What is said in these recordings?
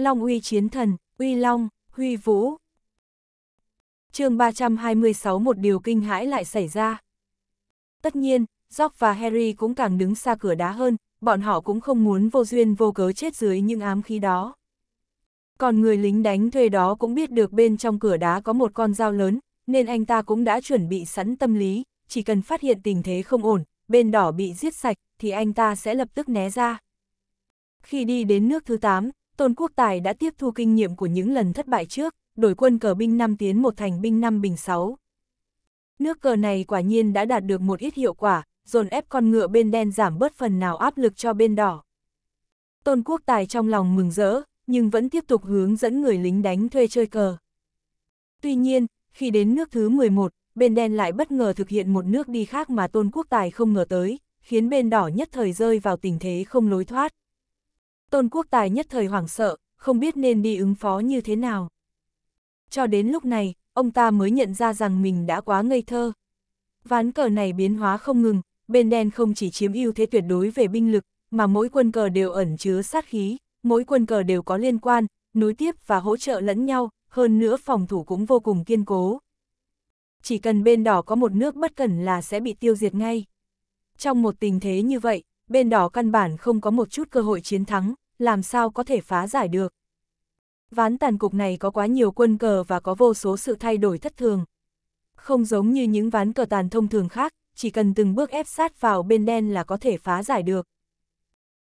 Long uy chiến thần, uy long, huy vũ. chương 326 một điều kinh hãi lại xảy ra. Tất nhiên, Jock và Harry cũng càng đứng xa cửa đá hơn, bọn họ cũng không muốn vô duyên vô cớ chết dưới những ám khí đó. Còn người lính đánh thuê đó cũng biết được bên trong cửa đá có một con dao lớn, nên anh ta cũng đã chuẩn bị sẵn tâm lý, chỉ cần phát hiện tình thế không ổn, bên đỏ bị giết sạch, thì anh ta sẽ lập tức né ra. Khi đi đến nước thứ 8, Tôn Quốc Tài đã tiếp thu kinh nghiệm của những lần thất bại trước, đổi quân cờ binh 5 tiến một thành binh 5 bình 6. Nước cờ này quả nhiên đã đạt được một ít hiệu quả, dồn ép con ngựa bên đen giảm bớt phần nào áp lực cho bên đỏ. Tôn Quốc Tài trong lòng mừng rỡ, nhưng vẫn tiếp tục hướng dẫn người lính đánh thuê chơi cờ. Tuy nhiên, khi đến nước thứ 11, bên đen lại bất ngờ thực hiện một nước đi khác mà Tôn Quốc Tài không ngờ tới, khiến bên đỏ nhất thời rơi vào tình thế không lối thoát. Tôn Quốc Tài nhất thời hoảng sợ, không biết nên đi ứng phó như thế nào. Cho đến lúc này, ông ta mới nhận ra rằng mình đã quá ngây thơ. Ván cờ này biến hóa không ngừng, bên đen không chỉ chiếm ưu thế tuyệt đối về binh lực, mà mỗi quân cờ đều ẩn chứa sát khí, mỗi quân cờ đều có liên quan, nối tiếp và hỗ trợ lẫn nhau, hơn nữa phòng thủ cũng vô cùng kiên cố. Chỉ cần bên đỏ có một nước bất cẩn là sẽ bị tiêu diệt ngay. Trong một tình thế như vậy, bên đỏ căn bản không có một chút cơ hội chiến thắng, làm sao có thể phá giải được. Ván tàn cục này có quá nhiều quân cờ và có vô số sự thay đổi thất thường. Không giống như những ván cờ tàn thông thường khác, chỉ cần từng bước ép sát vào bên đen là có thể phá giải được.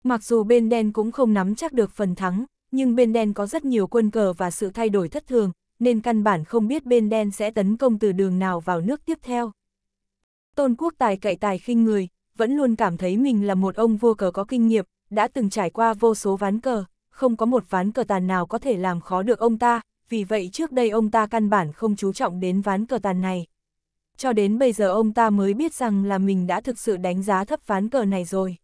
Mặc dù bên đen cũng không nắm chắc được phần thắng, nhưng bên đen có rất nhiều quân cờ và sự thay đổi thất thường, nên căn bản không biết bên đen sẽ tấn công từ đường nào vào nước tiếp theo. Tôn quốc tài cậy tài khinh người, vẫn luôn cảm thấy mình là một ông vua cờ có kinh nghiệm, đã từng trải qua vô số ván cờ, không có một ván cờ tàn nào có thể làm khó được ông ta, vì vậy trước đây ông ta căn bản không chú trọng đến ván cờ tàn này. Cho đến bây giờ ông ta mới biết rằng là mình đã thực sự đánh giá thấp ván cờ này rồi.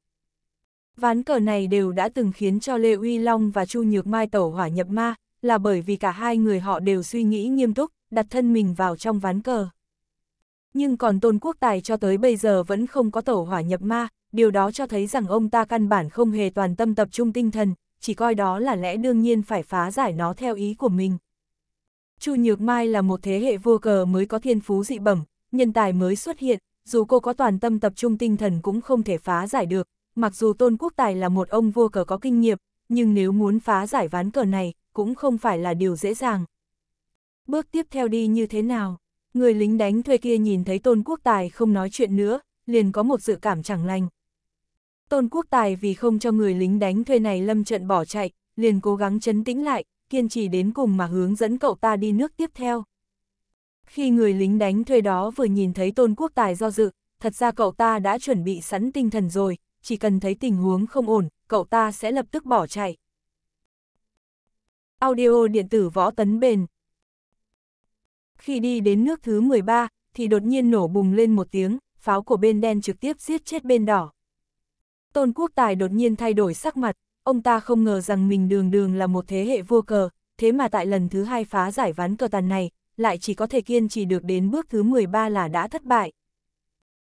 Ván cờ này đều đã từng khiến cho Lê Uy Long và Chu Nhược Mai tẩu hỏa nhập ma, là bởi vì cả hai người họ đều suy nghĩ nghiêm túc, đặt thân mình vào trong ván cờ nhưng còn Tôn Quốc Tài cho tới bây giờ vẫn không có tẩu hỏa nhập ma, điều đó cho thấy rằng ông ta căn bản không hề toàn tâm tập trung tinh thần, chỉ coi đó là lẽ đương nhiên phải phá giải nó theo ý của mình. Chu Nhược Mai là một thế hệ vua cờ mới có thiên phú dị bẩm, nhân tài mới xuất hiện, dù cô có toàn tâm tập trung tinh thần cũng không thể phá giải được, mặc dù Tôn Quốc Tài là một ông vua cờ có kinh nghiệm, nhưng nếu muốn phá giải ván cờ này, cũng không phải là điều dễ dàng. Bước tiếp theo đi như thế nào? Người lính đánh thuê kia nhìn thấy Tôn Quốc Tài không nói chuyện nữa, liền có một dự cảm chẳng lành. Tôn Quốc Tài vì không cho người lính đánh thuê này lâm trận bỏ chạy, liền cố gắng chấn tĩnh lại, kiên trì đến cùng mà hướng dẫn cậu ta đi nước tiếp theo. Khi người lính đánh thuê đó vừa nhìn thấy Tôn Quốc Tài do dự, thật ra cậu ta đã chuẩn bị sẵn tinh thần rồi, chỉ cần thấy tình huống không ổn, cậu ta sẽ lập tức bỏ chạy. Audio điện tử võ tấn bền khi đi đến nước thứ 13, thì đột nhiên nổ bùng lên một tiếng, pháo của bên đen trực tiếp giết chết bên đỏ. Tôn Quốc Tài đột nhiên thay đổi sắc mặt, ông ta không ngờ rằng mình đường đường là một thế hệ vua cờ, thế mà tại lần thứ hai phá giải ván cờ tàn này, lại chỉ có thể kiên trì được đến bước thứ 13 là đã thất bại.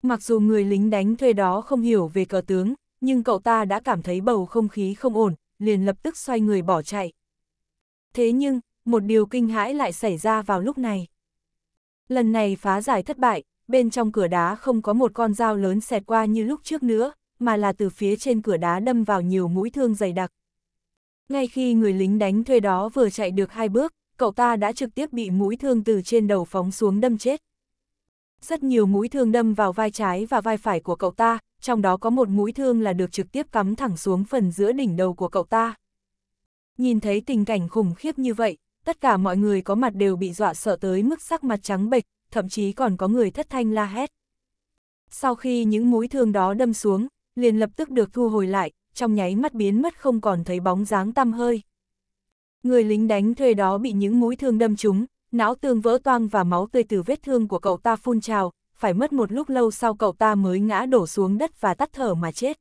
Mặc dù người lính đánh thuê đó không hiểu về cờ tướng, nhưng cậu ta đã cảm thấy bầu không khí không ổn, liền lập tức xoay người bỏ chạy. Thế nhưng, một điều kinh hãi lại xảy ra vào lúc này. Lần này phá giải thất bại, bên trong cửa đá không có một con dao lớn xẹt qua như lúc trước nữa, mà là từ phía trên cửa đá đâm vào nhiều mũi thương dày đặc. Ngay khi người lính đánh thuê đó vừa chạy được hai bước, cậu ta đã trực tiếp bị mũi thương từ trên đầu phóng xuống đâm chết. Rất nhiều mũi thương đâm vào vai trái và vai phải của cậu ta, trong đó có một mũi thương là được trực tiếp cắm thẳng xuống phần giữa đỉnh đầu của cậu ta. Nhìn thấy tình cảnh khủng khiếp như vậy, tất cả mọi người có mặt đều bị dọa sợ tới mức sắc mặt trắng bệch, thậm chí còn có người thất thanh la hét. Sau khi những mũi thương đó đâm xuống, liền lập tức được thu hồi lại, trong nháy mắt biến mất không còn thấy bóng dáng tăm hơi. Người lính đánh thuê đó bị những mũi thương đâm trúng, não tương vỡ toang và máu tươi từ vết thương của cậu ta phun trào, phải mất một lúc lâu sau cậu ta mới ngã đổ xuống đất và tắt thở mà chết.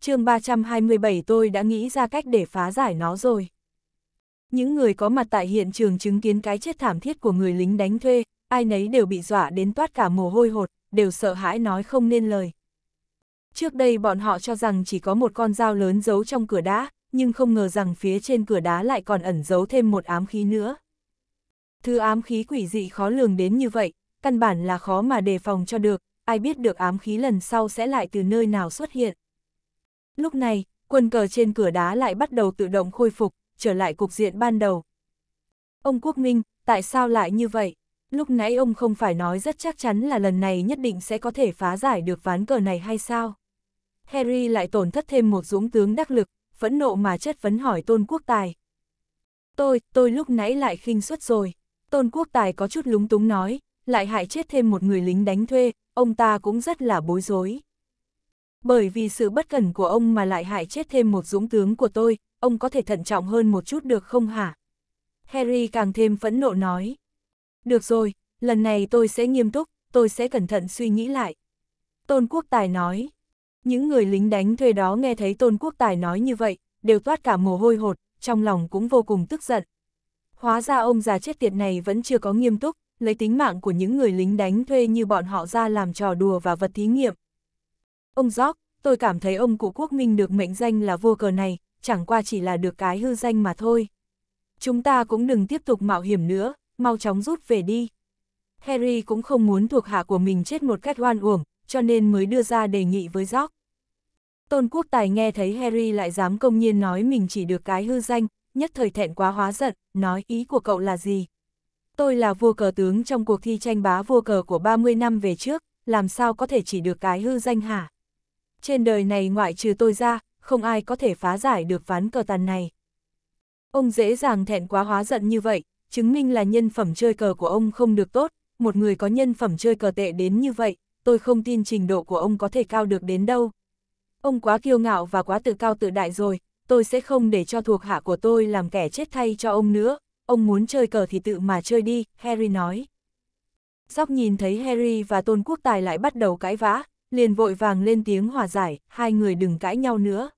chương 327 tôi đã nghĩ ra cách để phá giải nó rồi. Những người có mặt tại hiện trường chứng kiến cái chết thảm thiết của người lính đánh thuê, ai nấy đều bị dọa đến toát cả mồ hôi hột, đều sợ hãi nói không nên lời. Trước đây bọn họ cho rằng chỉ có một con dao lớn giấu trong cửa đá, nhưng không ngờ rằng phía trên cửa đá lại còn ẩn giấu thêm một ám khí nữa. Thứ ám khí quỷ dị khó lường đến như vậy, căn bản là khó mà đề phòng cho được, ai biết được ám khí lần sau sẽ lại từ nơi nào xuất hiện. Lúc này, quân cờ trên cửa đá lại bắt đầu tự động khôi phục, trở lại cục diện ban đầu. Ông Quốc Minh, tại sao lại như vậy? Lúc nãy ông không phải nói rất chắc chắn là lần này nhất định sẽ có thể phá giải được ván cờ này hay sao? Harry lại tổn thất thêm một dũng tướng đắc lực, phẫn nộ mà chất vấn hỏi Tôn Quốc Tài. Tôi, tôi lúc nãy lại khinh suất rồi. Tôn Quốc Tài có chút lúng túng nói, lại hại chết thêm một người lính đánh thuê, ông ta cũng rất là bối rối. Bởi vì sự bất cẩn của ông mà lại hại chết thêm một dũng tướng của tôi, ông có thể thận trọng hơn một chút được không hả? Harry càng thêm phẫn nộ nói. Được rồi, lần này tôi sẽ nghiêm túc, tôi sẽ cẩn thận suy nghĩ lại. Tôn Quốc Tài nói. Những người lính đánh thuê đó nghe thấy Tôn Quốc Tài nói như vậy, đều toát cả mồ hôi hột, trong lòng cũng vô cùng tức giận. Hóa ra ông già chết tiệt này vẫn chưa có nghiêm túc, lấy tính mạng của những người lính đánh thuê như bọn họ ra làm trò đùa và vật thí nghiệm. Ông Gióc, tôi cảm thấy ông cụ quốc minh được mệnh danh là vua cờ này, chẳng qua chỉ là được cái hư danh mà thôi. Chúng ta cũng đừng tiếp tục mạo hiểm nữa, mau chóng rút về đi. Harry cũng không muốn thuộc hạ của mình chết một cách oan uổng, cho nên mới đưa ra đề nghị với Jock. Tôn Quốc Tài nghe thấy Harry lại dám công nhiên nói mình chỉ được cái hư danh, nhất thời thẹn quá hóa giận, nói ý của cậu là gì. Tôi là vua cờ tướng trong cuộc thi tranh bá vua cờ của 30 năm về trước, làm sao có thể chỉ được cái hư danh hả? Trên đời này ngoại trừ tôi ra, không ai có thể phá giải được ván cờ tàn này. Ông dễ dàng thẹn quá hóa giận như vậy, chứng minh là nhân phẩm chơi cờ của ông không được tốt, một người có nhân phẩm chơi cờ tệ đến như vậy, tôi không tin trình độ của ông có thể cao được đến đâu. Ông quá kiêu ngạo và quá tự cao tự đại rồi, tôi sẽ không để cho thuộc hạ của tôi làm kẻ chết thay cho ông nữa, ông muốn chơi cờ thì tự mà chơi đi, Harry nói. Dóc nhìn thấy Harry và Tôn Quốc Tài lại bắt đầu cãi vã, liền vội vàng lên tiếng hòa giải, hai người đừng cãi nhau nữa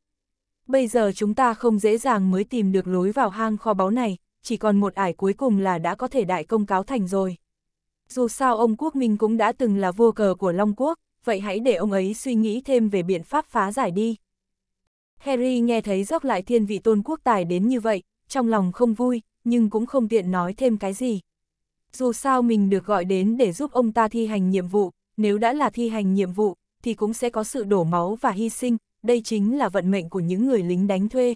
bây giờ chúng ta không dễ dàng mới tìm được lối vào hang kho báu này, chỉ còn một ải cuối cùng là đã có thể đại công cáo thành rồi. Dù sao ông Quốc Minh cũng đã từng là vua cờ của Long Quốc, vậy hãy để ông ấy suy nghĩ thêm về biện pháp phá giải đi. Harry nghe thấy dốc lại thiên vị tôn quốc tài đến như vậy, trong lòng không vui, nhưng cũng không tiện nói thêm cái gì. Dù sao mình được gọi đến để giúp ông ta thi hành nhiệm vụ, nếu đã là thi hành nhiệm vụ, thì cũng sẽ có sự đổ máu và hy sinh, đây chính là vận mệnh của những người lính đánh thuê.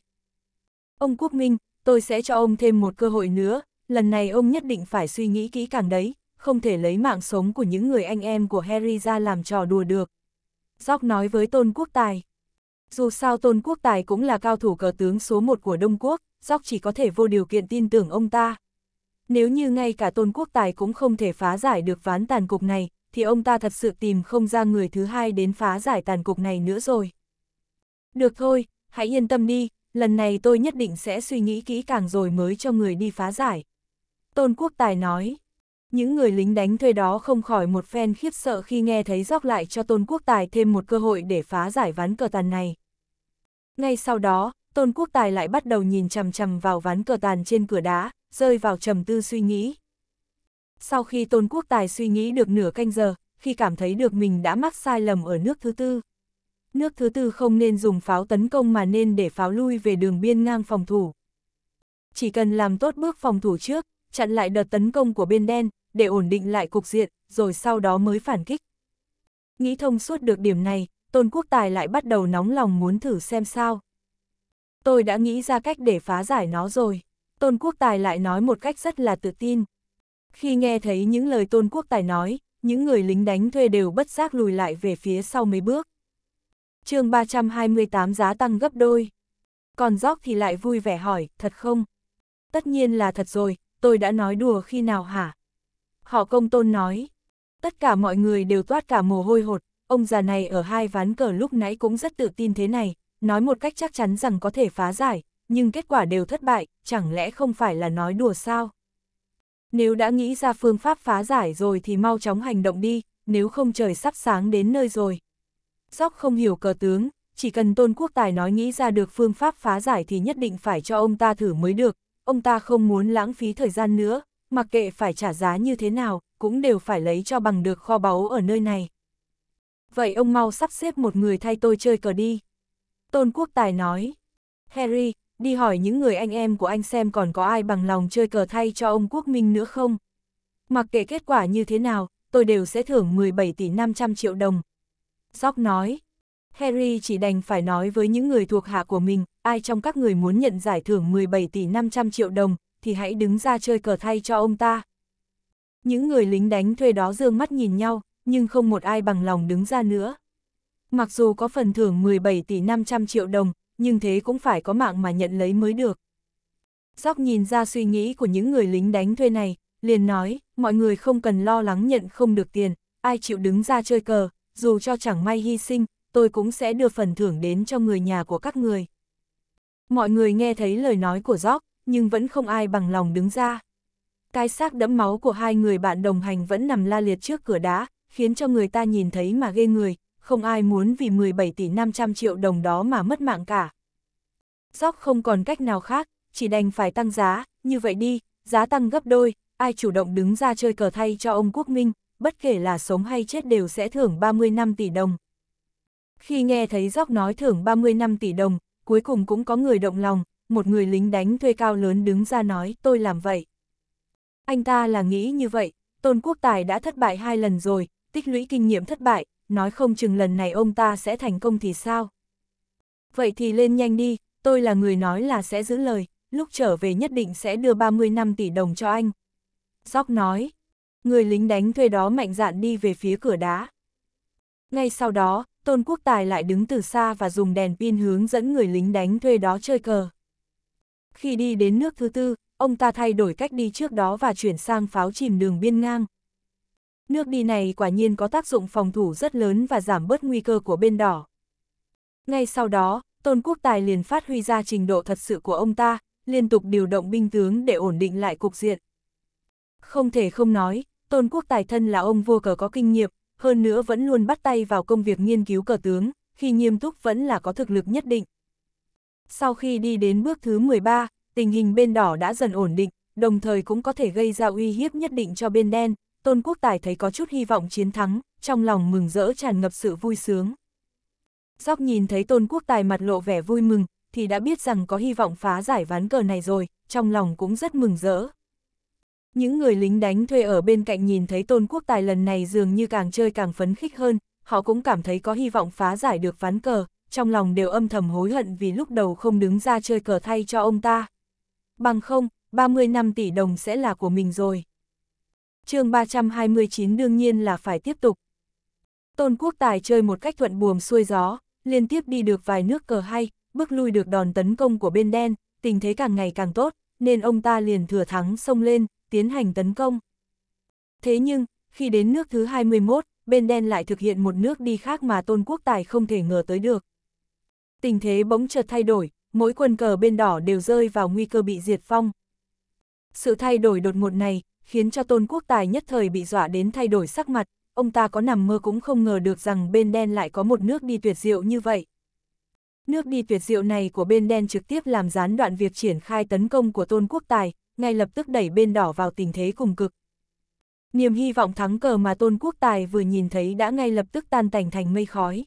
Ông Quốc Minh, tôi sẽ cho ông thêm một cơ hội nữa, lần này ông nhất định phải suy nghĩ kỹ càng đấy, không thể lấy mạng sống của những người anh em của Harry ra làm trò đùa được. Gióc nói với Tôn Quốc Tài. Dù sao Tôn Quốc Tài cũng là cao thủ cờ tướng số một của Đông Quốc, Gióc chỉ có thể vô điều kiện tin tưởng ông ta. Nếu như ngay cả Tôn Quốc Tài cũng không thể phá giải được ván tàn cục này, thì ông ta thật sự tìm không ra người thứ hai đến phá giải tàn cục này nữa rồi. Được thôi, hãy yên tâm đi, lần này tôi nhất định sẽ suy nghĩ kỹ càng rồi mới cho người đi phá giải. Tôn Quốc Tài nói, những người lính đánh thuê đó không khỏi một phen khiếp sợ khi nghe thấy dốc lại cho Tôn Quốc Tài thêm một cơ hội để phá giải ván cờ tàn này. Ngay sau đó, Tôn Quốc Tài lại bắt đầu nhìn chằm chằm vào ván cờ tàn trên cửa đá, rơi vào trầm tư suy nghĩ. Sau khi Tôn Quốc Tài suy nghĩ được nửa canh giờ, khi cảm thấy được mình đã mắc sai lầm ở nước thứ tư, nước thứ tư không nên dùng pháo tấn công mà nên để pháo lui về đường biên ngang phòng thủ. Chỉ cần làm tốt bước phòng thủ trước, chặn lại đợt tấn công của bên đen, để ổn định lại cục diện, rồi sau đó mới phản kích. Nghĩ thông suốt được điểm này, Tôn Quốc Tài lại bắt đầu nóng lòng muốn thử xem sao. Tôi đã nghĩ ra cách để phá giải nó rồi. Tôn Quốc Tài lại nói một cách rất là tự tin. Khi nghe thấy những lời Tôn Quốc Tài nói, những người lính đánh thuê đều bất giác lùi lại về phía sau mấy bước chương 328 giá tăng gấp đôi. Còn Gióc thì lại vui vẻ hỏi, thật không? Tất nhiên là thật rồi, tôi đã nói đùa khi nào hả? Họ công tôn nói. Tất cả mọi người đều toát cả mồ hôi hột, ông già này ở hai ván cờ lúc nãy cũng rất tự tin thế này, nói một cách chắc chắn rằng có thể phá giải, nhưng kết quả đều thất bại, chẳng lẽ không phải là nói đùa sao? Nếu đã nghĩ ra phương pháp phá giải rồi thì mau chóng hành động đi, nếu không trời sắp sáng đến nơi rồi. Dóc không hiểu cờ tướng, chỉ cần Tôn Quốc Tài nói nghĩ ra được phương pháp phá giải thì nhất định phải cho ông ta thử mới được, ông ta không muốn lãng phí thời gian nữa, mặc kệ phải trả giá như thế nào, cũng đều phải lấy cho bằng được kho báu ở nơi này. Vậy ông mau sắp xếp một người thay tôi chơi cờ đi. Tôn Quốc Tài nói, Harry, đi hỏi những người anh em của anh xem còn có ai bằng lòng chơi cờ thay cho ông Quốc Minh nữa không. Mặc kệ kết quả như thế nào, tôi đều sẽ thưởng 17 tỷ 500 triệu đồng, Jock nói. Harry chỉ đành phải nói với những người thuộc hạ của mình, ai trong các người muốn nhận giải thưởng 17 tỷ 500 triệu đồng, thì hãy đứng ra chơi cờ thay cho ông ta. Những người lính đánh thuê đó dương mắt nhìn nhau, nhưng không một ai bằng lòng đứng ra nữa. Mặc dù có phần thưởng 17 tỷ 500 triệu đồng, nhưng thế cũng phải có mạng mà nhận lấy mới được. Dóc nhìn ra suy nghĩ của những người lính đánh thuê này, liền nói, mọi người không cần lo lắng nhận không được tiền, ai chịu đứng ra chơi cờ, dù cho chẳng may hy sinh, tôi cũng sẽ đưa phần thưởng đến cho người nhà của các người. Mọi người nghe thấy lời nói của Gióc, nhưng vẫn không ai bằng lòng đứng ra. Cái xác đẫm máu của hai người bạn đồng hành vẫn nằm la liệt trước cửa đá, khiến cho người ta nhìn thấy mà ghê người, không ai muốn vì 17 tỷ 500 triệu đồng đó mà mất mạng cả. Gióc không còn cách nào khác, chỉ đành phải tăng giá, như vậy đi, giá tăng gấp đôi, ai chủ động đứng ra chơi cờ thay cho ông Quốc Minh, bất kể là sống hay chết đều sẽ thưởng 30 năm tỷ đồng. Khi nghe thấy gióc nói thưởng 30 năm tỷ đồng, cuối cùng cũng có người động lòng, một người lính đánh thuê cao lớn đứng ra nói tôi làm vậy. Anh ta là nghĩ như vậy, Tôn Quốc Tài đã thất bại hai lần rồi, tích lũy kinh nghiệm thất bại, nói không chừng lần này ông ta sẽ thành công thì sao. Vậy thì lên nhanh đi, tôi là người nói là sẽ giữ lời, lúc trở về nhất định sẽ đưa 30 năm tỷ đồng cho anh. gióc nói, người lính đánh thuê đó mạnh dạn đi về phía cửa đá. Ngay sau đó, Tôn Quốc Tài lại đứng từ xa và dùng đèn pin hướng dẫn người lính đánh thuê đó chơi cờ. Khi đi đến nước thứ tư, ông ta thay đổi cách đi trước đó và chuyển sang pháo chìm đường biên ngang. Nước đi này quả nhiên có tác dụng phòng thủ rất lớn và giảm bớt nguy cơ của bên đỏ. Ngay sau đó, Tôn Quốc Tài liền phát huy ra trình độ thật sự của ông ta, liên tục điều động binh tướng để ổn định lại cục diện. Không thể không nói, Tôn Quốc Tài thân là ông vua cờ có kinh nghiệm, hơn nữa vẫn luôn bắt tay vào công việc nghiên cứu cờ tướng, khi nghiêm túc vẫn là có thực lực nhất định. Sau khi đi đến bước thứ 13, tình hình bên đỏ đã dần ổn định, đồng thời cũng có thể gây ra uy hiếp nhất định cho bên đen, Tôn Quốc Tài thấy có chút hy vọng chiến thắng, trong lòng mừng rỡ tràn ngập sự vui sướng. Dóc nhìn thấy Tôn Quốc Tài mặt lộ vẻ vui mừng, thì đã biết rằng có hy vọng phá giải ván cờ này rồi, trong lòng cũng rất mừng rỡ. Những người lính đánh thuê ở bên cạnh nhìn thấy tôn quốc tài lần này dường như càng chơi càng phấn khích hơn, họ cũng cảm thấy có hy vọng phá giải được ván cờ, trong lòng đều âm thầm hối hận vì lúc đầu không đứng ra chơi cờ thay cho ông ta. Bằng không, 30 năm tỷ đồng sẽ là của mình rồi. chương 329 đương nhiên là phải tiếp tục. Tôn Quốc Tài chơi một cách thuận buồm xuôi gió, liên tiếp đi được vài nước cờ hay, bước lui được đòn tấn công của bên đen, tình thế càng ngày càng tốt, nên ông ta liền thừa thắng xông lên, tiến hành tấn công. Thế nhưng, khi đến nước thứ 21, bên đen lại thực hiện một nước đi khác mà tôn quốc tài không thể ngờ tới được. Tình thế bỗng chợt thay đổi, mỗi quân cờ bên đỏ đều rơi vào nguy cơ bị diệt phong. Sự thay đổi đột ngột này, khiến cho tôn quốc tài nhất thời bị dọa đến thay đổi sắc mặt, ông ta có nằm mơ cũng không ngờ được rằng bên đen lại có một nước đi tuyệt diệu như vậy. Nước đi tuyệt diệu này của bên đen trực tiếp làm gián đoạn việc triển khai tấn công của tôn quốc tài, ngay lập tức đẩy bên đỏ vào tình thế cùng cực. Niềm hy vọng thắng cờ mà Tôn Quốc Tài vừa nhìn thấy đã ngay lập tức tan tành thành mây khói.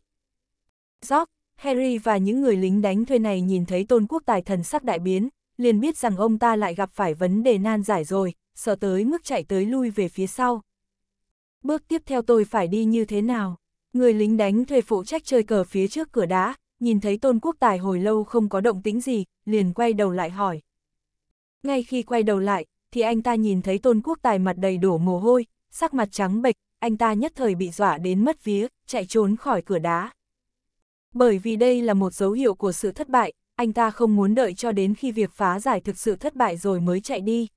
Gióc, Harry và những người lính đánh thuê này nhìn thấy Tôn Quốc Tài thần sắc đại biến, liền biết rằng ông ta lại gặp phải vấn đề nan giải rồi, sợ tới mức chạy tới lui về phía sau. Bước tiếp theo tôi phải đi như thế nào? Người lính đánh thuê phụ trách chơi cờ phía trước cửa đá, nhìn thấy Tôn Quốc Tài hồi lâu không có động tĩnh gì, liền quay đầu lại hỏi. Ngay khi quay đầu lại, thì anh ta nhìn thấy Tôn Quốc Tài mặt đầy đổ mồ hôi, sắc mặt trắng bệch, anh ta nhất thời bị dọa đến mất vía, chạy trốn khỏi cửa đá. Bởi vì đây là một dấu hiệu của sự thất bại, anh ta không muốn đợi cho đến khi việc phá giải thực sự thất bại rồi mới chạy đi.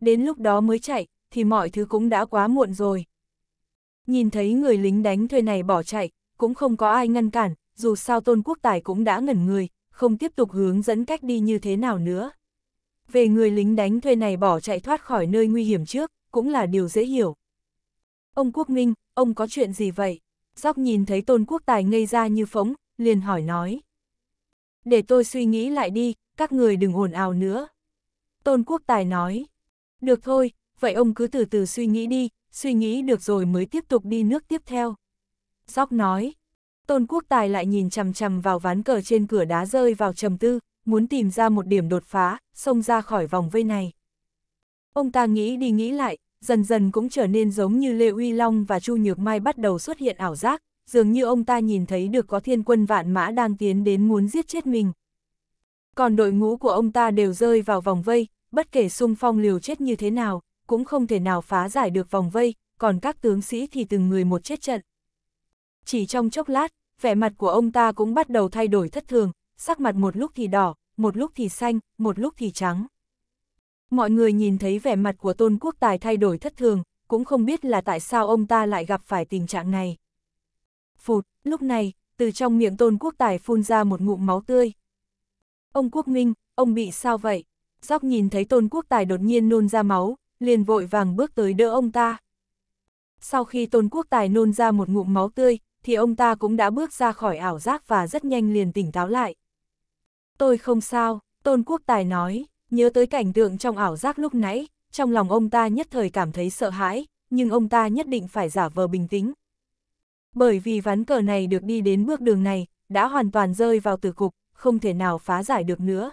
Đến lúc đó mới chạy, thì mọi thứ cũng đã quá muộn rồi. Nhìn thấy người lính đánh thuê này bỏ chạy, cũng không có ai ngăn cản, dù sao Tôn Quốc Tài cũng đã ngẩn người, không tiếp tục hướng dẫn cách đi như thế nào nữa về người lính đánh thuê này bỏ chạy thoát khỏi nơi nguy hiểm trước, cũng là điều dễ hiểu. Ông Quốc Minh, ông có chuyện gì vậy? Dóc nhìn thấy Tôn Quốc Tài ngây ra như phóng, liền hỏi nói. Để tôi suy nghĩ lại đi, các người đừng ồn ào nữa. Tôn Quốc Tài nói. Được thôi, vậy ông cứ từ từ suy nghĩ đi, suy nghĩ được rồi mới tiếp tục đi nước tiếp theo. Dóc nói. Tôn Quốc Tài lại nhìn chằm chằm vào ván cờ trên cửa đá rơi vào trầm tư, muốn tìm ra một điểm đột phá, xông ra khỏi vòng vây này. Ông ta nghĩ đi nghĩ lại, dần dần cũng trở nên giống như Lê Uy Long và Chu Nhược Mai bắt đầu xuất hiện ảo giác, dường như ông ta nhìn thấy được có thiên quân vạn mã đang tiến đến muốn giết chết mình. Còn đội ngũ của ông ta đều rơi vào vòng vây, bất kể xung phong liều chết như thế nào, cũng không thể nào phá giải được vòng vây, còn các tướng sĩ thì từng người một chết trận. Chỉ trong chốc lát, vẻ mặt của ông ta cũng bắt đầu thay đổi thất thường, sắc mặt một lúc thì đỏ, một lúc thì xanh, một lúc thì trắng. Mọi người nhìn thấy vẻ mặt của Tôn Quốc Tài thay đổi thất thường, cũng không biết là tại sao ông ta lại gặp phải tình trạng này. Phụt, lúc này, từ trong miệng Tôn Quốc Tài phun ra một ngụm máu tươi. Ông Quốc Minh, ông bị sao vậy? Dóc nhìn thấy Tôn Quốc Tài đột nhiên nôn ra máu, liền vội vàng bước tới đỡ ông ta. Sau khi Tôn Quốc Tài nôn ra một ngụm máu tươi, thì ông ta cũng đã bước ra khỏi ảo giác và rất nhanh liền tỉnh táo lại. Tôi không sao, Tôn Quốc Tài nói, nhớ tới cảnh tượng trong ảo giác lúc nãy, trong lòng ông ta nhất thời cảm thấy sợ hãi, nhưng ông ta nhất định phải giả vờ bình tĩnh. Bởi vì ván cờ này được đi đến bước đường này, đã hoàn toàn rơi vào tử cục, không thể nào phá giải được nữa.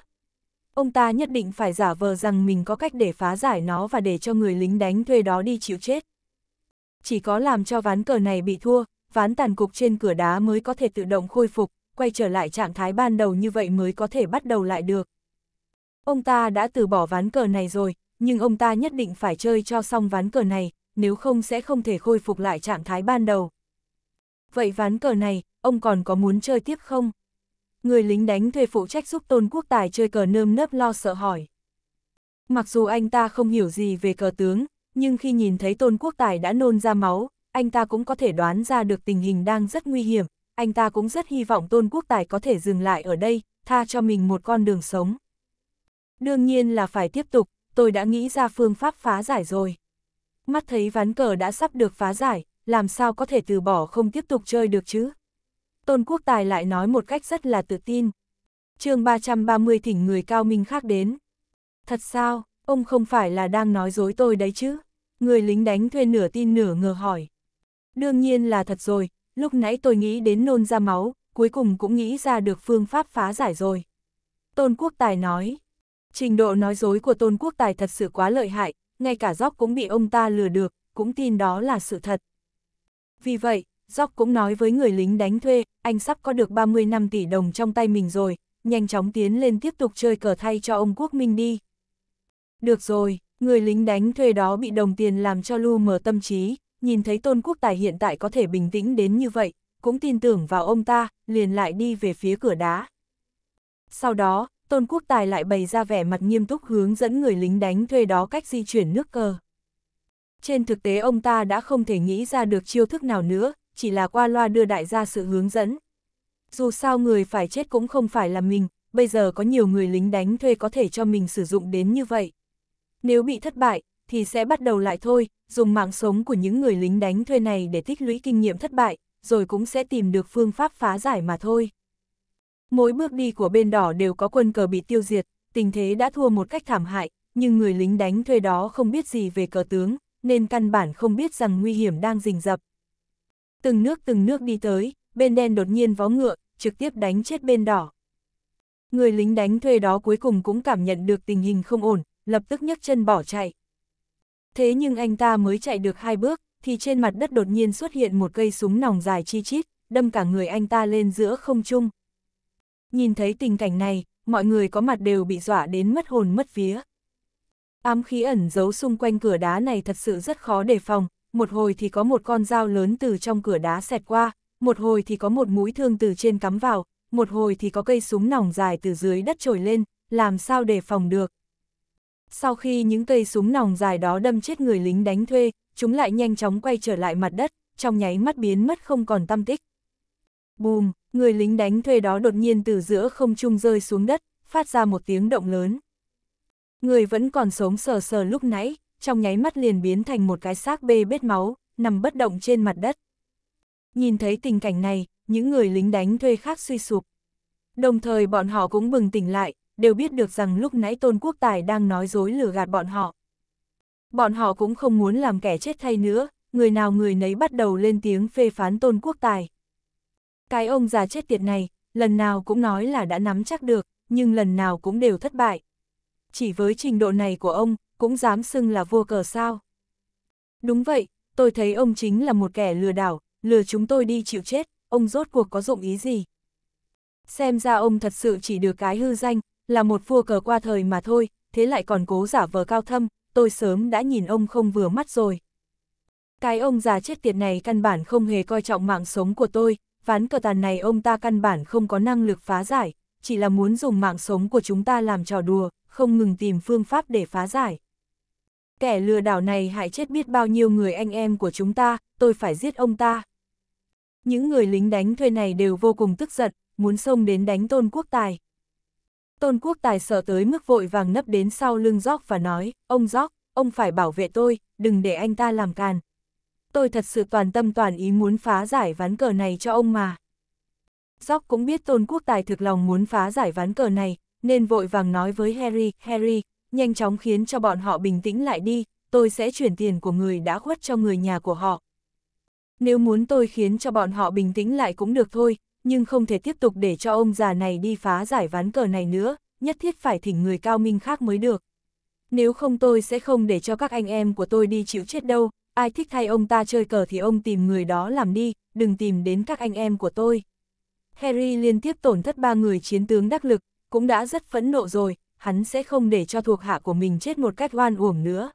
Ông ta nhất định phải giả vờ rằng mình có cách để phá giải nó và để cho người lính đánh thuê đó đi chịu chết. Chỉ có làm cho ván cờ này bị thua, ván tàn cục trên cửa đá mới có thể tự động khôi phục, quay trở lại trạng thái ban đầu như vậy mới có thể bắt đầu lại được. Ông ta đã từ bỏ ván cờ này rồi, nhưng ông ta nhất định phải chơi cho xong ván cờ này, nếu không sẽ không thể khôi phục lại trạng thái ban đầu. Vậy ván cờ này, ông còn có muốn chơi tiếp không? Người lính đánh thuê phụ trách giúp Tôn Quốc Tài chơi cờ nơm nớp lo sợ hỏi. Mặc dù anh ta không hiểu gì về cờ tướng, nhưng khi nhìn thấy Tôn Quốc Tài đã nôn ra máu, anh ta cũng có thể đoán ra được tình hình đang rất nguy hiểm, anh ta cũng rất hy vọng Tôn Quốc Tài có thể dừng lại ở đây, tha cho mình một con đường sống. Đương nhiên là phải tiếp tục, tôi đã nghĩ ra phương pháp phá giải rồi. Mắt thấy ván cờ đã sắp được phá giải, làm sao có thể từ bỏ không tiếp tục chơi được chứ? Tôn Quốc Tài lại nói một cách rất là tự tin. chương 330 thỉnh người cao minh khác đến. Thật sao, ông không phải là đang nói dối tôi đấy chứ? Người lính đánh thuê nửa tin nửa ngờ hỏi. Đương nhiên là thật rồi, lúc nãy tôi nghĩ đến nôn ra máu, cuối cùng cũng nghĩ ra được phương pháp phá giải rồi. Tôn Quốc Tài nói, trình độ nói dối của Tôn Quốc Tài thật sự quá lợi hại, ngay cả Dóc cũng bị ông ta lừa được, cũng tin đó là sự thật. Vì vậy, Dóc cũng nói với người lính đánh thuê, anh sắp có được 30 năm tỷ đồng trong tay mình rồi, nhanh chóng tiến lên tiếp tục chơi cờ thay cho ông Quốc Minh đi. Được rồi, người lính đánh thuê đó bị đồng tiền làm cho lu mờ tâm trí, nhìn thấy Tôn Quốc Tài hiện tại có thể bình tĩnh đến như vậy, cũng tin tưởng vào ông ta, liền lại đi về phía cửa đá. Sau đó, Tôn Quốc Tài lại bày ra vẻ mặt nghiêm túc hướng dẫn người lính đánh thuê đó cách di chuyển nước cờ. Trên thực tế ông ta đã không thể nghĩ ra được chiêu thức nào nữa, chỉ là qua loa đưa đại gia sự hướng dẫn. Dù sao người phải chết cũng không phải là mình, bây giờ có nhiều người lính đánh thuê có thể cho mình sử dụng đến như vậy. Nếu bị thất bại, thì sẽ bắt đầu lại thôi, dùng mạng sống của những người lính đánh thuê này để tích lũy kinh nghiệm thất bại, rồi cũng sẽ tìm được phương pháp phá giải mà thôi. Mỗi bước đi của bên đỏ đều có quân cờ bị tiêu diệt, tình thế đã thua một cách thảm hại, nhưng người lính đánh thuê đó không biết gì về cờ tướng, nên căn bản không biết rằng nguy hiểm đang rình rập. Từng nước từng nước đi tới, bên đen đột nhiên vó ngựa, trực tiếp đánh chết bên đỏ. Người lính đánh thuê đó cuối cùng cũng cảm nhận được tình hình không ổn, lập tức nhấc chân bỏ chạy thế nhưng anh ta mới chạy được hai bước, thì trên mặt đất đột nhiên xuất hiện một cây súng nòng dài chi chít, đâm cả người anh ta lên giữa không trung. Nhìn thấy tình cảnh này, mọi người có mặt đều bị dọa đến mất hồn mất vía. Ám khí ẩn giấu xung quanh cửa đá này thật sự rất khó đề phòng, một hồi thì có một con dao lớn từ trong cửa đá xẹt qua, một hồi thì có một mũi thương từ trên cắm vào, một hồi thì có cây súng nòng dài từ dưới đất trồi lên, làm sao đề phòng được. Sau khi những cây súng nòng dài đó đâm chết người lính đánh thuê, chúng lại nhanh chóng quay trở lại mặt đất, trong nháy mắt biến mất không còn tâm tích. Bùm, người lính đánh thuê đó đột nhiên từ giữa không trung rơi xuống đất, phát ra một tiếng động lớn. Người vẫn còn sống sờ sờ lúc nãy, trong nháy mắt liền biến thành một cái xác bê bết máu, nằm bất động trên mặt đất. Nhìn thấy tình cảnh này, những người lính đánh thuê khác suy sụp. Đồng thời bọn họ cũng bừng tỉnh lại, đều biết được rằng lúc nãy Tôn Quốc Tài đang nói dối lừa gạt bọn họ. Bọn họ cũng không muốn làm kẻ chết thay nữa, người nào người nấy bắt đầu lên tiếng phê phán Tôn Quốc Tài. Cái ông già chết tiệt này, lần nào cũng nói là đã nắm chắc được, nhưng lần nào cũng đều thất bại. Chỉ với trình độ này của ông, cũng dám xưng là vua cờ sao. Đúng vậy, tôi thấy ông chính là một kẻ lừa đảo, lừa chúng tôi đi chịu chết, ông rốt cuộc có dụng ý gì? Xem ra ông thật sự chỉ được cái hư danh, là một vua cờ qua thời mà thôi, thế lại còn cố giả vờ cao thâm, tôi sớm đã nhìn ông không vừa mắt rồi. Cái ông già chết tiệt này căn bản không hề coi trọng mạng sống của tôi, ván cờ tàn này ông ta căn bản không có năng lực phá giải, chỉ là muốn dùng mạng sống của chúng ta làm trò đùa, không ngừng tìm phương pháp để phá giải. Kẻ lừa đảo này hại chết biết bao nhiêu người anh em của chúng ta, tôi phải giết ông ta. Những người lính đánh thuê này đều vô cùng tức giận, muốn xông đến đánh tôn quốc tài. Tôn Quốc Tài sợ tới mức vội vàng nấp đến sau lưng Gióc và nói, ông Gióc, ông phải bảo vệ tôi, đừng để anh ta làm càn. Tôi thật sự toàn tâm toàn ý muốn phá giải ván cờ này cho ông mà. Gióc cũng biết Tôn Quốc Tài thực lòng muốn phá giải ván cờ này, nên vội vàng nói với Harry, Harry, nhanh chóng khiến cho bọn họ bình tĩnh lại đi, tôi sẽ chuyển tiền của người đã khuất cho người nhà của họ. Nếu muốn tôi khiến cho bọn họ bình tĩnh lại cũng được thôi, nhưng không thể tiếp tục để cho ông già này đi phá giải ván cờ này nữa, nhất thiết phải thỉnh người cao minh khác mới được. Nếu không tôi sẽ không để cho các anh em của tôi đi chịu chết đâu, ai thích thay ông ta chơi cờ thì ông tìm người đó làm đi, đừng tìm đến các anh em của tôi. Harry liên tiếp tổn thất ba người chiến tướng đắc lực, cũng đã rất phẫn nộ rồi, hắn sẽ không để cho thuộc hạ của mình chết một cách oan uổng nữa.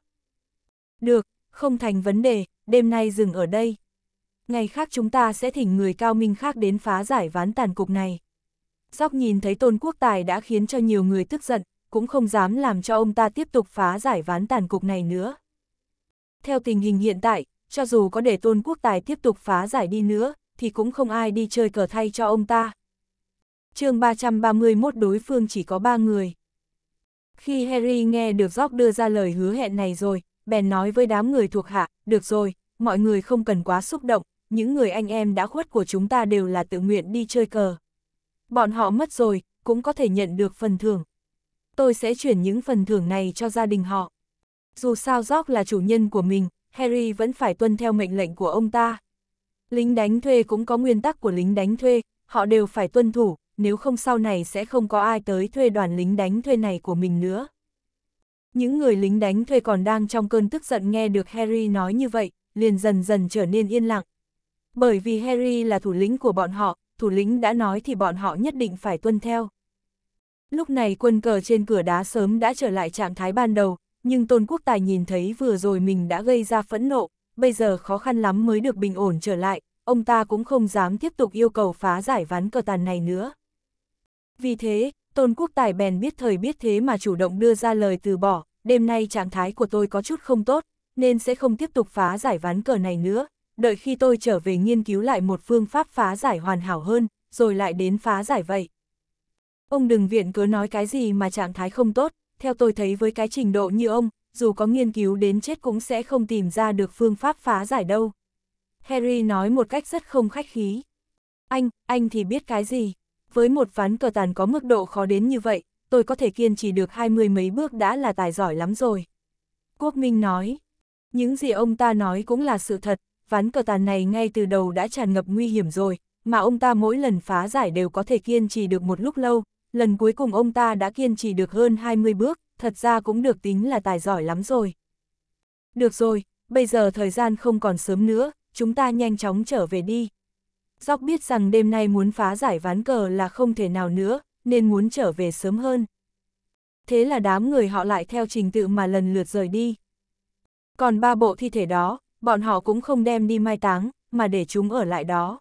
Được, không thành vấn đề, đêm nay dừng ở đây ngày khác chúng ta sẽ thỉnh người cao minh khác đến phá giải ván tàn cục này. Dóc nhìn thấy tôn quốc tài đã khiến cho nhiều người tức giận, cũng không dám làm cho ông ta tiếp tục phá giải ván tàn cục này nữa. Theo tình hình hiện tại, cho dù có để tôn quốc tài tiếp tục phá giải đi nữa, thì cũng không ai đi chơi cờ thay cho ông ta. chương 331 đối phương chỉ có 3 người. Khi Harry nghe được Jock đưa ra lời hứa hẹn này rồi, bèn nói với đám người thuộc hạ, được rồi, mọi người không cần quá xúc động, những người anh em đã khuất của chúng ta đều là tự nguyện đi chơi cờ. Bọn họ mất rồi, cũng có thể nhận được phần thưởng. Tôi sẽ chuyển những phần thưởng này cho gia đình họ. Dù sao Jock là chủ nhân của mình, Harry vẫn phải tuân theo mệnh lệnh của ông ta. Lính đánh thuê cũng có nguyên tắc của lính đánh thuê, họ đều phải tuân thủ, nếu không sau này sẽ không có ai tới thuê đoàn lính đánh thuê này của mình nữa. Những người lính đánh thuê còn đang trong cơn tức giận nghe được Harry nói như vậy, liền dần dần trở nên yên lặng, bởi vì Harry là thủ lĩnh của bọn họ, thủ lĩnh đã nói thì bọn họ nhất định phải tuân theo. Lúc này quân cờ trên cửa đá sớm đã trở lại trạng thái ban đầu, nhưng Tôn Quốc Tài nhìn thấy vừa rồi mình đã gây ra phẫn nộ, bây giờ khó khăn lắm mới được bình ổn trở lại, ông ta cũng không dám tiếp tục yêu cầu phá giải ván cờ tàn này nữa. Vì thế, Tôn Quốc Tài bèn biết thời biết thế mà chủ động đưa ra lời từ bỏ, đêm nay trạng thái của tôi có chút không tốt, nên sẽ không tiếp tục phá giải ván cờ này nữa, đợi khi tôi trở về nghiên cứu lại một phương pháp phá giải hoàn hảo hơn, rồi lại đến phá giải vậy. Ông đừng viện cứ nói cái gì mà trạng thái không tốt, theo tôi thấy với cái trình độ như ông, dù có nghiên cứu đến chết cũng sẽ không tìm ra được phương pháp phá giải đâu. Harry nói một cách rất không khách khí. Anh, anh thì biết cái gì? Với một ván cờ tàn có mức độ khó đến như vậy, tôi có thể kiên trì được hai mươi mấy bước đã là tài giỏi lắm rồi. Quốc Minh nói, những gì ông ta nói cũng là sự thật, ván cờ tàn này ngay từ đầu đã tràn ngập nguy hiểm rồi, mà ông ta mỗi lần phá giải đều có thể kiên trì được một lúc lâu, lần cuối cùng ông ta đã kiên trì được hơn 20 bước, thật ra cũng được tính là tài giỏi lắm rồi. Được rồi, bây giờ thời gian không còn sớm nữa, chúng ta nhanh chóng trở về đi. Dóc biết rằng đêm nay muốn phá giải ván cờ là không thể nào nữa, nên muốn trở về sớm hơn. Thế là đám người họ lại theo trình tự mà lần lượt rời đi. Còn ba bộ thi thể đó, bọn họ cũng không đem đi mai táng, mà để chúng ở lại đó.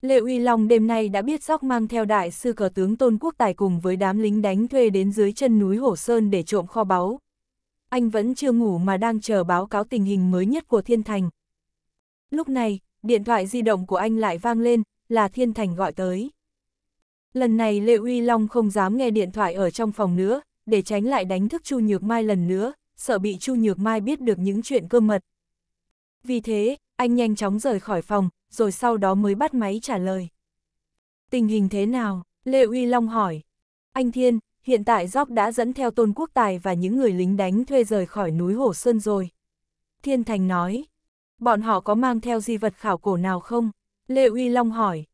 Lệ Uy Long đêm nay đã biết dốc mang theo đại sư cờ tướng Tôn Quốc Tài cùng với đám lính đánh thuê đến dưới chân núi Hổ Sơn để trộm kho báu. Anh vẫn chưa ngủ mà đang chờ báo cáo tình hình mới nhất của Thiên Thành. Lúc này, điện thoại di động của anh lại vang lên, là Thiên Thành gọi tới. Lần này Lệ Uy Long không dám nghe điện thoại ở trong phòng nữa, để tránh lại đánh thức Chu Nhược Mai lần nữa, sợ bị Chu Nhược Mai biết được những chuyện cơ mật, vì thế, anh nhanh chóng rời khỏi phòng, rồi sau đó mới bắt máy trả lời. Tình hình thế nào? Lê Uy Long hỏi. Anh Thiên, hiện tại Dóc đã dẫn theo Tôn Quốc Tài và những người lính đánh thuê rời khỏi núi Hổ Sơn rồi. Thiên Thành nói. Bọn họ có mang theo di vật khảo cổ nào không? Lê Uy Long hỏi.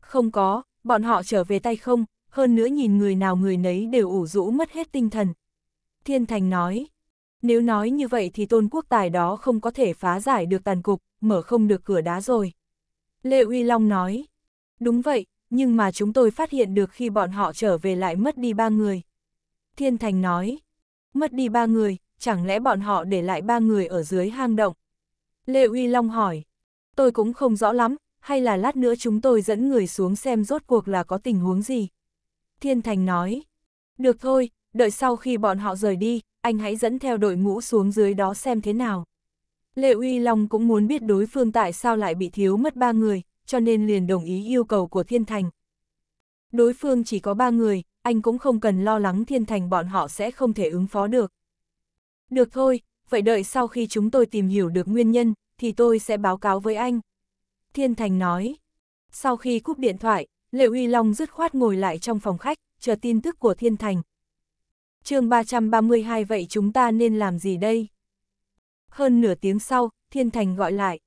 Không có, bọn họ trở về tay không, hơn nữa nhìn người nào người nấy đều ủ rũ mất hết tinh thần. Thiên Thành nói. Nếu nói như vậy thì tôn quốc tài đó không có thể phá giải được tàn cục, mở không được cửa đá rồi. Lê Uy Long nói, đúng vậy, nhưng mà chúng tôi phát hiện được khi bọn họ trở về lại mất đi ba người. Thiên Thành nói, mất đi ba người, chẳng lẽ bọn họ để lại ba người ở dưới hang động? Lê Uy Long hỏi, tôi cũng không rõ lắm, hay là lát nữa chúng tôi dẫn người xuống xem rốt cuộc là có tình huống gì? Thiên Thành nói, được thôi, đợi sau khi bọn họ rời đi, anh hãy dẫn theo đội ngũ xuống dưới đó xem thế nào. Lệ Uy Long cũng muốn biết đối phương tại sao lại bị thiếu mất ba người, cho nên liền đồng ý yêu cầu của Thiên Thành. Đối phương chỉ có ba người, anh cũng không cần lo lắng Thiên Thành bọn họ sẽ không thể ứng phó được. Được thôi, vậy đợi sau khi chúng tôi tìm hiểu được nguyên nhân, thì tôi sẽ báo cáo với anh. Thiên Thành nói. Sau khi cúp điện thoại, Lệ Uy Long dứt khoát ngồi lại trong phòng khách, chờ tin tức của Thiên Thành chương 332 vậy chúng ta nên làm gì đây? Hơn nửa tiếng sau, Thiên Thành gọi lại.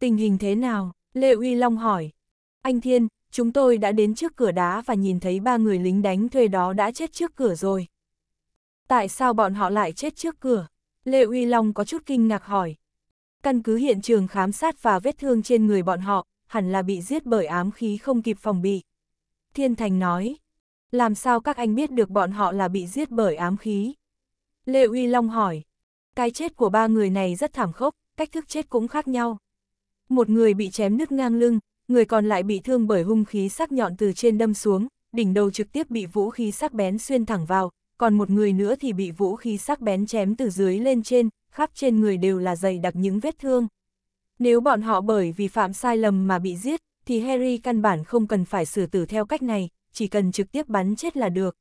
Tình hình thế nào? Lê Uy Long hỏi. Anh Thiên, chúng tôi đã đến trước cửa đá và nhìn thấy ba người lính đánh thuê đó đã chết trước cửa rồi. Tại sao bọn họ lại chết trước cửa? Lê Uy Long có chút kinh ngạc hỏi. Căn cứ hiện trường khám sát và vết thương trên người bọn họ, hẳn là bị giết bởi ám khí không kịp phòng bị. Thiên Thành nói, làm sao các anh biết được bọn họ là bị giết bởi ám khí? Lê Uy Long hỏi. Cái chết của ba người này rất thảm khốc, cách thức chết cũng khác nhau. Một người bị chém nứt ngang lưng, người còn lại bị thương bởi hung khí sắc nhọn từ trên đâm xuống, đỉnh đầu trực tiếp bị vũ khí sắc bén xuyên thẳng vào, còn một người nữa thì bị vũ khí sắc bén chém từ dưới lên trên, khắp trên người đều là dày đặc những vết thương. Nếu bọn họ bởi vì phạm sai lầm mà bị giết, thì Harry căn bản không cần phải xử tử theo cách này, chỉ cần trực tiếp bắn chết là được.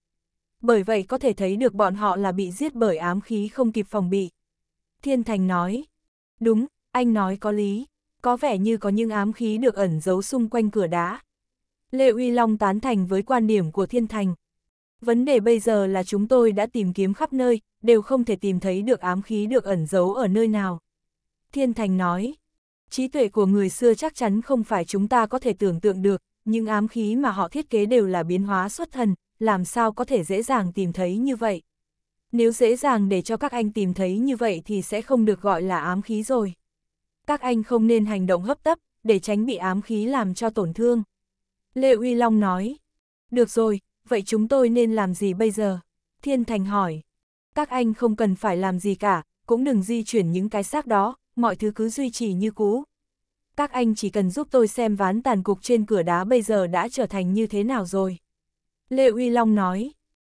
Bởi vậy có thể thấy được bọn họ là bị giết bởi ám khí không kịp phòng bị. Thiên Thành nói, đúng, anh nói có lý, có vẻ như có những ám khí được ẩn giấu xung quanh cửa đá. Lệ Uy Long tán thành với quan điểm của Thiên Thành. Vấn đề bây giờ là chúng tôi đã tìm kiếm khắp nơi, đều không thể tìm thấy được ám khí được ẩn giấu ở nơi nào. Thiên Thành nói, trí tuệ của người xưa chắc chắn không phải chúng ta có thể tưởng tượng được, nhưng ám khí mà họ thiết kế đều là biến hóa xuất thần, làm sao có thể dễ dàng tìm thấy như vậy. Nếu dễ dàng để cho các anh tìm thấy như vậy thì sẽ không được gọi là ám khí rồi. Các anh không nên hành động hấp tấp, để tránh bị ám khí làm cho tổn thương. Lê Uy Long nói, được rồi, vậy chúng tôi nên làm gì bây giờ? Thiên Thành hỏi, các anh không cần phải làm gì cả, cũng đừng di chuyển những cái xác đó, mọi thứ cứ duy trì như cũ, các anh chỉ cần giúp tôi xem ván tàn cục trên cửa đá bây giờ đã trở thành như thế nào rồi. Lê Uy Long nói,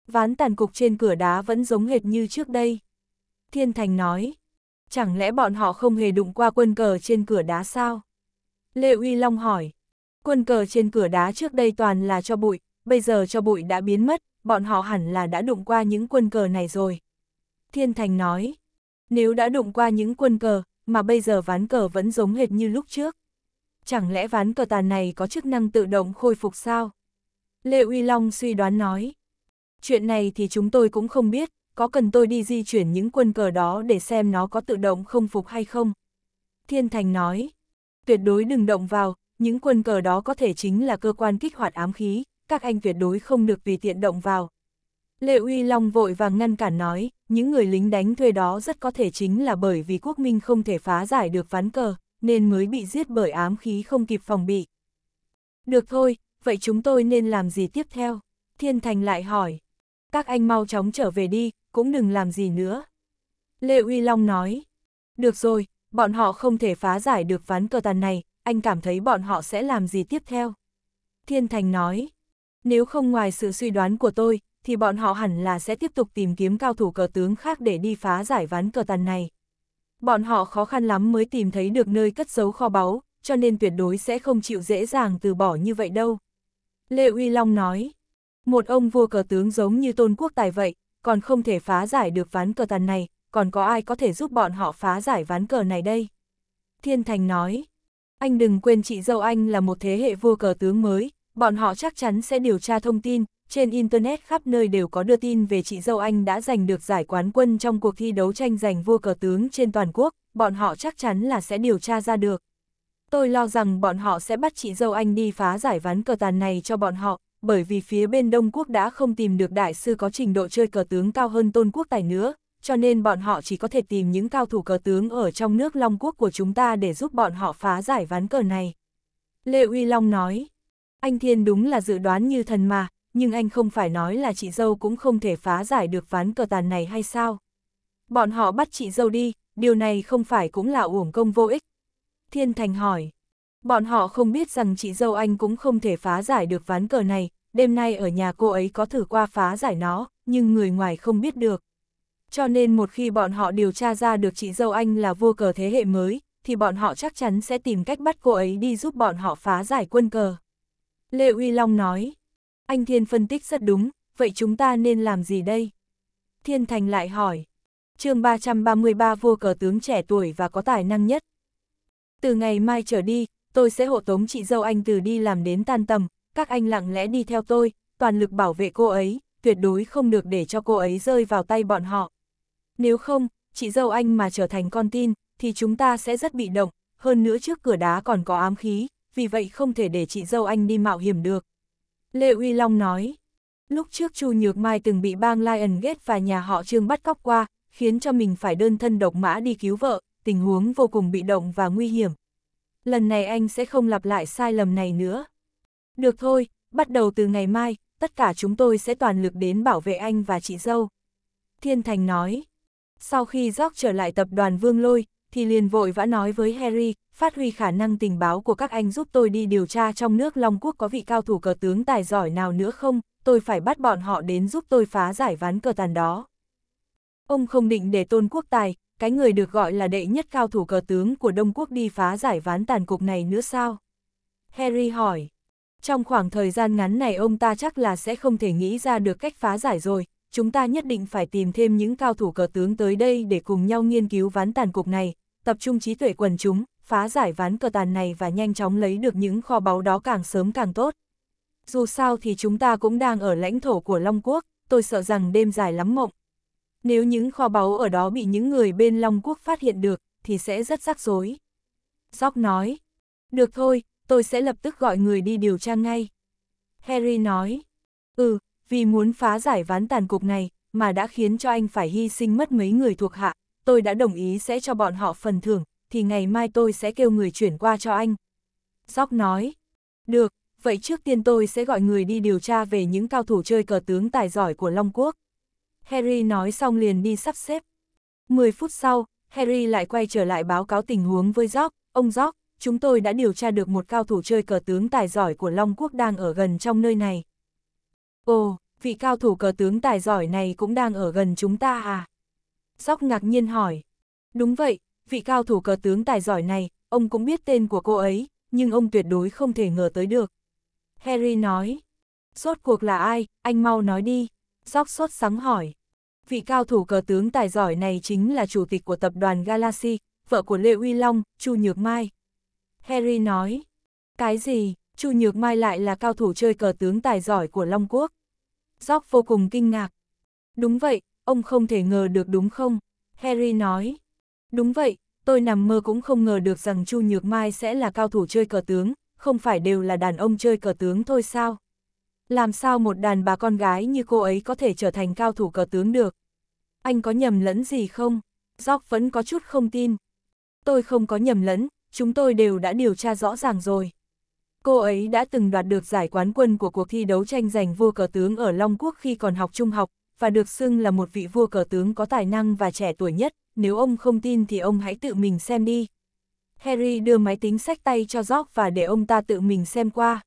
ván tàn cục trên cửa đá vẫn giống hệt như trước đây. Thiên Thành nói, chẳng lẽ bọn họ không hề đụng qua quân cờ trên cửa đá sao? Lê Uy Long hỏi, quân cờ trên cửa đá trước đây toàn là cho bụi, bây giờ cho bụi đã biến mất, bọn họ hẳn là đã đụng qua những quân cờ này rồi. Thiên Thành nói, nếu đã đụng qua những quân cờ, mà bây giờ ván cờ vẫn giống hệt như lúc trước. Chẳng lẽ ván cờ tàn này có chức năng tự động khôi phục sao? Lê Uy Long suy đoán nói. Chuyện này thì chúng tôi cũng không biết, có cần tôi đi di chuyển những quân cờ đó để xem nó có tự động không phục hay không? Thiên Thành nói. Tuyệt đối đừng động vào, những quân cờ đó có thể chính là cơ quan kích hoạt ám khí, các anh tuyệt đối không được vì tiện động vào, Lệ Uy Long vội vàng ngăn cản nói, những người lính đánh thuê đó rất có thể chính là bởi vì quốc minh không thể phá giải được ván cờ, nên mới bị giết bởi ám khí không kịp phòng bị. Được thôi, vậy chúng tôi nên làm gì tiếp theo? Thiên Thành lại hỏi. Các anh mau chóng trở về đi, cũng đừng làm gì nữa. Lê Uy Long nói. Được rồi, bọn họ không thể phá giải được ván cờ tàn này, anh cảm thấy bọn họ sẽ làm gì tiếp theo? Thiên Thành nói. Nếu không ngoài sự suy đoán của tôi, thì bọn họ hẳn là sẽ tiếp tục tìm kiếm cao thủ cờ tướng khác để đi phá giải ván cờ tàn này. Bọn họ khó khăn lắm mới tìm thấy được nơi cất giấu kho báu, cho nên tuyệt đối sẽ không chịu dễ dàng từ bỏ như vậy đâu. Lê Uy Long nói, một ông vua cờ tướng giống như tôn quốc tài vậy, còn không thể phá giải được ván cờ tàn này, còn có ai có thể giúp bọn họ phá giải ván cờ này đây? Thiên Thành nói, anh đừng quên chị dâu anh là một thế hệ vua cờ tướng mới, bọn họ chắc chắn sẽ điều tra thông tin, trên Internet khắp nơi đều có đưa tin về chị dâu anh đã giành được giải quán quân trong cuộc thi đấu tranh giành vua cờ tướng trên toàn quốc, bọn họ chắc chắn là sẽ điều tra ra được. Tôi lo rằng bọn họ sẽ bắt chị dâu anh đi phá giải ván cờ tàn này cho bọn họ, bởi vì phía bên Đông Quốc đã không tìm được đại sư có trình độ chơi cờ tướng cao hơn tôn quốc tài nữa, cho nên bọn họ chỉ có thể tìm những cao thủ cờ tướng ở trong nước Long Quốc của chúng ta để giúp bọn họ phá giải ván cờ này. Lê Uy Long nói, anh Thiên đúng là dự đoán như thần mà, nhưng anh không phải nói là chị dâu cũng không thể phá giải được ván cờ tàn này hay sao? Bọn họ bắt chị dâu đi, điều này không phải cũng là uổng công vô ích. Thiên Thành hỏi, bọn họ không biết rằng chị dâu anh cũng không thể phá giải được ván cờ này, đêm nay ở nhà cô ấy có thử qua phá giải nó, nhưng người ngoài không biết được. Cho nên một khi bọn họ điều tra ra được chị dâu anh là vua cờ thế hệ mới, thì bọn họ chắc chắn sẽ tìm cách bắt cô ấy đi giúp bọn họ phá giải quân cờ. Lê Uy Long nói, anh Thiên phân tích rất đúng, vậy chúng ta nên làm gì đây? Thiên Thành lại hỏi. chương 333 vua cờ tướng trẻ tuổi và có tài năng nhất. Từ ngày mai trở đi, tôi sẽ hộ tống chị dâu anh từ đi làm đến tan tầm, các anh lặng lẽ đi theo tôi, toàn lực bảo vệ cô ấy, tuyệt đối không được để cho cô ấy rơi vào tay bọn họ. Nếu không, chị dâu anh mà trở thành con tin, thì chúng ta sẽ rất bị động, hơn nữa trước cửa đá còn có ám khí, vì vậy không thể để chị dâu anh đi mạo hiểm được. Lê Uy Long nói. Lúc trước Chu Nhược Mai từng bị bang Lion Gate và nhà họ Trương bắt cóc qua, khiến cho mình phải đơn thân độc mã đi cứu vợ, tình huống vô cùng bị động và nguy hiểm. Lần này anh sẽ không lặp lại sai lầm này nữa. Được thôi, bắt đầu từ ngày mai, tất cả chúng tôi sẽ toàn lực đến bảo vệ anh và chị dâu. Thiên Thành nói. Sau khi Jock trở lại tập đoàn Vương Lôi, thì liền vội vã nói với Harry, phát huy khả năng tình báo của các anh giúp tôi đi điều tra trong nước Long Quốc có vị cao thủ cờ tướng tài giỏi nào nữa không, tôi phải bắt bọn họ đến giúp tôi phá giải ván cờ tàn đó. Ông không định để tôn quốc tài, cái người được gọi là đệ nhất cao thủ cờ tướng của Đông Quốc đi phá giải ván tàn cục này nữa sao? Harry hỏi. Trong khoảng thời gian ngắn này ông ta chắc là sẽ không thể nghĩ ra được cách phá giải rồi, chúng ta nhất định phải tìm thêm những cao thủ cờ tướng tới đây để cùng nhau nghiên cứu ván tàn cục này, tập trung trí tuệ quần chúng, phá giải ván cờ tàn này và nhanh chóng lấy được những kho báu đó càng sớm càng tốt. Dù sao thì chúng ta cũng đang ở lãnh thổ của Long Quốc, tôi sợ rằng đêm dài lắm mộng. Nếu những kho báu ở đó bị những người bên Long Quốc phát hiện được, thì sẽ rất rắc rối. Jock nói, được thôi, tôi sẽ lập tức gọi người đi điều tra ngay. Harry nói, ừ, vì muốn phá giải ván tàn cục này, mà đã khiến cho anh phải hy sinh mất mấy người thuộc hạ, tôi đã đồng ý sẽ cho bọn họ phần thưởng, thì ngày mai tôi sẽ kêu người chuyển qua cho anh. Dóc nói, được, vậy trước tiên tôi sẽ gọi người đi điều tra về những cao thủ chơi cờ tướng tài giỏi của Long Quốc. Harry nói xong liền đi sắp xếp. 10 phút sau, Harry lại quay trở lại báo cáo tình huống với Jock, ông Jock, chúng tôi đã điều tra được một cao thủ chơi cờ tướng tài giỏi của Long Quốc đang ở gần trong nơi này. Ồ, vị cao thủ cờ tướng tài giỏi này cũng đang ở gần chúng ta à? Jock ngạc nhiên hỏi. Đúng vậy, vị cao thủ cờ tướng tài giỏi này, ông cũng biết tên của cô ấy, nhưng ông tuyệt đối không thể ngờ tới được. Harry nói, sốt cuộc là ai, anh mau nói đi, Jock sốt sắng hỏi. Vị cao thủ cờ tướng tài giỏi này chính là chủ tịch của tập đoàn Galaxy, vợ của Lê Uy Long, Chu Nhược Mai. Harry nói, cái gì, Chu Nhược Mai lại là cao thủ chơi cờ tướng tài giỏi của Long Quốc. Jock vô cùng kinh ngạc. Đúng vậy, ông không thể ngờ được đúng không? Harry nói. Đúng vậy, tôi nằm mơ cũng không ngờ được rằng Chu Nhược Mai sẽ là cao thủ chơi cờ tướng, không phải đều là đàn ông chơi cờ tướng thôi sao? Làm sao một đàn bà con gái như cô ấy có thể trở thành cao thủ cờ tướng được? Anh có nhầm lẫn gì không? Jock vẫn có chút không tin. Tôi không có nhầm lẫn, chúng tôi đều đã điều tra rõ ràng rồi. Cô ấy đã từng đoạt được giải quán quân của cuộc thi đấu tranh giành vua cờ tướng ở Long Quốc khi còn học trung học, và được xưng là một vị vua cờ tướng có tài năng và trẻ tuổi nhất, nếu ông không tin thì ông hãy tự mình xem đi. Harry đưa máy tính sách tay cho Jock và để ông ta tự mình xem qua.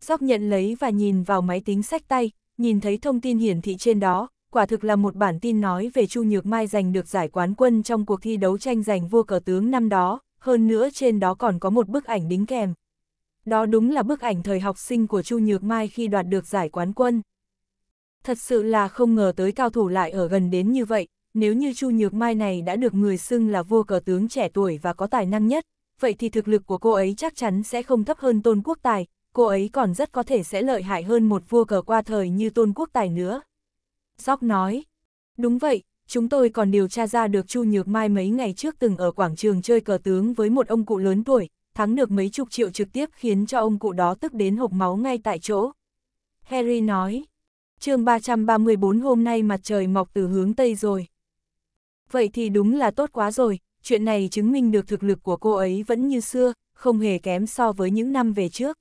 Jock nhận lấy và nhìn vào máy tính sách tay, nhìn thấy thông tin hiển thị trên đó, quả thực là một bản tin nói về Chu Nhược Mai giành được giải quán quân trong cuộc thi đấu tranh giành vua cờ tướng năm đó, hơn nữa trên đó còn có một bức ảnh đính kèm. Đó đúng là bức ảnh thời học sinh của Chu Nhược Mai khi đoạt được giải quán quân thật sự là không ngờ tới cao thủ lại ở gần đến như vậy, nếu như Chu Nhược Mai này đã được người xưng là vua cờ tướng trẻ tuổi và có tài năng nhất, vậy thì thực lực của cô ấy chắc chắn sẽ không thấp hơn Tôn Quốc Tài, cô ấy còn rất có thể sẽ lợi hại hơn một vua cờ qua thời như Tôn Quốc Tài nữa. Sóc nói, đúng vậy, chúng tôi còn điều tra ra được Chu Nhược Mai mấy ngày trước từng ở quảng trường chơi cờ tướng với một ông cụ lớn tuổi, thắng được mấy chục triệu trực tiếp khiến cho ông cụ đó tức đến hộc máu ngay tại chỗ. Harry nói, chương 334 hôm nay mặt trời mọc từ hướng Tây rồi. Vậy thì đúng là tốt quá rồi, chuyện này chứng minh được thực lực của cô ấy vẫn như xưa, không hề kém so với những năm về trước.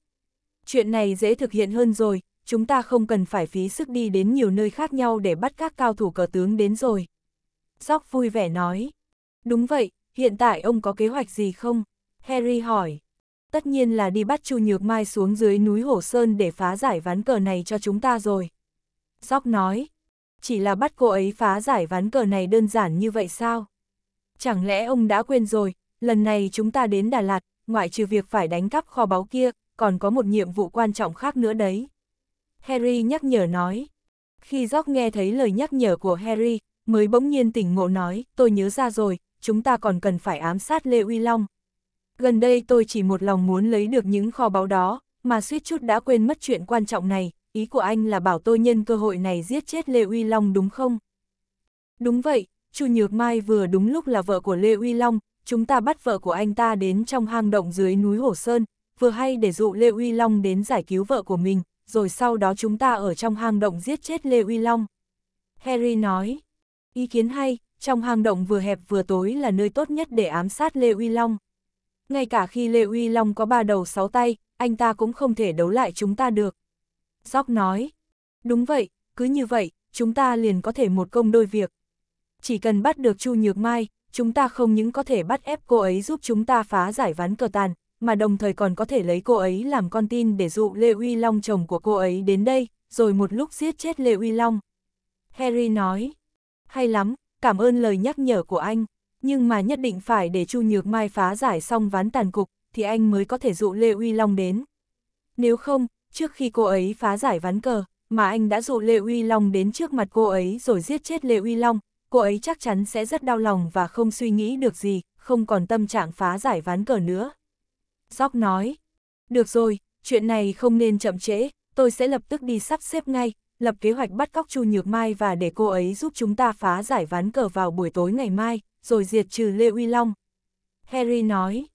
Chuyện này dễ thực hiện hơn rồi, chúng ta không cần phải phí sức đi đến nhiều nơi khác nhau để bắt các cao thủ cờ tướng đến rồi. jock vui vẻ nói. Đúng vậy, hiện tại ông có kế hoạch gì không? Harry hỏi. Tất nhiên là đi bắt Chu Nhược Mai xuống dưới núi Hổ Sơn để phá giải ván cờ này cho chúng ta rồi. Dóc nói, chỉ là bắt cô ấy phá giải ván cờ này đơn giản như vậy sao? Chẳng lẽ ông đã quên rồi, lần này chúng ta đến Đà Lạt, ngoại trừ việc phải đánh cắp kho báu kia, còn có một nhiệm vụ quan trọng khác nữa đấy. Harry nhắc nhở nói. Khi Jock nghe thấy lời nhắc nhở của Harry, mới bỗng nhiên tỉnh ngộ nói, tôi nhớ ra rồi, chúng ta còn cần phải ám sát Lê Uy Long. Gần đây tôi chỉ một lòng muốn lấy được những kho báu đó, mà suýt chút đã quên mất chuyện quan trọng này, ý của anh là bảo tôi nhân cơ hội này giết chết Lê Uy Long đúng không? Đúng vậy, Chu Nhược Mai vừa đúng lúc là vợ của Lê Uy Long, chúng ta bắt vợ của anh ta đến trong hang động dưới núi Hổ Sơn, vừa hay để dụ Lê Uy Long đến giải cứu vợ của mình, rồi sau đó chúng ta ở trong hang động giết chết Lê Uy Long. Harry nói, ý kiến hay, trong hang động vừa hẹp vừa tối là nơi tốt nhất để ám sát Lê Uy Long. Ngay cả khi Lê Uy Long có ba đầu sáu tay, anh ta cũng không thể đấu lại chúng ta được. Gióc nói. Đúng vậy, cứ như vậy, chúng ta liền có thể một công đôi việc. Chỉ cần bắt được Chu Nhược Mai, chúng ta không những có thể bắt ép cô ấy giúp chúng ta phá giải ván cờ tàn, mà đồng thời còn có thể lấy cô ấy làm con tin để dụ Lê Uy Long chồng của cô ấy đến đây, rồi một lúc giết chết Lê Uy Long. Harry nói, hay lắm, cảm ơn lời nhắc nhở của anh, nhưng mà nhất định phải để Chu Nhược Mai phá giải xong ván tàn cục, thì anh mới có thể dụ Lê Uy Long đến. Nếu không, trước khi cô ấy phá giải ván cờ, mà anh đã dụ Lệ Uy Long đến trước mặt cô ấy rồi giết chết Lệ Uy Long, cô ấy chắc chắn sẽ rất đau lòng và không suy nghĩ được gì, không còn tâm trạng phá giải ván cờ nữa. jock nói, được rồi, chuyện này không nên chậm trễ, tôi sẽ lập tức đi sắp xếp ngay, lập kế hoạch bắt cóc Chu Nhược Mai và để cô ấy giúp chúng ta phá giải ván cờ vào buổi tối ngày mai, rồi diệt trừ Lê Uy Long. Harry nói,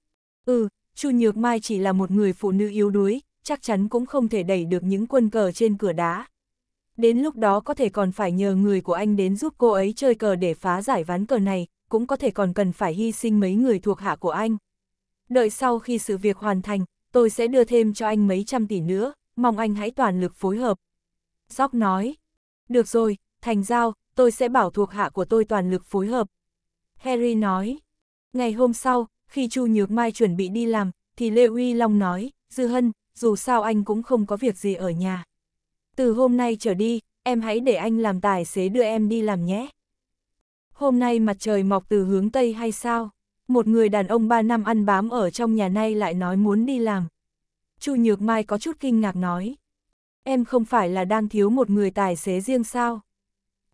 ừ, Chu Nhược Mai chỉ là một người phụ nữ yếu đuối, chắc chắn cũng không thể đẩy được những quân cờ trên cửa đá. Đến lúc đó có thể còn phải nhờ người của anh đến giúp cô ấy chơi cờ để phá giải ván cờ này, cũng có thể còn cần phải hy sinh mấy người thuộc hạ của anh. Đợi sau khi sự việc hoàn thành, tôi sẽ đưa thêm cho anh mấy trăm tỷ nữa, mong anh hãy toàn lực phối hợp. Gióc nói, được rồi, thành giao, tôi sẽ bảo thuộc hạ của tôi toàn lực phối hợp. Harry nói, ngày hôm sau, khi Chu Nhược Mai chuẩn bị đi làm, thì Lê Uy Long nói, Dư Hân, dù sao anh cũng không có việc gì ở nhà. Từ hôm nay trở đi, em hãy để anh làm tài xế đưa em đi làm nhé. Hôm nay mặt trời mọc từ hướng Tây hay sao? Một người đàn ông ba năm ăn bám ở trong nhà nay lại nói muốn đi làm. Chu Nhược Mai có chút kinh ngạc nói. Em không phải là đang thiếu một người tài xế riêng sao?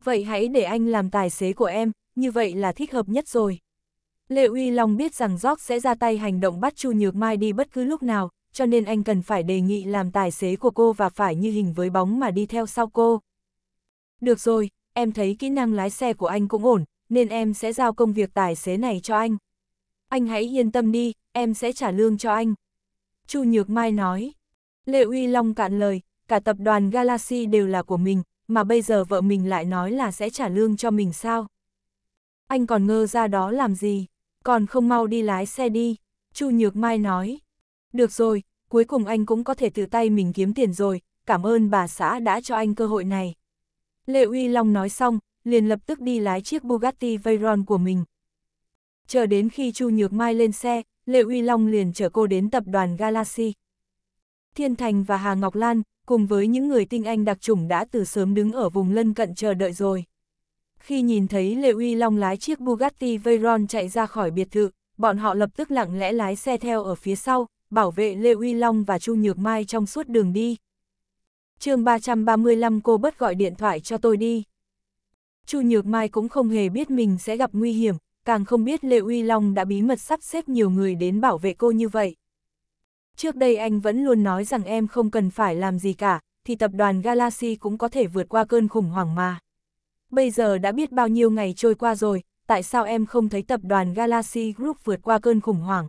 Vậy hãy để anh làm tài xế của em, như vậy là thích hợp nhất rồi. Lệ Uy Long biết rằng Jock sẽ ra tay hành động bắt Chu Nhược Mai đi bất cứ lúc nào, cho nên anh cần phải đề nghị làm tài xế của cô và phải như hình với bóng mà đi theo sau cô. Được rồi, em thấy kỹ năng lái xe của anh cũng ổn, nên em sẽ giao công việc tài xế này cho anh. Anh hãy yên tâm đi, em sẽ trả lương cho anh. Chu Nhược Mai nói. Lệ Uy Long cạn lời, cả tập đoàn Galaxy đều là của mình, mà bây giờ vợ mình lại nói là sẽ trả lương cho mình sao? Anh còn ngơ ra đó làm gì? Còn không mau đi lái xe đi. Chu Nhược Mai nói. Được rồi, cuối cùng anh cũng có thể từ tay mình kiếm tiền rồi, cảm ơn bà xã đã cho anh cơ hội này. Lệ Uy Long nói xong, liền lập tức đi lái chiếc Bugatti Veyron của mình. Chờ đến khi Chu Nhược Mai lên xe, Lệ Uy Long liền chở cô đến tập đoàn Galaxy. Thiên Thành và Hà Ngọc Lan, cùng với những người tinh anh đặc chủng đã từ sớm đứng ở vùng lân cận chờ đợi rồi. Khi nhìn thấy Lệ Uy Long lái chiếc Bugatti Veyron chạy ra khỏi biệt thự, bọn họ lập tức lặng lẽ lái xe theo ở phía sau, bảo vệ Lê Uy Long và Chu Nhược Mai trong suốt đường đi. chương 335 cô bất gọi điện thoại cho tôi đi. Chu Nhược Mai cũng không hề biết mình sẽ gặp nguy hiểm, càng không biết Lê Uy Long đã bí mật sắp xếp nhiều người đến bảo vệ cô như vậy. Trước đây anh vẫn luôn nói rằng em không cần phải làm gì cả, thì tập đoàn Galaxy cũng có thể vượt qua cơn khủng hoảng mà. Bây giờ đã biết bao nhiêu ngày trôi qua rồi, tại sao em không thấy tập đoàn Galaxy Group vượt qua cơn khủng hoảng?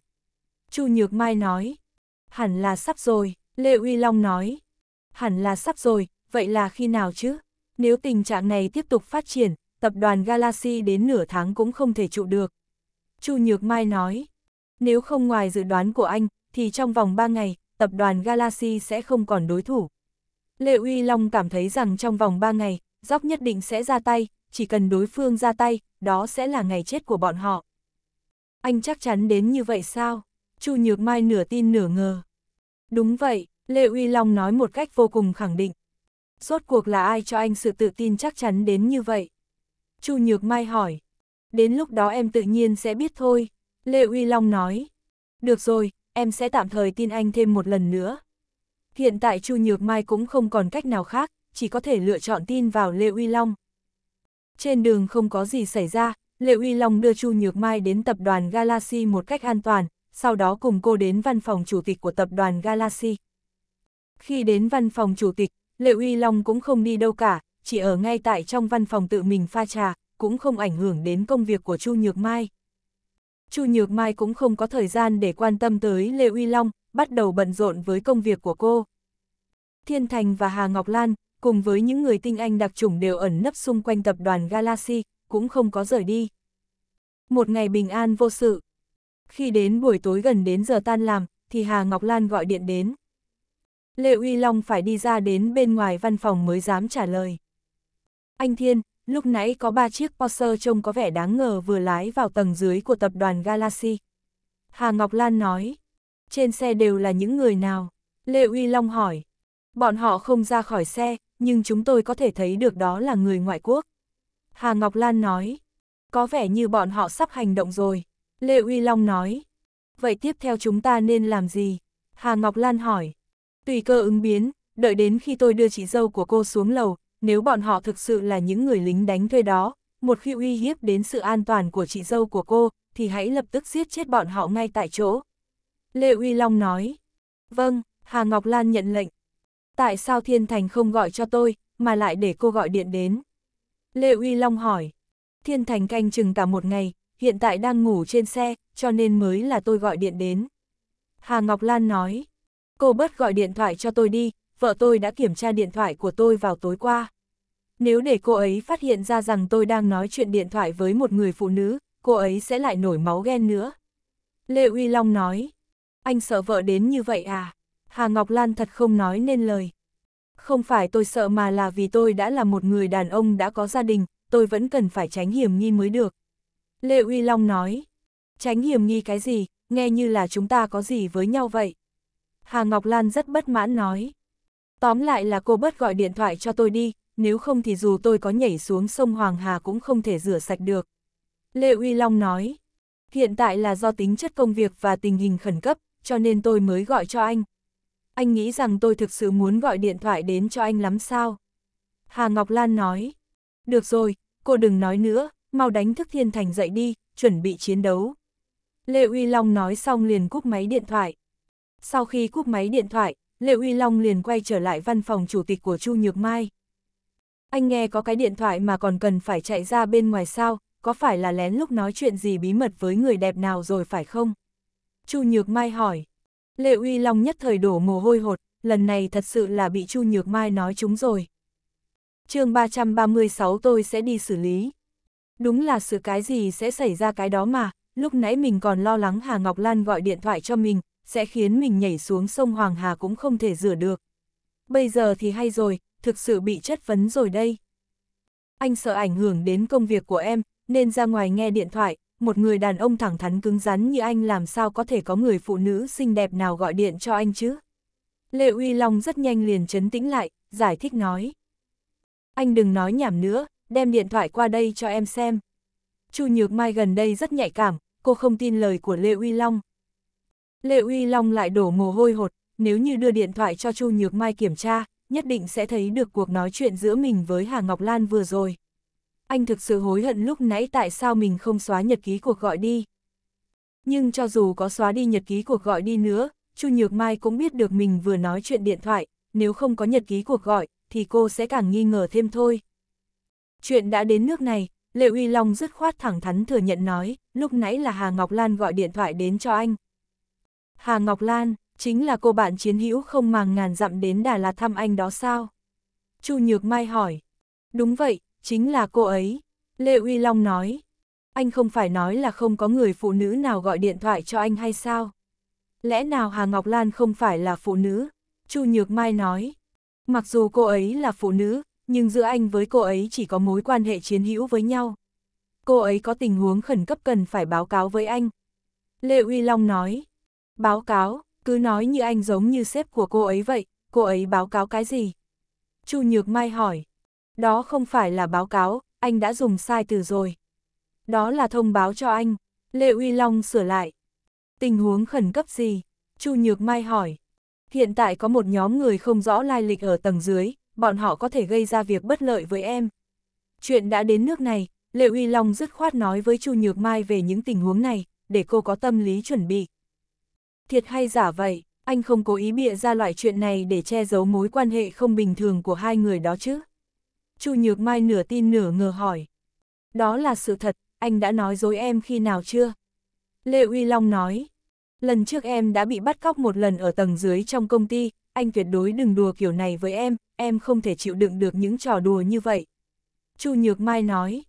Chu Nhược Mai nói. Hẳn là sắp rồi, Lê Uy Long nói. Hẳn là sắp rồi, vậy là khi nào chứ? Nếu tình trạng này tiếp tục phát triển, tập đoàn Galaxy đến nửa tháng cũng không thể trụ được. Chu Nhược Mai nói. Nếu không ngoài dự đoán của anh, thì trong vòng 3 ngày, tập đoàn Galaxy sẽ không còn đối thủ. Lê Uy Long cảm thấy rằng trong vòng 3 ngày, Dóc nhất định sẽ ra tay, chỉ cần đối phương ra tay, đó sẽ là ngày chết của bọn họ. Anh chắc chắn đến như vậy sao? Chu Nhược Mai nửa tin nửa ngờ. Đúng vậy, Lê Uy Long nói một cách vô cùng khẳng định. Rốt cuộc là ai cho anh sự tự tin chắc chắn đến như vậy? Chu Nhược Mai hỏi. Đến lúc đó em tự nhiên sẽ biết thôi, Lê Uy Long nói. Được rồi, em sẽ tạm thời tin anh thêm một lần nữa. Hiện tại Chu Nhược Mai cũng không còn cách nào khác, chỉ có thể lựa chọn tin vào Lê Uy Long. Trên đường không có gì xảy ra, Lê Uy Long đưa Chu Nhược Mai đến tập đoàn Galaxy một cách an toàn, sau đó cùng cô đến văn phòng chủ tịch của tập đoàn Galaxy. Khi đến văn phòng chủ tịch, Lệ Uy Long cũng không đi đâu cả, chỉ ở ngay tại trong văn phòng tự mình pha trà, cũng không ảnh hưởng đến công việc của Chu Nhược Mai. Chu Nhược Mai cũng không có thời gian để quan tâm tới Lê Uy Long, bắt đầu bận rộn với công việc của cô. Thiên Thành và Hà Ngọc Lan, cùng với những người tinh anh đặc chủng đều ẩn nấp xung quanh tập đoàn Galaxy, cũng không có rời đi. Một ngày bình an vô sự, khi đến buổi tối gần đến giờ tan làm, thì Hà Ngọc Lan gọi điện đến. Lệ Uy Long phải đi ra đến bên ngoài văn phòng mới dám trả lời. Anh Thiên, lúc nãy có ba chiếc Porsche trông có vẻ đáng ngờ vừa lái vào tầng dưới của tập đoàn Galaxy. Hà Ngọc Lan nói, trên xe đều là những người nào? Lệ Uy Long hỏi, bọn họ không ra khỏi xe, nhưng chúng tôi có thể thấy được đó là người ngoại quốc. Hà Ngọc Lan nói, có vẻ như bọn họ sắp hành động rồi. Lê Uy Long nói. Vậy tiếp theo chúng ta nên làm gì? Hà Ngọc Lan hỏi. Tùy cơ ứng biến, đợi đến khi tôi đưa chị dâu của cô xuống lầu, nếu bọn họ thực sự là những người lính đánh thuê đó, một khi uy hiếp đến sự an toàn của chị dâu của cô, thì hãy lập tức giết chết bọn họ ngay tại chỗ. Lê Uy Long nói. Vâng, Hà Ngọc Lan nhận lệnh. Tại sao Thiên Thành không gọi cho tôi, mà lại để cô gọi điện đến? Lê Uy Long hỏi. Thiên Thành canh chừng cả một ngày, hiện tại đang ngủ trên xe, cho nên mới là tôi gọi điện đến. Hà Ngọc Lan nói, cô bớt gọi điện thoại cho tôi đi, vợ tôi đã kiểm tra điện thoại của tôi vào tối qua. Nếu để cô ấy phát hiện ra rằng tôi đang nói chuyện điện thoại với một người phụ nữ, cô ấy sẽ lại nổi máu ghen nữa. Lê Uy Long nói, anh sợ vợ đến như vậy à? Hà Ngọc Lan thật không nói nên lời. Không phải tôi sợ mà là vì tôi đã là một người đàn ông đã có gia đình, tôi vẫn cần phải tránh hiểm nghi mới được. Lê Uy Long nói, tránh hiểm nghi cái gì, nghe như là chúng ta có gì với nhau vậy. Hà Ngọc Lan rất bất mãn nói, tóm lại là cô bớt gọi điện thoại cho tôi đi, nếu không thì dù tôi có nhảy xuống sông Hoàng Hà cũng không thể rửa sạch được. Lê Uy Long nói, hiện tại là do tính chất công việc và tình hình khẩn cấp, cho nên tôi mới gọi cho anh. Anh nghĩ rằng tôi thực sự muốn gọi điện thoại đến cho anh lắm sao? Hà Ngọc Lan nói, được rồi, cô đừng nói nữa, mau đánh thức thiên thành dậy đi, chuẩn bị chiến đấu. Lê Uy Long nói xong liền cúp máy điện thoại. Sau khi cúp máy điện thoại, Lê Uy Long liền quay trở lại văn phòng chủ tịch của Chu Nhược Mai. Anh nghe có cái điện thoại mà còn cần phải chạy ra bên ngoài sao, có phải là lén lúc nói chuyện gì bí mật với người đẹp nào rồi phải không? Chu Nhược Mai hỏi. Lê Uy Long nhất thời đổ mồ hôi hột, lần này thật sự là bị Chu Nhược Mai nói chúng rồi. chương 336 tôi sẽ đi xử lý. Đúng là sự cái gì sẽ xảy ra cái đó mà, lúc nãy mình còn lo lắng Hà Ngọc Lan gọi điện thoại cho mình, sẽ khiến mình nhảy xuống sông Hoàng Hà cũng không thể rửa được. Bây giờ thì hay rồi, thực sự bị chất vấn rồi đây. Anh sợ ảnh hưởng đến công việc của em, nên ra ngoài nghe điện thoại, một người đàn ông thẳng thắn cứng rắn như anh làm sao có thể có người phụ nữ xinh đẹp nào gọi điện cho anh chứ. Lệ Uy Long rất nhanh liền chấn tĩnh lại, giải thích nói. Anh đừng nói nhảm nữa, đem điện thoại qua đây cho em xem. Chu Nhược Mai gần đây rất nhạy cảm, cô không tin lời của Lê Uy Long. Lê Uy Long lại đổ mồ hôi hột, nếu như đưa điện thoại cho Chu Nhược Mai kiểm tra, nhất định sẽ thấy được cuộc nói chuyện giữa mình với Hà Ngọc Lan vừa rồi. Anh thực sự hối hận lúc nãy tại sao mình không xóa nhật ký cuộc gọi đi. Nhưng cho dù có xóa đi nhật ký cuộc gọi đi nữa, Chu Nhược Mai cũng biết được mình vừa nói chuyện điện thoại, nếu không có nhật ký cuộc gọi, thì cô sẽ càng nghi ngờ thêm thôi. Chuyện đã đến nước này, Lệ Uy Long dứt khoát thẳng thắn thừa nhận nói, lúc nãy là Hà Ngọc Lan gọi điện thoại đến cho anh. Hà Ngọc Lan, chính là cô bạn chiến hữu không màng ngàn dặm đến Đà Lạt thăm anh đó sao? Chu Nhược Mai hỏi. Đúng vậy, chính là cô ấy. Lệ Uy Long nói. Anh không phải nói là không có người phụ nữ nào gọi điện thoại cho anh hay sao? Lẽ nào Hà Ngọc Lan không phải là phụ nữ? Chu Nhược Mai nói. Mặc dù cô ấy là phụ nữ, nhưng giữa anh với cô ấy chỉ có mối quan hệ chiến hữu với nhau. Cô ấy có tình huống khẩn cấp cần phải báo cáo với anh. Lê Uy Long nói, báo cáo, cứ nói như anh giống như sếp của cô ấy vậy, cô ấy báo cáo cái gì? Chu Nhược Mai hỏi, đó không phải là báo cáo, anh đã dùng sai từ rồi. Đó là thông báo cho anh, Lê Uy Long sửa lại. Tình huống khẩn cấp gì? Chu Nhược Mai hỏi. Hiện tại có một nhóm người không rõ lai lịch ở tầng dưới, bọn họ có thể gây ra việc bất lợi với em. Chuyện đã đến nước này, Lệ Uy Long dứt khoát nói với Chu Nhược Mai về những tình huống này, để cô có tâm lý chuẩn bị. Thiệt hay giả vậy, anh không cố ý bịa ra loại chuyện này để che giấu mối quan hệ không bình thường của hai người đó chứ? Chu Nhược Mai nửa tin nửa ngờ hỏi. Đó là sự thật, anh đã nói dối em khi nào chưa? Lê Uy Long nói, lần trước em đã bị bắt cóc một lần ở tầng dưới trong công ty, anh tuyệt đối đừng đùa kiểu này với em, em không thể chịu đựng được những trò đùa như vậy. Chu Nhược Mai nói,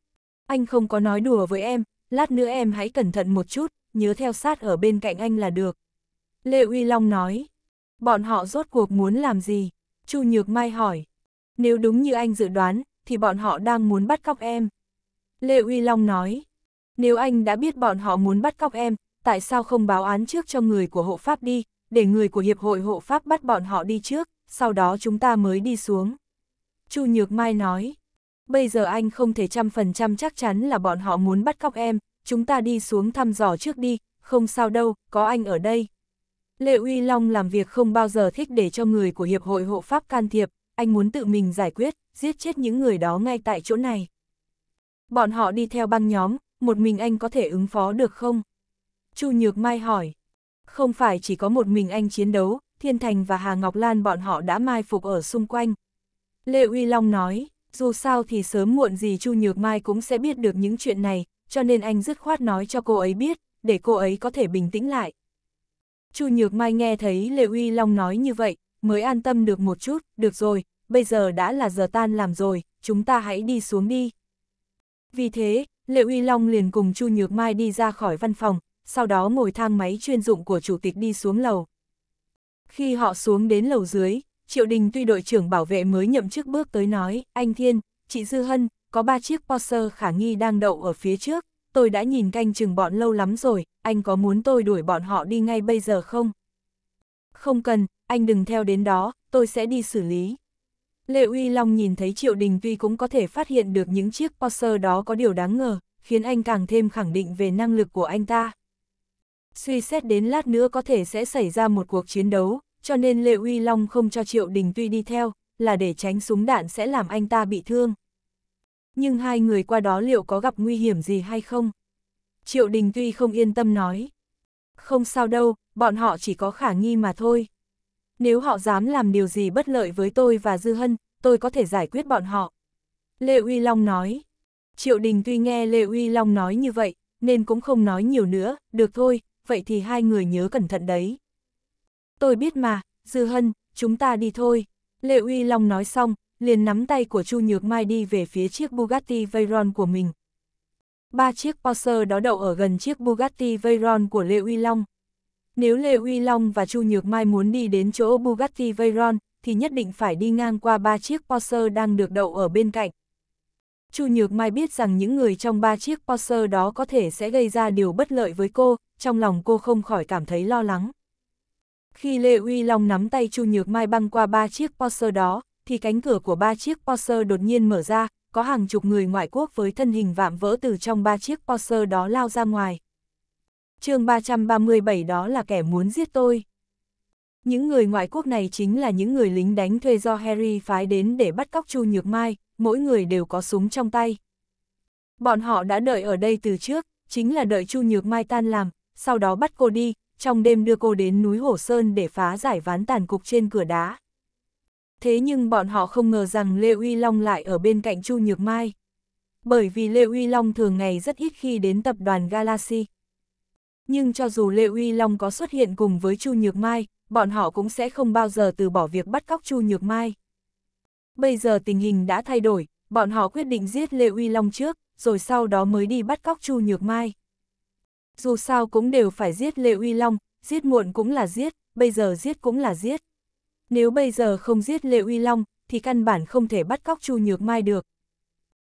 anh không có nói đùa với em, lát nữa em hãy cẩn thận một chút, nhớ theo sát ở bên cạnh anh là được. Lê Uy Long nói, bọn họ rốt cuộc muốn làm gì? Chu Nhược Mai hỏi, nếu đúng như anh dự đoán, thì bọn họ đang muốn bắt cóc em. Lê Uy Long nói, nếu anh đã biết bọn họ muốn bắt cóc em, tại sao không báo án trước cho người của hộ pháp đi, để người của Hiệp hội hộ pháp bắt bọn họ đi trước, sau đó chúng ta mới đi xuống. Chu Nhược Mai nói, bây giờ anh không thể trăm phần trăm chắc chắn là bọn họ muốn bắt cóc em, chúng ta đi xuống thăm dò trước đi, không sao đâu, có anh ở đây. Lệ Uy Long làm việc không bao giờ thích để cho người của Hiệp hội hộ pháp can thiệp, anh muốn tự mình giải quyết, giết chết những người đó ngay tại chỗ này. Bọn họ đi theo băng nhóm, một mình anh có thể ứng phó được không? Chu Nhược Mai hỏi, không phải chỉ có một mình anh chiến đấu, Thiên Thành và Hà Ngọc Lan bọn họ đã mai phục ở xung quanh. Lê Uy Long nói, dù sao thì sớm muộn gì Chu Nhược Mai cũng sẽ biết được những chuyện này, cho nên anh dứt khoát nói cho cô ấy biết, để cô ấy có thể bình tĩnh lại. Chu Nhược Mai nghe thấy Lê Uy Long nói như vậy, mới an tâm được một chút, được rồi, bây giờ đã là giờ tan làm rồi, chúng ta hãy đi xuống đi. Vì thế, lê Uy Long liền cùng Chu Nhược Mai đi ra khỏi văn phòng, sau đó ngồi thang máy chuyên dụng của chủ tịch đi xuống lầu. Khi họ xuống đến lầu dưới, Triệu Đình tuy đội trưởng bảo vệ mới nhậm chức bước tới nói, anh Thiên, chị Dư Hân, có ba chiếc Porsche khả nghi đang đậu ở phía trước, tôi đã nhìn canh chừng bọn lâu lắm rồi, anh có muốn tôi đuổi bọn họ đi ngay bây giờ không? Không cần, anh đừng theo đến đó, tôi sẽ đi xử lý. Lệ Uy Long nhìn thấy Triệu Đình tuy cũng có thể phát hiện được những chiếc Porsche đó có điều đáng ngờ, khiến anh càng thêm khẳng định về năng lực của anh ta. Suy xét đến lát nữa có thể sẽ xảy ra một cuộc chiến đấu, cho nên Lệ Uy Long không cho Triệu Đình Tuy đi theo, là để tránh súng đạn sẽ làm anh ta bị thương. Nhưng hai người qua đó liệu có gặp nguy hiểm gì hay không? Triệu Đình Tuy không yên tâm nói. Không sao đâu, bọn họ chỉ có khả nghi mà thôi. Nếu họ dám làm điều gì bất lợi với tôi và Dư Hân, tôi có thể giải quyết bọn họ. Lê Uy Long nói. Triệu Đình tuy nghe Lê Uy Long nói như vậy, nên cũng không nói nhiều nữa, được thôi, vậy thì hai người nhớ cẩn thận đấy. Tôi biết mà, Dư Hân, chúng ta đi thôi. Lệ Uy Long nói xong, liền nắm tay của Chu Nhược Mai đi về phía chiếc Bugatti Veyron của mình. Ba chiếc Porsche đó đậu ở gần chiếc Bugatti Veyron của Lê Uy Long. Nếu Lê Uy Long và Chu Nhược Mai muốn đi đến chỗ Bugatti Veyron, thì nhất định phải đi ngang qua ba chiếc Porsche đang được đậu ở bên cạnh. Chu Nhược Mai biết rằng những người trong ba chiếc Porsche đó có thể sẽ gây ra điều bất lợi với cô, trong lòng cô không khỏi cảm thấy lo lắng. Khi Lê Uy Long nắm tay Chu Nhược Mai băng qua ba chiếc Porsche đó, thì cánh cửa của ba chiếc Porsche đột nhiên mở ra, có hàng chục người ngoại quốc với thân hình vạm vỡ từ trong ba chiếc Porsche đó lao ra ngoài. chương 337 đó là kẻ muốn giết tôi. Những người ngoại quốc này chính là những người lính đánh thuê do Harry phái đến để bắt cóc Chu Nhược Mai, mỗi người đều có súng trong tay. Bọn họ đã đợi ở đây từ trước, chính là đợi Chu Nhược Mai tan làm, sau đó bắt cô đi, trong đêm đưa cô đến núi Hổ Sơn để phá giải ván tàn cục trên cửa đá. Thế nhưng bọn họ không ngờ rằng Lê Uy Long lại ở bên cạnh Chu Nhược Mai. Bởi vì Lê Uy Long thường ngày rất ít khi đến tập đoàn Galaxy. Nhưng cho dù Lê Uy Long có xuất hiện cùng với Chu Nhược Mai, bọn họ cũng sẽ không bao giờ từ bỏ việc bắt cóc Chu Nhược Mai. Bây giờ tình hình đã thay đổi, bọn họ quyết định giết Lê Uy Long trước, rồi sau đó mới đi bắt cóc Chu Nhược Mai dù sao cũng đều phải giết Lê Uy Long, giết muộn cũng là giết, bây giờ giết cũng là giết. Nếu bây giờ không giết Lê Uy Long, thì căn bản không thể bắt cóc Chu Nhược Mai được.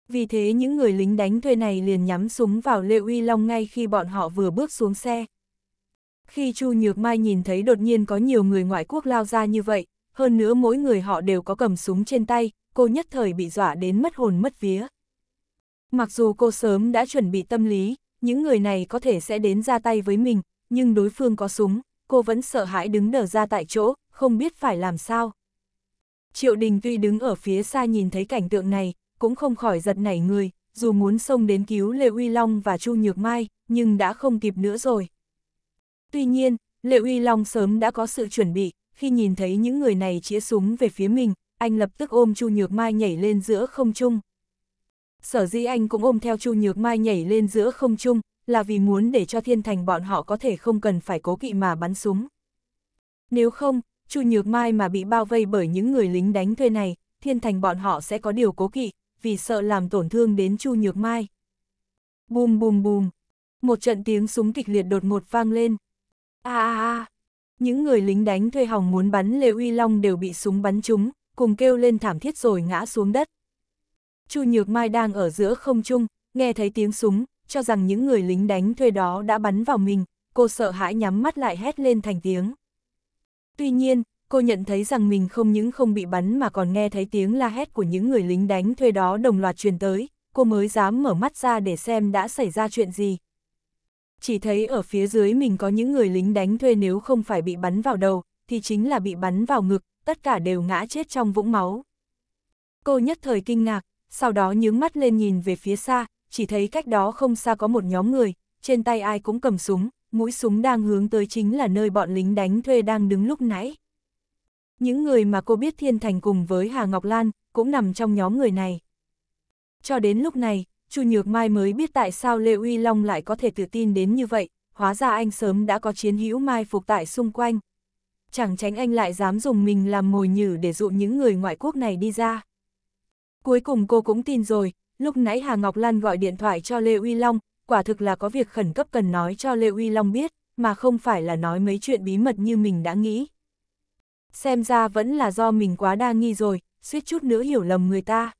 Vì thế những người lính đánh thuê này liền nhắm súng vào Lê Uy Long ngay khi bọn họ vừa bước xuống xe. Khi Chu Nhược Mai nhìn thấy đột nhiên có nhiều người ngoại quốc lao ra như vậy, hơn nữa mỗi người họ đều có cầm súng trên tay, cô nhất thời bị dọa đến mất hồn mất vía. Mặc dù cô sớm đã chuẩn bị tâm lý, những người này có thể sẽ đến ra tay với mình, nhưng đối phương có súng, cô vẫn sợ hãi đứng đờ ra tại chỗ, không biết phải làm sao. Triệu Đình tuy đứng ở phía xa nhìn thấy cảnh tượng này, cũng không khỏi giật nảy người, dù muốn xông đến cứu Lê Uy Long và Chu Nhược Mai, nhưng đã không kịp nữa rồi. Tuy nhiên, Lê Uy Long sớm đã có sự chuẩn bị, khi nhìn thấy những người này chĩa súng về phía mình, anh lập tức ôm Chu Nhược Mai nhảy lên giữa không trung sở dĩ anh cũng ôm theo Chu Nhược Mai nhảy lên giữa không trung, là vì muốn để cho thiên thành bọn họ có thể không cần phải cố kỵ mà bắn súng. Nếu không, Chu Nhược Mai mà bị bao vây bởi những người lính đánh thuê này, thiên thành bọn họ sẽ có điều cố kỵ, vì sợ làm tổn thương đến Chu Nhược Mai. Bùm bùm bùm, một trận tiếng súng kịch liệt đột ngột vang lên. A a a, những người lính đánh thuê hỏng muốn bắn Lê Uy Long đều bị súng bắn trúng, cùng kêu lên thảm thiết rồi ngã xuống đất. Chu Nhược Mai đang ở giữa không trung, nghe thấy tiếng súng, cho rằng những người lính đánh thuê đó đã bắn vào mình, cô sợ hãi nhắm mắt lại hét lên thành tiếng. Tuy nhiên, cô nhận thấy rằng mình không những không bị bắn mà còn nghe thấy tiếng la hét của những người lính đánh thuê đó đồng loạt truyền tới, cô mới dám mở mắt ra để xem đã xảy ra chuyện gì. Chỉ thấy ở phía dưới mình có những người lính đánh thuê nếu không phải bị bắn vào đầu, thì chính là bị bắn vào ngực, tất cả đều ngã chết trong vũng máu. Cô nhất thời kinh ngạc, sau đó nhướng mắt lên nhìn về phía xa, chỉ thấy cách đó không xa có một nhóm người, trên tay ai cũng cầm súng, mũi súng đang hướng tới chính là nơi bọn lính đánh thuê đang đứng lúc nãy. Những người mà cô biết Thiên Thành cùng với Hà Ngọc Lan cũng nằm trong nhóm người này. Cho đến lúc này, Chu Nhược Mai mới biết tại sao Lê Uy Long lại có thể tự tin đến như vậy, hóa ra anh sớm đã có chiến hữu mai phục tại xung quanh. Chẳng tránh anh lại dám dùng mình làm mồi nhử để dụ những người ngoại quốc này đi ra. Cuối cùng cô cũng tin rồi, lúc nãy Hà Ngọc Lan gọi điện thoại cho Lê Uy Long, quả thực là có việc khẩn cấp cần nói cho Lê Uy Long biết, mà không phải là nói mấy chuyện bí mật như mình đã nghĩ. Xem ra vẫn là do mình quá đa nghi rồi, suýt chút nữa hiểu lầm người ta.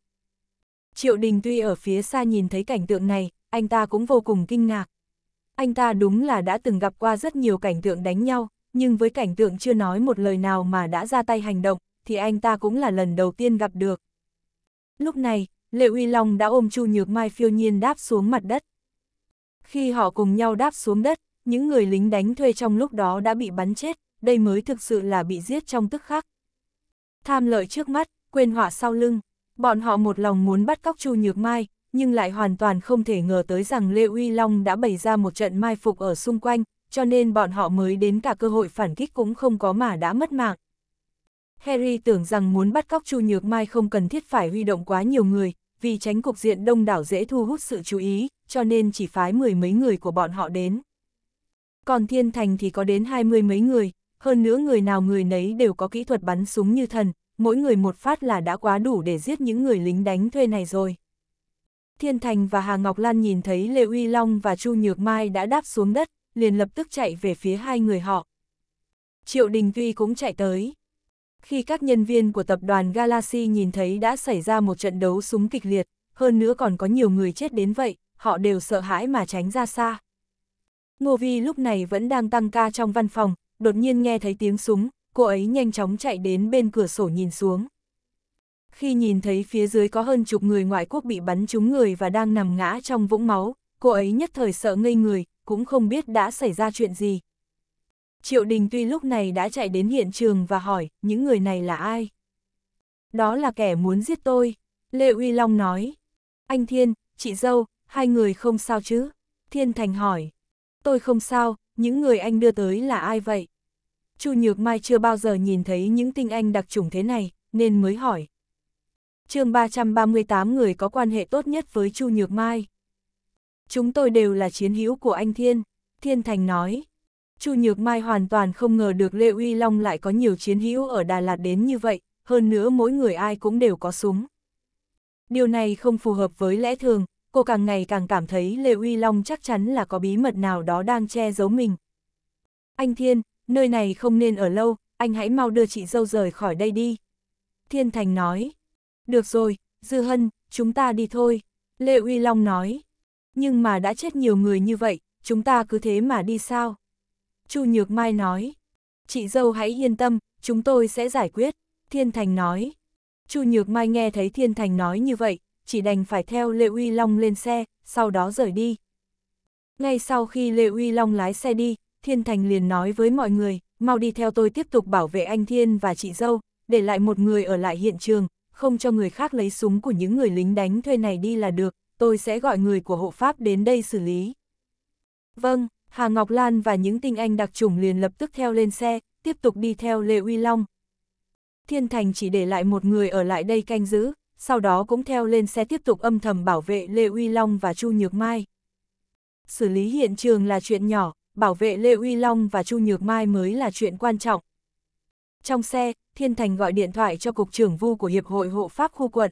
Triệu Đình tuy ở phía xa nhìn thấy cảnh tượng này, anh ta cũng vô cùng kinh ngạc. Anh ta đúng là đã từng gặp qua rất nhiều cảnh tượng đánh nhau, nhưng với cảnh tượng chưa nói một lời nào mà đã ra tay hành động, thì anh ta cũng là lần đầu tiên gặp được. Lúc này, Lệ Uy Long đã ôm Chu Nhược Mai phiêu nhiên đáp xuống mặt đất. Khi họ cùng nhau đáp xuống đất, những người lính đánh thuê trong lúc đó đã bị bắn chết, đây mới thực sự là bị giết trong tức khắc. Tham lợi trước mắt, quên họa sau lưng, bọn họ một lòng muốn bắt cóc Chu Nhược Mai, nhưng lại hoàn toàn không thể ngờ tới rằng Lê Uy Long đã bày ra một trận mai phục ở xung quanh, cho nên bọn họ mới đến cả cơ hội phản kích cũng không có mà đã mất mạng. Harry tưởng rằng muốn bắt cóc Chu Nhược Mai không cần thiết phải huy động quá nhiều người, vì tránh cục diện đông đảo dễ thu hút sự chú ý, cho nên chỉ phái mười mấy người của bọn họ đến. Còn Thiên Thành thì có đến hai mươi mấy người, hơn nữa người nào người nấy đều có kỹ thuật bắn súng như thần, mỗi người một phát là đã quá đủ để giết những người lính đánh thuê này rồi. Thiên Thành và Hà Ngọc Lan nhìn thấy Lê Uy Long và Chu Nhược Mai đã đáp xuống đất, liền lập tức chạy về phía hai người họ. Triệu Đình Tuy cũng chạy tới. Khi các nhân viên của tập đoàn Galaxy nhìn thấy đã xảy ra một trận đấu súng kịch liệt, hơn nữa còn có nhiều người chết đến vậy, họ đều sợ hãi mà tránh ra xa. Ngô Vi lúc này vẫn đang tăng ca trong văn phòng, đột nhiên nghe thấy tiếng súng, cô ấy nhanh chóng chạy đến bên cửa sổ nhìn xuống. Khi nhìn thấy phía dưới có hơn chục người ngoại quốc bị bắn trúng người và đang nằm ngã trong vũng máu, cô ấy nhất thời sợ ngây người, cũng không biết đã xảy ra chuyện gì, Triệu Đình tuy lúc này đã chạy đến hiện trường và hỏi, những người này là ai? Đó là kẻ muốn giết tôi, Lê Uy Long nói. Anh Thiên, chị dâu, hai người không sao chứ? Thiên Thành hỏi. Tôi không sao, những người anh đưa tới là ai vậy? Chu Nhược Mai chưa bao giờ nhìn thấy những tinh anh đặc trùng thế này, nên mới hỏi. chương 338 người có quan hệ tốt nhất với Chu Nhược Mai. Chúng tôi đều là chiến hữu của anh Thiên, Thiên Thành nói. Chu Nhược Mai hoàn toàn không ngờ được Lê Uy Long lại có nhiều chiến hữu ở Đà Lạt đến như vậy, hơn nữa mỗi người ai cũng đều có súng. Điều này không phù hợp với lẽ thường, cô càng ngày càng cảm thấy Lê Uy Long chắc chắn là có bí mật nào đó đang che giấu mình. Anh Thiên, nơi này không nên ở lâu, anh hãy mau đưa chị dâu rời khỏi đây đi. Thiên Thành nói, được rồi, Dư Hân, chúng ta đi thôi. Lê Uy Long nói, nhưng mà đã chết nhiều người như vậy, chúng ta cứ thế mà đi sao? Chu Nhược Mai nói, chị dâu hãy yên tâm, chúng tôi sẽ giải quyết, Thiên Thành nói. Chu Nhược Mai nghe thấy Thiên Thành nói như vậy, chỉ đành phải theo Lệ Uy Long lên xe, sau đó rời đi. Ngay sau khi Lệ Uy Long lái xe đi, Thiên Thành liền nói với mọi người, mau đi theo tôi tiếp tục bảo vệ anh Thiên và chị dâu, để lại một người ở lại hiện trường, không cho người khác lấy súng của những người lính đánh thuê này đi là được, tôi sẽ gọi người của hộ pháp đến đây xử lý. Vâng. Hà Ngọc Lan và những tinh anh đặc chủng liền lập tức theo lên xe, tiếp tục đi theo Lê Uy Long. Thiên Thành chỉ để lại một người ở lại đây canh giữ, sau đó cũng theo lên xe tiếp tục âm thầm bảo vệ Lê Uy Long và Chu Nhược Mai. Xử lý hiện trường là chuyện nhỏ, bảo vệ Lê Uy Long và Chu Nhược Mai mới là chuyện quan trọng. Trong xe, Thiên Thành gọi điện thoại cho Cục trưởng Vu của Hiệp hội Hộ pháp khu quận.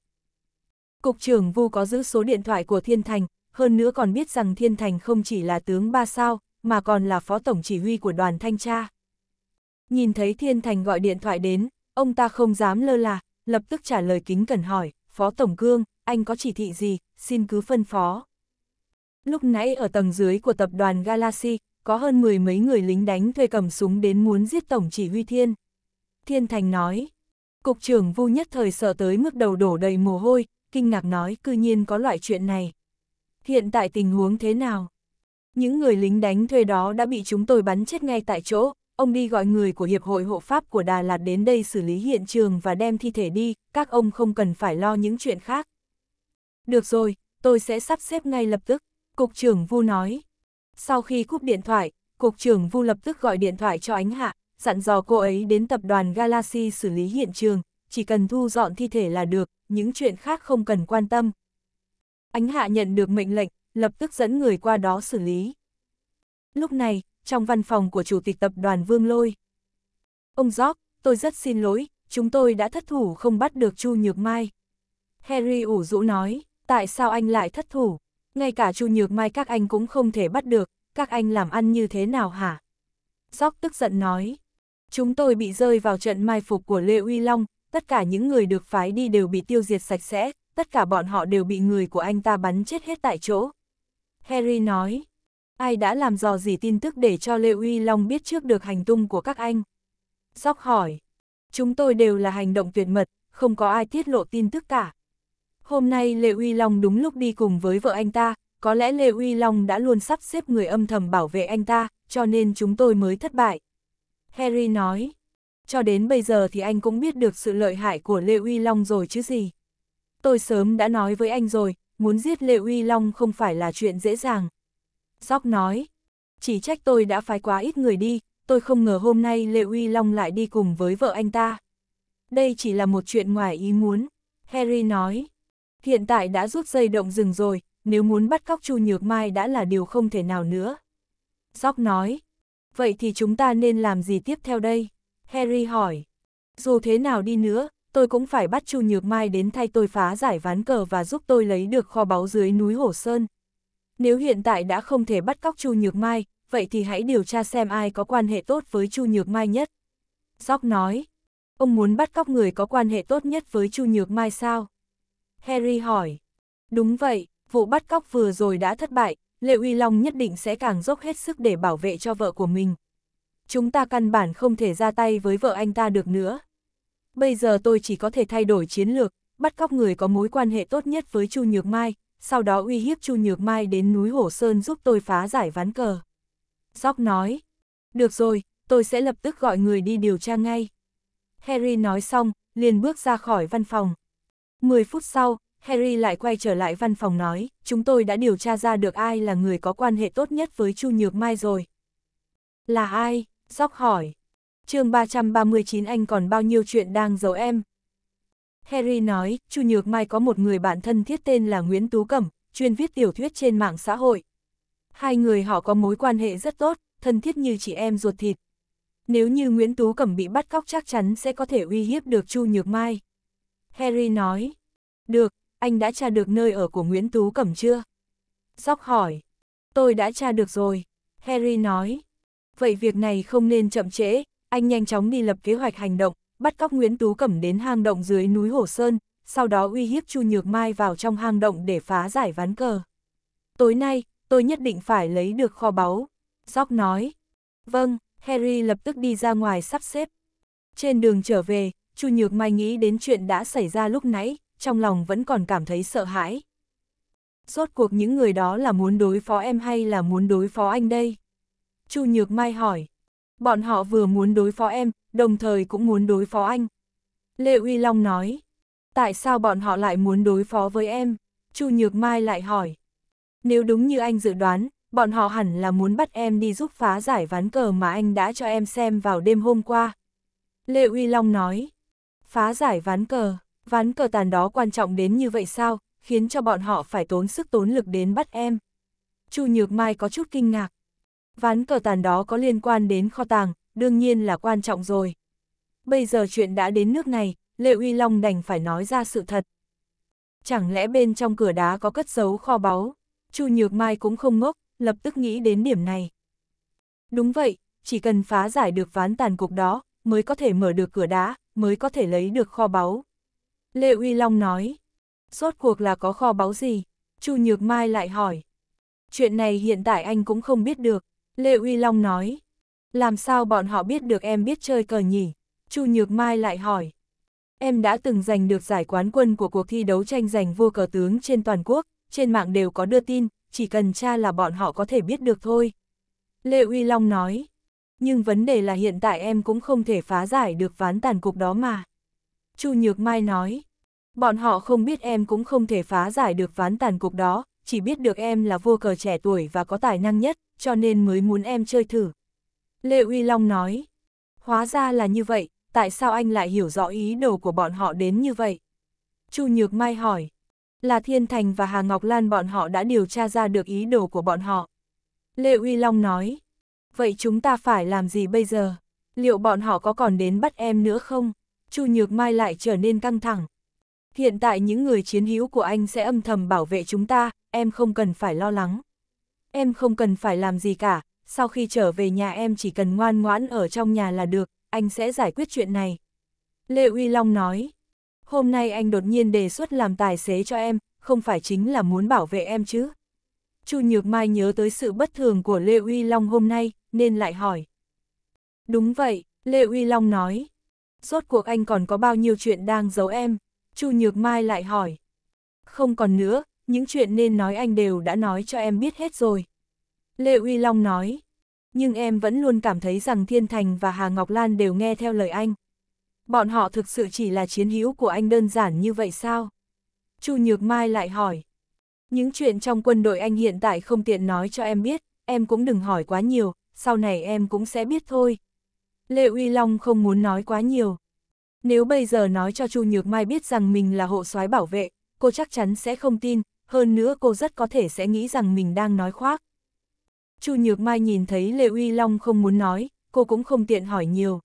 Cục trưởng Vu có giữ số điện thoại của Thiên Thành, hơn nữa còn biết rằng Thiên Thành không chỉ là tướng ba sao, mà còn là phó tổng chỉ huy của đoàn thanh tra. Nhìn thấy Thiên Thành gọi điện thoại đến, ông ta không dám lơ là, lập tức trả lời kính cẩn hỏi, phó tổng cương, anh có chỉ thị gì, xin cứ phân phó. Lúc nãy ở tầng dưới của tập đoàn Galaxy, có hơn mười mấy người lính đánh thuê cầm súng đến muốn giết tổng chỉ huy Thiên. Thiên Thành nói, cục trưởng vu nhất thời sợ tới mức đầu đổ đầy mồ hôi, kinh ngạc nói cư nhiên có loại chuyện này. Hiện tại tình huống thế nào? những người lính đánh thuê đó đã bị chúng tôi bắn chết ngay tại chỗ, ông đi gọi người của Hiệp hội Hộ Pháp của Đà Lạt đến đây xử lý hiện trường và đem thi thể đi, các ông không cần phải lo những chuyện khác. Được rồi, tôi sẽ sắp xếp ngay lập tức, Cục trưởng Vu nói. Sau khi cúp điện thoại, Cục trưởng Vu lập tức gọi điện thoại cho Ánh Hạ, dặn dò cô ấy đến tập đoàn Galaxy xử lý hiện trường, chỉ cần thu dọn thi thể là được, những chuyện khác không cần quan tâm. Ánh Hạ nhận được mệnh lệnh, lập tức dẫn người qua đó xử lý. Lúc này, trong văn phòng của chủ tịch tập đoàn Vương Lôi. Ông Gióc, tôi rất xin lỗi, chúng tôi đã thất thủ không bắt được Chu Nhược Mai. Harry ủ rũ nói, tại sao anh lại thất thủ? Ngay cả Chu Nhược Mai các anh cũng không thể bắt được, các anh làm ăn như thế nào hả? Gióc tức giận nói, chúng tôi bị rơi vào trận mai phục của Lê Uy Long, tất cả những người được phái đi đều bị tiêu diệt sạch sẽ, tất cả bọn họ đều bị người của anh ta bắn chết hết tại chỗ. Harry nói. Ai đã làm dò gì tin tức để cho Lê Uy Long biết trước được hành tung của các anh? Dóc hỏi. Chúng tôi đều là hành động tuyệt mật, không có ai tiết lộ tin tức cả. Hôm nay Lê Uy Long đúng lúc đi cùng với vợ anh ta, có lẽ Lê Uy Long đã luôn sắp xếp người âm thầm bảo vệ anh ta, cho nên chúng tôi mới thất bại. Harry nói, cho đến bây giờ thì anh cũng biết được sự lợi hại của Lê Uy Long rồi chứ gì. Tôi sớm đã nói với anh rồi, muốn giết Lệ Uy Long không phải là chuyện dễ dàng. Dóc nói, chỉ trách tôi đã phái quá ít người đi, tôi không ngờ hôm nay Lệ Uy Long lại đi cùng với vợ anh ta. Đây chỉ là một chuyện ngoài ý muốn, Harry nói. Hiện tại đã rút dây động rừng rồi, nếu muốn bắt cóc Chu Nhược Mai đã là điều không thể nào nữa. Dóc nói, vậy thì chúng ta nên làm gì tiếp theo đây? Harry hỏi, dù thế nào đi nữa, tôi cũng phải bắt Chu Nhược Mai đến thay tôi phá giải ván cờ và giúp tôi lấy được kho báu dưới núi Hổ Sơn. Nếu hiện tại đã không thể bắt cóc Chu Nhược Mai, vậy thì hãy điều tra xem ai có quan hệ tốt với Chu Nhược Mai nhất. Jock nói, ông muốn bắt cóc người có quan hệ tốt nhất với Chu Nhược Mai sao? Harry hỏi, đúng vậy, vụ bắt cóc vừa rồi đã thất bại, lê Uy Long nhất định sẽ càng dốc hết sức để bảo vệ cho vợ của mình. Chúng ta căn bản không thể ra tay với vợ anh ta được nữa bây giờ tôi chỉ có thể thay đổi chiến lược, bắt cóc người có mối quan hệ tốt nhất với Chu Nhược Mai, sau đó uy hiếp Chu Nhược Mai đến núi Hổ Sơn giúp tôi phá giải ván cờ. Dóc nói, được rồi, tôi sẽ lập tức gọi người đi điều tra ngay. Harry nói xong, liền bước ra khỏi văn phòng. 10 phút sau, Harry lại quay trở lại văn phòng nói, chúng tôi đã điều tra ra được ai là người có quan hệ tốt nhất với Chu Nhược Mai rồi. Là ai? Dóc hỏi chương 339 anh còn bao nhiêu chuyện đang giấu em. Harry nói, Chu Nhược Mai có một người bạn thân thiết tên là Nguyễn Tú Cẩm, chuyên viết tiểu thuyết trên mạng xã hội. Hai người họ có mối quan hệ rất tốt, thân thiết như chị em ruột thịt. Nếu như Nguyễn Tú Cẩm bị bắt cóc chắc chắn sẽ có thể uy hiếp được Chu Nhược Mai. Harry nói, được, anh đã tra được nơi ở của Nguyễn Tú Cẩm chưa? Dóc hỏi, tôi đã tra được rồi. Harry nói, vậy việc này không nên chậm trễ, anh nhanh chóng đi lập kế hoạch hành động, bắt cóc Nguyễn Tú Cẩm đến hang động dưới núi Hồ Sơn, sau đó uy hiếp Chu Nhược Mai vào trong hang động để phá giải ván cờ. Tối nay, tôi nhất định phải lấy được kho báu. Jock nói. Vâng, Harry lập tức đi ra ngoài sắp xếp. Trên đường trở về, Chu Nhược Mai nghĩ đến chuyện đã xảy ra lúc nãy, trong lòng vẫn còn cảm thấy sợ hãi. Rốt cuộc những người đó là muốn đối phó em hay là muốn đối phó anh đây? Chu Nhược Mai hỏi. Bọn họ vừa muốn đối phó em, đồng thời cũng muốn đối phó anh. Lê Uy Long nói, tại sao bọn họ lại muốn đối phó với em? Chu Nhược Mai lại hỏi, nếu đúng như anh dự đoán, bọn họ hẳn là muốn bắt em đi giúp phá giải ván cờ mà anh đã cho em xem vào đêm hôm qua. Lê Uy Long nói, phá giải ván cờ, ván cờ tàn đó quan trọng đến như vậy sao, khiến cho bọn họ phải tốn sức tốn lực đến bắt em. Chu Nhược Mai có chút kinh ngạc, Ván cờ tàn đó có liên quan đến kho tàng, đương nhiên là quan trọng rồi. Bây giờ chuyện đã đến nước này, Lệ Uy Long đành phải nói ra sự thật. Chẳng lẽ bên trong cửa đá có cất giấu kho báu? Chu Nhược Mai cũng không ngốc, lập tức nghĩ đến điểm này. Đúng vậy, chỉ cần phá giải được ván tàn cục đó, mới có thể mở được cửa đá, mới có thể lấy được kho báu. Lệ Uy Long nói, rốt cuộc là có kho báu gì? Chu Nhược Mai lại hỏi. Chuyện này hiện tại anh cũng không biết được, Lê Uy Long nói. Làm sao bọn họ biết được em biết chơi cờ nhỉ? Chu Nhược Mai lại hỏi. Em đã từng giành được giải quán quân của cuộc thi đấu tranh giành vua cờ tướng trên toàn quốc, trên mạng đều có đưa tin, chỉ cần tra là bọn họ có thể biết được thôi. Lê Uy Long nói. Nhưng vấn đề là hiện tại em cũng không thể phá giải được ván tàn cục đó mà. Chu Nhược Mai nói. Bọn họ không biết em cũng không thể phá giải được ván tàn cục đó, chỉ biết được em là vua cờ trẻ tuổi và có tài năng nhất, cho nên mới muốn em chơi thử. Lê Uy Long nói, hóa ra là như vậy, tại sao anh lại hiểu rõ ý đồ của bọn họ đến như vậy? Chu Nhược Mai hỏi, là Thiên Thành và Hà Ngọc Lan bọn họ đã điều tra ra được ý đồ của bọn họ. Lê Uy Long nói, vậy chúng ta phải làm gì bây giờ? Liệu bọn họ có còn đến bắt em nữa không? Chu Nhược Mai lại trở nên căng thẳng. Hiện tại những người chiến hữu của anh sẽ âm thầm bảo vệ chúng ta, em không cần phải lo lắng em không cần phải làm gì cả, sau khi trở về nhà em chỉ cần ngoan ngoãn ở trong nhà là được, anh sẽ giải quyết chuyện này. Lê Uy Long nói, hôm nay anh đột nhiên đề xuất làm tài xế cho em, không phải chính là muốn bảo vệ em chứ. Chu Nhược Mai nhớ tới sự bất thường của Lê Uy Long hôm nay, nên lại hỏi. Đúng vậy, Lê Uy Long nói. Rốt cuộc anh còn có bao nhiêu chuyện đang giấu em? Chu Nhược Mai lại hỏi. Không còn nữa, những chuyện nên nói anh đều đã nói cho em biết hết rồi. Lê Uy Long nói, nhưng em vẫn luôn cảm thấy rằng Thiên Thành và Hà Ngọc Lan đều nghe theo lời anh. Bọn họ thực sự chỉ là chiến hữu của anh đơn giản như vậy sao? Chu Nhược Mai lại hỏi, những chuyện trong quân đội anh hiện tại không tiện nói cho em biết, em cũng đừng hỏi quá nhiều, sau này em cũng sẽ biết thôi. Lê Uy Long không muốn nói quá nhiều. Nếu bây giờ nói cho Chu Nhược Mai biết rằng mình là hộ soái bảo vệ, cô chắc chắn sẽ không tin, hơn nữa cô rất có thể sẽ nghĩ rằng mình đang nói khoác. Chu Nhược Mai nhìn thấy Lệ Uy Long không muốn nói, cô cũng không tiện hỏi nhiều.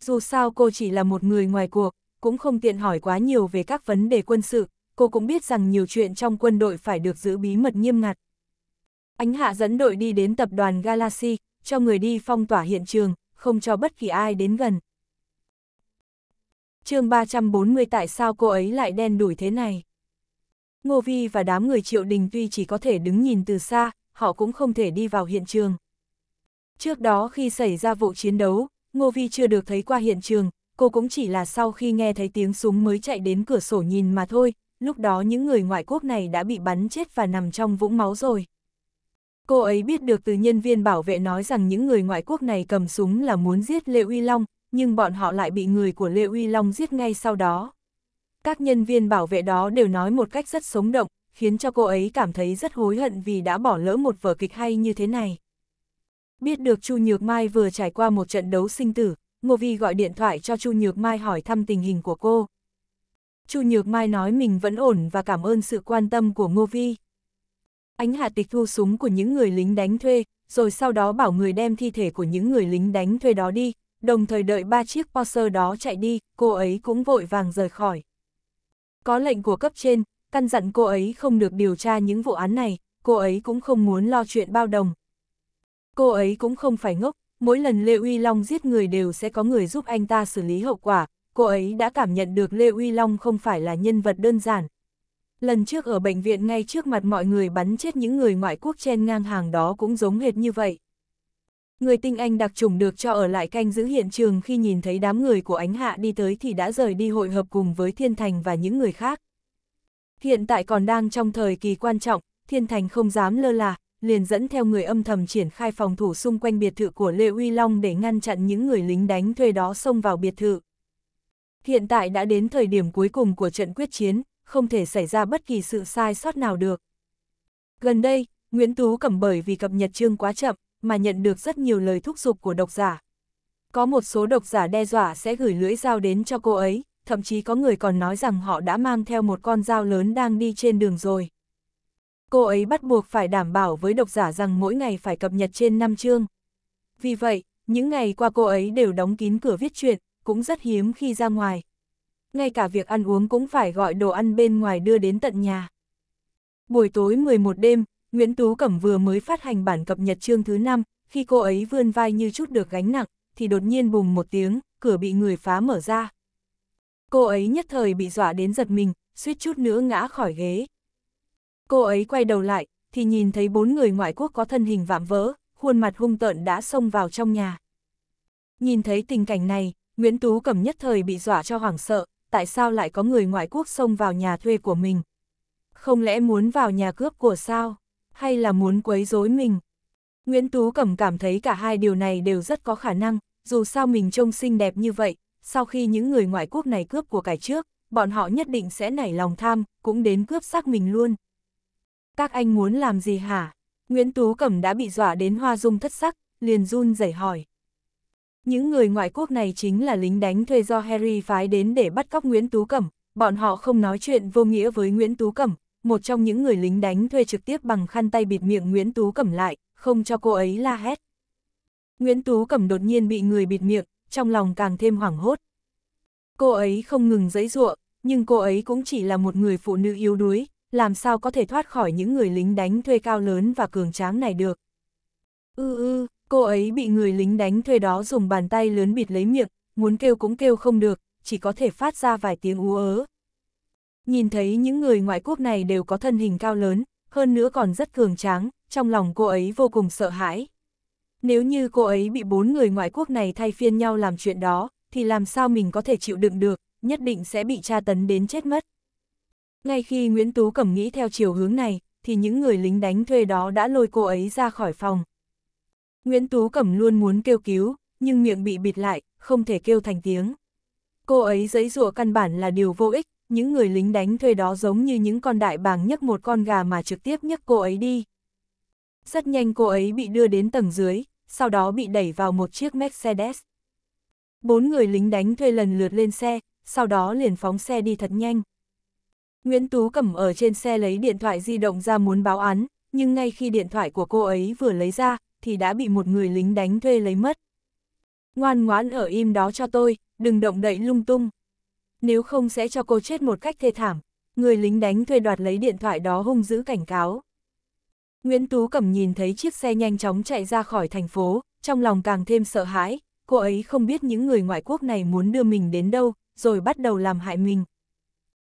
Dù sao cô chỉ là một người ngoài cuộc, cũng không tiện hỏi quá nhiều về các vấn đề quân sự, cô cũng biết rằng nhiều chuyện trong quân đội phải được giữ bí mật nghiêm ngặt. Ánh hạ dẫn đội đi đến tập đoàn Galaxy, cho người đi phong tỏa hiện trường, không cho bất kỳ ai đến gần. chương 340 tại sao cô ấy lại đen đủi thế này? Ngô Vi và đám người triệu đình tuy chỉ có thể đứng nhìn từ xa, họ cũng không thể đi vào hiện trường. Trước đó khi xảy ra vụ chiến đấu, Ngô Vi chưa được thấy qua hiện trường, cô cũng chỉ là sau khi nghe thấy tiếng súng mới chạy đến cửa sổ nhìn mà thôi, lúc đó những người ngoại quốc này đã bị bắn chết và nằm trong vũng máu rồi. Cô ấy biết được từ nhân viên bảo vệ nói rằng những người ngoại quốc này cầm súng là muốn giết Lê Uy Long, nhưng bọn họ lại bị người của Lê Uy Long giết ngay sau đó. Các nhân viên bảo vệ đó đều nói một cách rất sống động, khiến cho cô ấy cảm thấy rất hối hận vì đã bỏ lỡ một vở kịch hay như thế này. Biết được Chu Nhược Mai vừa trải qua một trận đấu sinh tử, Ngô Vi gọi điện thoại cho Chu Nhược Mai hỏi thăm tình hình của cô. Chu Nhược Mai nói mình vẫn ổn và cảm ơn sự quan tâm của Ngô Vi. Ánh hạ tịch thu súng của những người lính đánh thuê, rồi sau đó bảo người đem thi thể của những người lính đánh thuê đó đi, đồng thời đợi ba chiếc Porsche đó chạy đi, cô ấy cũng vội vàng rời khỏi. Có lệnh của cấp trên, căn dặn cô ấy không được điều tra những vụ án này, cô ấy cũng không muốn lo chuyện bao đồng. Cô ấy cũng không phải ngốc, mỗi lần Lê Uy Long giết người đều sẽ có người giúp anh ta xử lý hậu quả, cô ấy đã cảm nhận được Lê Uy Long không phải là nhân vật đơn giản. Lần trước ở bệnh viện ngay trước mặt mọi người bắn chết những người ngoại quốc chen ngang hàng đó cũng giống hệt như vậy. Người tinh anh đặc trùng được cho ở lại canh giữ hiện trường khi nhìn thấy đám người của ánh hạ đi tới thì đã rời đi hội hợp cùng với Thiên Thành và những người khác. Hiện tại còn đang trong thời kỳ quan trọng, Thiên Thành không dám lơ là, liền dẫn theo người âm thầm triển khai phòng thủ xung quanh biệt thự của Lê Uy Long để ngăn chặn những người lính đánh thuê đó xông vào biệt thự. Hiện tại đã đến thời điểm cuối cùng của trận quyết chiến, không thể xảy ra bất kỳ sự sai sót nào được. Gần đây, Nguyễn Tú Cẩm bởi vì cập nhật chương quá chậm, mà nhận được rất nhiều lời thúc giục của độc giả. Có một số độc giả đe dọa sẽ gửi lưỡi dao đến cho cô ấy, thậm chí có người còn nói rằng họ đã mang theo một con dao lớn đang đi trên đường rồi. Cô ấy bắt buộc phải đảm bảo với độc giả rằng mỗi ngày phải cập nhật trên 5 chương. Vì vậy, những ngày qua cô ấy đều đóng kín cửa viết chuyện, cũng rất hiếm khi ra ngoài. Ngay cả việc ăn uống cũng phải gọi đồ ăn bên ngoài đưa đến tận nhà. Buổi tối 11 đêm, Nguyễn Tú Cẩm vừa mới phát hành bản cập nhật chương thứ 5, khi cô ấy vươn vai như chút được gánh nặng, thì đột nhiên bùng một tiếng, cửa bị người phá mở ra. Cô ấy nhất thời bị dọa đến giật mình, suýt chút nữa ngã khỏi ghế. Cô ấy quay đầu lại, thì nhìn thấy bốn người ngoại quốc có thân hình vạm vỡ, khuôn mặt hung tợn đã xông vào trong nhà. Nhìn thấy tình cảnh này, Nguyễn Tú Cẩm nhất thời bị dọa cho hoảng sợ, tại sao lại có người ngoại quốc xông vào nhà thuê của mình? Không lẽ muốn vào nhà cướp của sao? hay là muốn quấy rối mình. Nguyễn Tú Cẩm cảm thấy cả hai điều này đều rất có khả năng, dù sao mình trông xinh đẹp như vậy, sau khi những người ngoại quốc này cướp của cải trước, bọn họ nhất định sẽ nảy lòng tham, cũng đến cướp xác mình luôn. Các anh muốn làm gì hả? Nguyễn Tú Cẩm đã bị dọa đến hoa dung thất sắc, liền run rẩy hỏi. Những người ngoại quốc này chính là lính đánh thuê do Harry phái đến để bắt cóc Nguyễn Tú Cẩm, bọn họ không nói chuyện vô nghĩa với Nguyễn Tú Cẩm, một trong những người lính đánh thuê trực tiếp bằng khăn tay bịt miệng Nguyễn Tú Cẩm lại, không cho cô ấy la hét. Nguyễn Tú Cẩm đột nhiên bị người bịt miệng, trong lòng càng thêm hoảng hốt. Cô ấy không ngừng giấy ruộng, nhưng cô ấy cũng chỉ là một người phụ nữ yếu đuối, làm sao có thể thoát khỏi những người lính đánh thuê cao lớn và cường tráng này được. Ư ư, cô ấy bị người lính đánh thuê đó dùng bàn tay lớn bịt lấy miệng, muốn kêu cũng kêu không được, chỉ có thể phát ra vài tiếng ú ớ nhìn thấy những người ngoại quốc này đều có thân hình cao lớn, hơn nữa còn rất cường tráng, trong lòng cô ấy vô cùng sợ hãi. Nếu như cô ấy bị bốn người ngoại quốc này thay phiên nhau làm chuyện đó, thì làm sao mình có thể chịu đựng được, nhất định sẽ bị tra tấn đến chết mất. Ngay khi Nguyễn Tú cầm nghĩ theo chiều hướng này, thì những người lính đánh thuê đó đã lôi cô ấy ra khỏi phòng. Nguyễn Tú cầm luôn muốn kêu cứu, nhưng miệng bị bịt lại, không thể kêu thành tiếng. Cô ấy giấy rùa căn bản là điều vô ích, những người lính đánh thuê đó giống như những con đại bàng nhấc một con gà mà trực tiếp nhấc cô ấy đi. Rất nhanh cô ấy bị đưa đến tầng dưới, sau đó bị đẩy vào một chiếc Mercedes. Bốn người lính đánh thuê lần lượt lên xe, sau đó liền phóng xe đi thật nhanh. Nguyễn Tú cầm ở trên xe lấy điện thoại di động ra muốn báo án, nhưng ngay khi điện thoại của cô ấy vừa lấy ra, thì đã bị một người lính đánh thuê lấy mất. Ngoan ngoãn ở im đó cho tôi, đừng động đậy lung tung nếu không sẽ cho cô chết một cách thê thảm. Người lính đánh thuê đoạt lấy điện thoại đó hung dữ cảnh cáo. Nguyễn Tú Cẩm nhìn thấy chiếc xe nhanh chóng chạy ra khỏi thành phố, trong lòng càng thêm sợ hãi, cô ấy không biết những người ngoại quốc này muốn đưa mình đến đâu, rồi bắt đầu làm hại mình.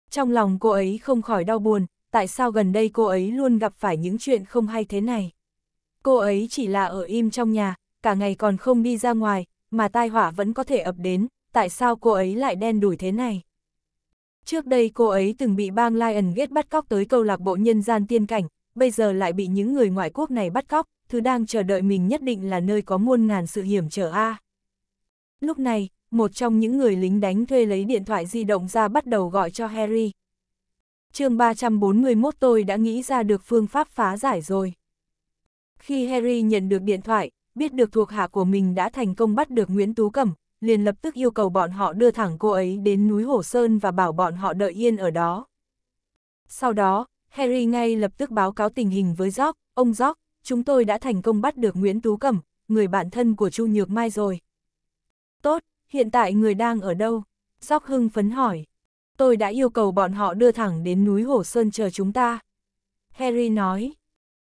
Trong lòng cô ấy không khỏi đau buồn, tại sao gần đây cô ấy luôn gặp phải những chuyện không hay thế này. Cô ấy chỉ là ở im trong nhà, cả ngày còn không đi ra ngoài, mà tai họa vẫn có thể ập đến, tại sao cô ấy lại đen đủi thế này? Trước đây cô ấy từng bị bang Lion Gate bắt cóc tới câu lạc bộ nhân gian tiên cảnh, bây giờ lại bị những người ngoại quốc này bắt cóc, thứ đang chờ đợi mình nhất định là nơi có muôn ngàn sự hiểm trở a. Lúc này, một trong những người lính đánh thuê lấy điện thoại di động ra bắt đầu gọi cho Harry. chương 341 tôi đã nghĩ ra được phương pháp phá giải rồi. Khi Harry nhận được điện thoại, biết được thuộc hạ của mình đã thành công bắt được Nguyễn Tú Cẩm, liền lập tức yêu cầu bọn họ đưa thẳng cô ấy đến núi Hồ Sơn và bảo bọn họ đợi yên ở đó. Sau đó, Harry ngay lập tức báo cáo tình hình với Jock, ông Jock, chúng tôi đã thành công bắt được Nguyễn Tú Cẩm, người bạn thân của Chu Nhược Mai rồi. Tốt, hiện tại người đang ở đâu? Jock hưng phấn hỏi. Tôi đã yêu cầu bọn họ đưa thẳng đến núi Hồ Sơn chờ chúng ta. Harry nói.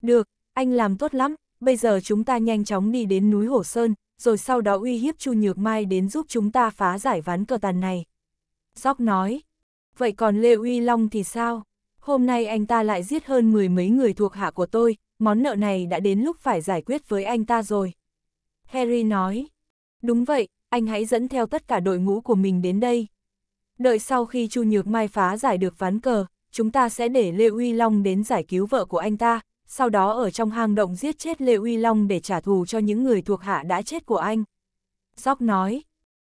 Được, anh làm tốt lắm, bây giờ chúng ta nhanh chóng đi đến núi Hồ Sơn, rồi sau đó uy hiếp Chu Nhược Mai đến giúp chúng ta phá giải ván cờ tàn này. Dóc nói, vậy còn Lê Uy Long thì sao? Hôm nay anh ta lại giết hơn mười mấy người thuộc hạ của tôi, món nợ này đã đến lúc phải giải quyết với anh ta rồi. Harry nói, đúng vậy, anh hãy dẫn theo tất cả đội ngũ của mình đến đây. Đợi sau khi Chu Nhược Mai phá giải được ván cờ, chúng ta sẽ để Lê Uy Long đến giải cứu vợ của anh ta, sau đó ở trong hang động giết chết Lê Uy Long để trả thù cho những người thuộc hạ đã chết của anh. Jock nói,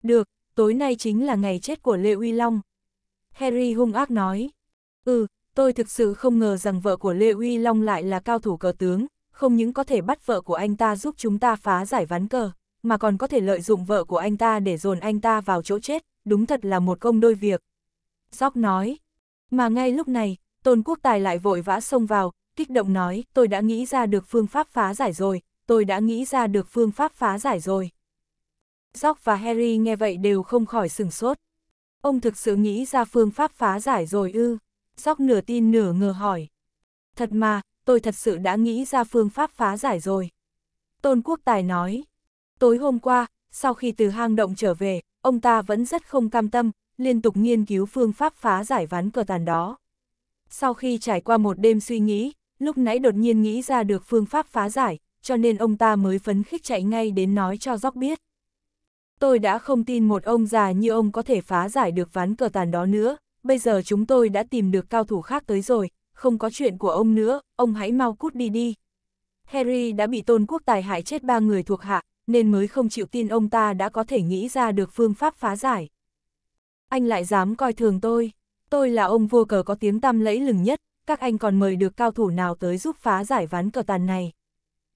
được, tối nay chính là ngày chết của Lê Uy Long. Harry hung ác nói, ừ, tôi thực sự không ngờ rằng vợ của Lê Uy Long lại là cao thủ cờ tướng, không những có thể bắt vợ của anh ta giúp chúng ta phá giải ván cờ, mà còn có thể lợi dụng vợ của anh ta để dồn anh ta vào chỗ chết, đúng thật là một công đôi việc. Jock nói, mà ngay lúc này, Tôn Quốc Tài lại vội vã xông vào, kích động nói, tôi đã nghĩ ra được phương pháp phá giải rồi, tôi đã nghĩ ra được phương pháp phá giải rồi. Jock và Harry nghe vậy đều không khỏi sừng sốt. Ông thực sự nghĩ ra phương pháp phá giải rồi ư? Jock nửa tin nửa ngờ hỏi. Thật mà, tôi thật sự đã nghĩ ra phương pháp phá giải rồi. Tôn Quốc Tài nói. Tối hôm qua, sau khi từ hang động trở về, ông ta vẫn rất không cam tâm, liên tục nghiên cứu phương pháp phá giải ván cờ tàn đó. Sau khi trải qua một đêm suy nghĩ, lúc nãy đột nhiên nghĩ ra được phương pháp phá giải, cho nên ông ta mới phấn khích chạy ngay đến nói cho dốc biết. Tôi đã không tin một ông già như ông có thể phá giải được ván cờ tàn đó nữa, bây giờ chúng tôi đã tìm được cao thủ khác tới rồi, không có chuyện của ông nữa, ông hãy mau cút đi đi. Harry đã bị tôn quốc tài hại chết ba người thuộc hạ, nên mới không chịu tin ông ta đã có thể nghĩ ra được phương pháp phá giải. Anh lại dám coi thường tôi, tôi là ông vua cờ có tiếng tăm lẫy lừng nhất, các anh còn mời được cao thủ nào tới giúp phá giải ván cờ tàn này?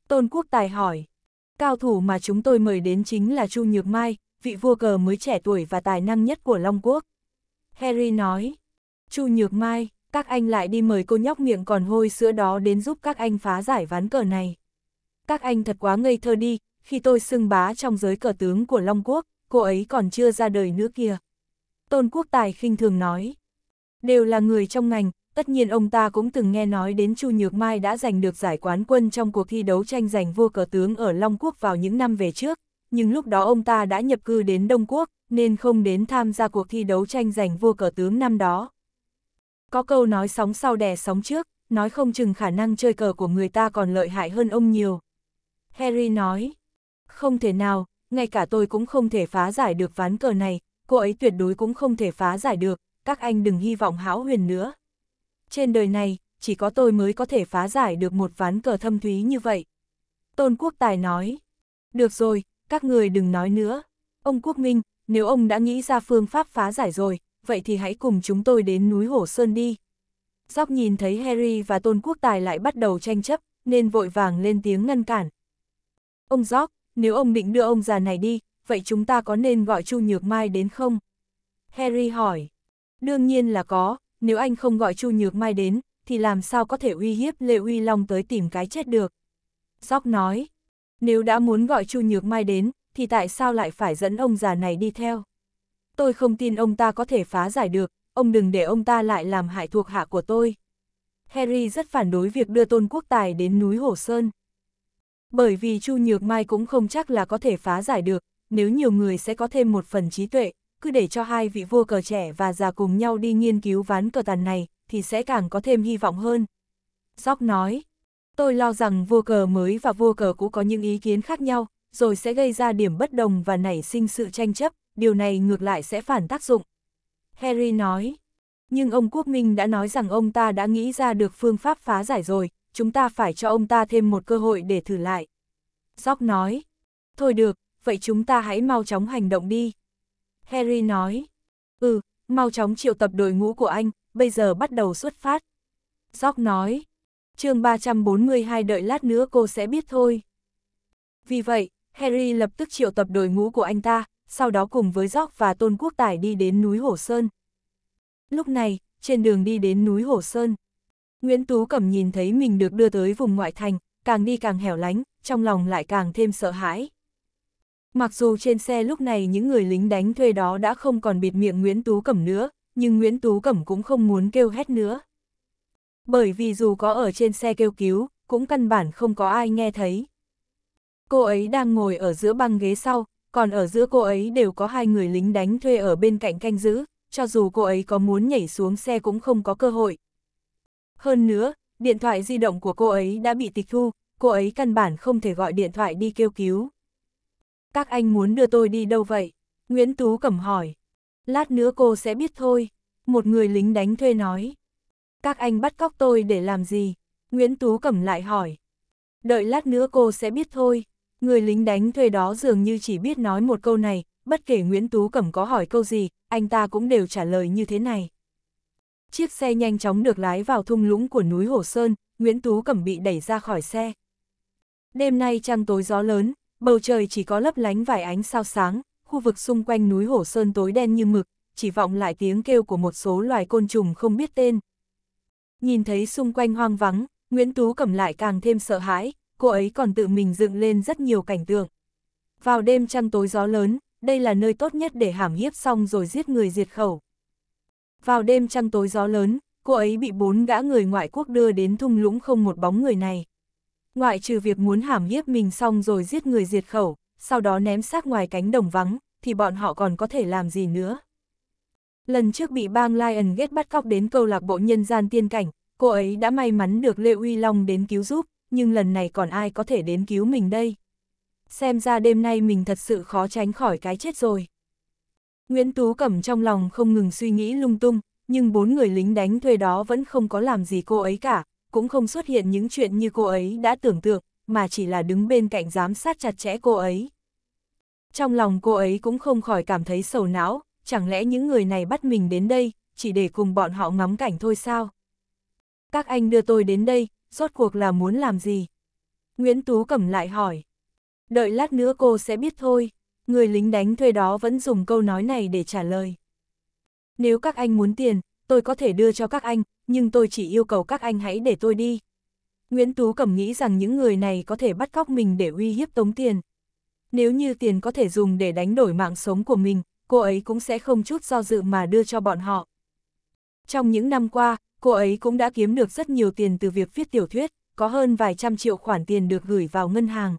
Tôn Quốc Tài hỏi, cao thủ mà chúng tôi mời đến chính là Chu Nhược Mai, vị vua cờ mới trẻ tuổi và tài năng nhất của Long Quốc. Harry nói, Chu Nhược Mai, các anh lại đi mời cô nhóc miệng còn hôi sữa đó đến giúp các anh phá giải ván cờ này. Các anh thật quá ngây thơ đi, khi tôi xưng bá trong giới cờ tướng của Long Quốc, cô ấy còn chưa ra đời nữa kia. Tôn Quốc Tài khinh thường nói, đều là người trong ngành, Tất nhiên ông ta cũng từng nghe nói đến Chu Nhược Mai đã giành được giải quán quân trong cuộc thi đấu tranh giành vua cờ tướng ở Long Quốc vào những năm về trước, nhưng lúc đó ông ta đã nhập cư đến Đông Quốc, nên không đến tham gia cuộc thi đấu tranh giành vua cờ tướng năm đó. Có câu nói sóng sau đè sóng trước, nói không chừng khả năng chơi cờ của người ta còn lợi hại hơn ông nhiều. Harry nói, không thể nào, ngay cả tôi cũng không thể phá giải được ván cờ này, cô ấy tuyệt đối cũng không thể phá giải được, các anh đừng hy vọng hão huyền nữa trên đời này, chỉ có tôi mới có thể phá giải được một ván cờ thâm thúy như vậy. Tôn Quốc Tài nói, được rồi, các người đừng nói nữa. Ông Quốc Minh, nếu ông đã nghĩ ra phương pháp phá giải rồi, vậy thì hãy cùng chúng tôi đến núi Hổ Sơn đi. Dóc nhìn thấy Harry và Tôn Quốc Tài lại bắt đầu tranh chấp, nên vội vàng lên tiếng ngăn cản. Ông Dóc, nếu ông định đưa ông già này đi, vậy chúng ta có nên gọi Chu Nhược Mai đến không? Harry hỏi. Đương nhiên là có, nếu anh không gọi Chu Nhược Mai đến, thì làm sao có thể uy hiếp Lệ Uy Long tới tìm cái chết được. Dóc nói, nếu đã muốn gọi Chu Nhược Mai đến, thì tại sao lại phải dẫn ông già này đi theo? Tôi không tin ông ta có thể phá giải được, ông đừng để ông ta lại làm hại thuộc hạ của tôi. Harry rất phản đối việc đưa Tôn Quốc Tài đến núi Hồ Sơn. Bởi vì Chu Nhược Mai cũng không chắc là có thể phá giải được, nếu nhiều người sẽ có thêm một phần trí tuệ, cứ để cho hai vị vua cờ trẻ và già cùng nhau đi nghiên cứu ván cờ tàn này, thì sẽ càng có thêm hy vọng hơn. Jock nói, tôi lo rằng vua cờ mới và vua cờ cũ có những ý kiến khác nhau, rồi sẽ gây ra điểm bất đồng và nảy sinh sự tranh chấp, điều này ngược lại sẽ phản tác dụng. Harry nói, nhưng ông Quốc Minh đã nói rằng ông ta đã nghĩ ra được phương pháp phá giải rồi, chúng ta phải cho ông ta thêm một cơ hội để thử lại. Jock nói, thôi được, vậy chúng ta hãy mau chóng hành động đi. Harry nói. Ừ, mau chóng triệu tập đội ngũ của anh, bây giờ bắt đầu xuất phát. Jock nói. chương 342 đợi lát nữa cô sẽ biết thôi. Vì vậy, Harry lập tức triệu tập đội ngũ của anh ta, sau đó cùng với Jock và Tôn Quốc Tài đi đến núi Hổ Sơn. Lúc này, trên đường đi đến núi Hổ Sơn, Nguyễn Tú Cẩm nhìn thấy mình được đưa tới vùng ngoại thành, càng đi càng hẻo lánh, trong lòng lại càng thêm sợ hãi. Mặc dù trên xe lúc này những người lính đánh thuê đó đã không còn bịt miệng Nguyễn Tú Cẩm nữa, nhưng Nguyễn Tú Cẩm cũng không muốn kêu hét nữa. Bởi vì dù có ở trên xe kêu cứu, cũng căn bản không có ai nghe thấy. Cô ấy đang ngồi ở giữa băng ghế sau, còn ở giữa cô ấy đều có hai người lính đánh thuê ở bên cạnh canh giữ, cho dù cô ấy có muốn nhảy xuống xe cũng không có cơ hội. Hơn nữa, điện thoại di động của cô ấy đã bị tịch thu, cô ấy căn bản không thể gọi điện thoại đi kêu cứu. Các anh muốn đưa tôi đi đâu vậy? Nguyễn Tú Cẩm hỏi. Lát nữa cô sẽ biết thôi. Một người lính đánh thuê nói. Các anh bắt cóc tôi để làm gì? Nguyễn Tú Cẩm lại hỏi. Đợi lát nữa cô sẽ biết thôi. Người lính đánh thuê đó dường như chỉ biết nói một câu này, bất kể Nguyễn Tú Cẩm có hỏi câu gì, anh ta cũng đều trả lời như thế này. Chiếc xe nhanh chóng được lái vào thung lũng của núi Hồ Sơn, Nguyễn Tú Cẩm bị đẩy ra khỏi xe. Đêm nay trăng tối gió lớn, Bầu trời chỉ có lấp lánh vài ánh sao sáng, khu vực xung quanh núi Hổ Sơn tối đen như mực, chỉ vọng lại tiếng kêu của một số loài côn trùng không biết tên. Nhìn thấy xung quanh hoang vắng, Nguyễn Tú cầm lại càng thêm sợ hãi, cô ấy còn tự mình dựng lên rất nhiều cảnh tượng. Vào đêm trăng tối gió lớn, đây là nơi tốt nhất để hàm hiếp xong rồi giết người diệt khẩu. Vào đêm trăng tối gió lớn, cô ấy bị bốn gã người ngoại quốc đưa đến thung lũng không một bóng người này ngoại trừ việc muốn hàm hiếp mình xong rồi giết người diệt khẩu, sau đó ném xác ngoài cánh đồng vắng, thì bọn họ còn có thể làm gì nữa. Lần trước bị bang Lion Gate bắt cóc đến câu lạc bộ nhân gian tiên cảnh, cô ấy đã may mắn được Lê Uy Long đến cứu giúp, nhưng lần này còn ai có thể đến cứu mình đây. Xem ra đêm nay mình thật sự khó tránh khỏi cái chết rồi. Nguyễn Tú cầm trong lòng không ngừng suy nghĩ lung tung, nhưng bốn người lính đánh thuê đó vẫn không có làm gì cô ấy cả, cũng không xuất hiện những chuyện như cô ấy đã tưởng tượng, mà chỉ là đứng bên cạnh giám sát chặt chẽ cô ấy. Trong lòng cô ấy cũng không khỏi cảm thấy sầu não, chẳng lẽ những người này bắt mình đến đây, chỉ để cùng bọn họ ngắm cảnh thôi sao? Các anh đưa tôi đến đây, rốt cuộc là muốn làm gì? Nguyễn Tú cầm lại hỏi. Đợi lát nữa cô sẽ biết thôi, người lính đánh thuê đó vẫn dùng câu nói này để trả lời. Nếu các anh muốn tiền, tôi có thể đưa cho các anh, nhưng tôi chỉ yêu cầu các anh hãy để tôi đi. Nguyễn Tú Cẩm nghĩ rằng những người này có thể bắt cóc mình để uy hiếp tống tiền. Nếu như tiền có thể dùng để đánh đổi mạng sống của mình, cô ấy cũng sẽ không chút do dự mà đưa cho bọn họ. Trong những năm qua, cô ấy cũng đã kiếm được rất nhiều tiền từ việc viết tiểu thuyết, có hơn vài trăm triệu khoản tiền được gửi vào ngân hàng.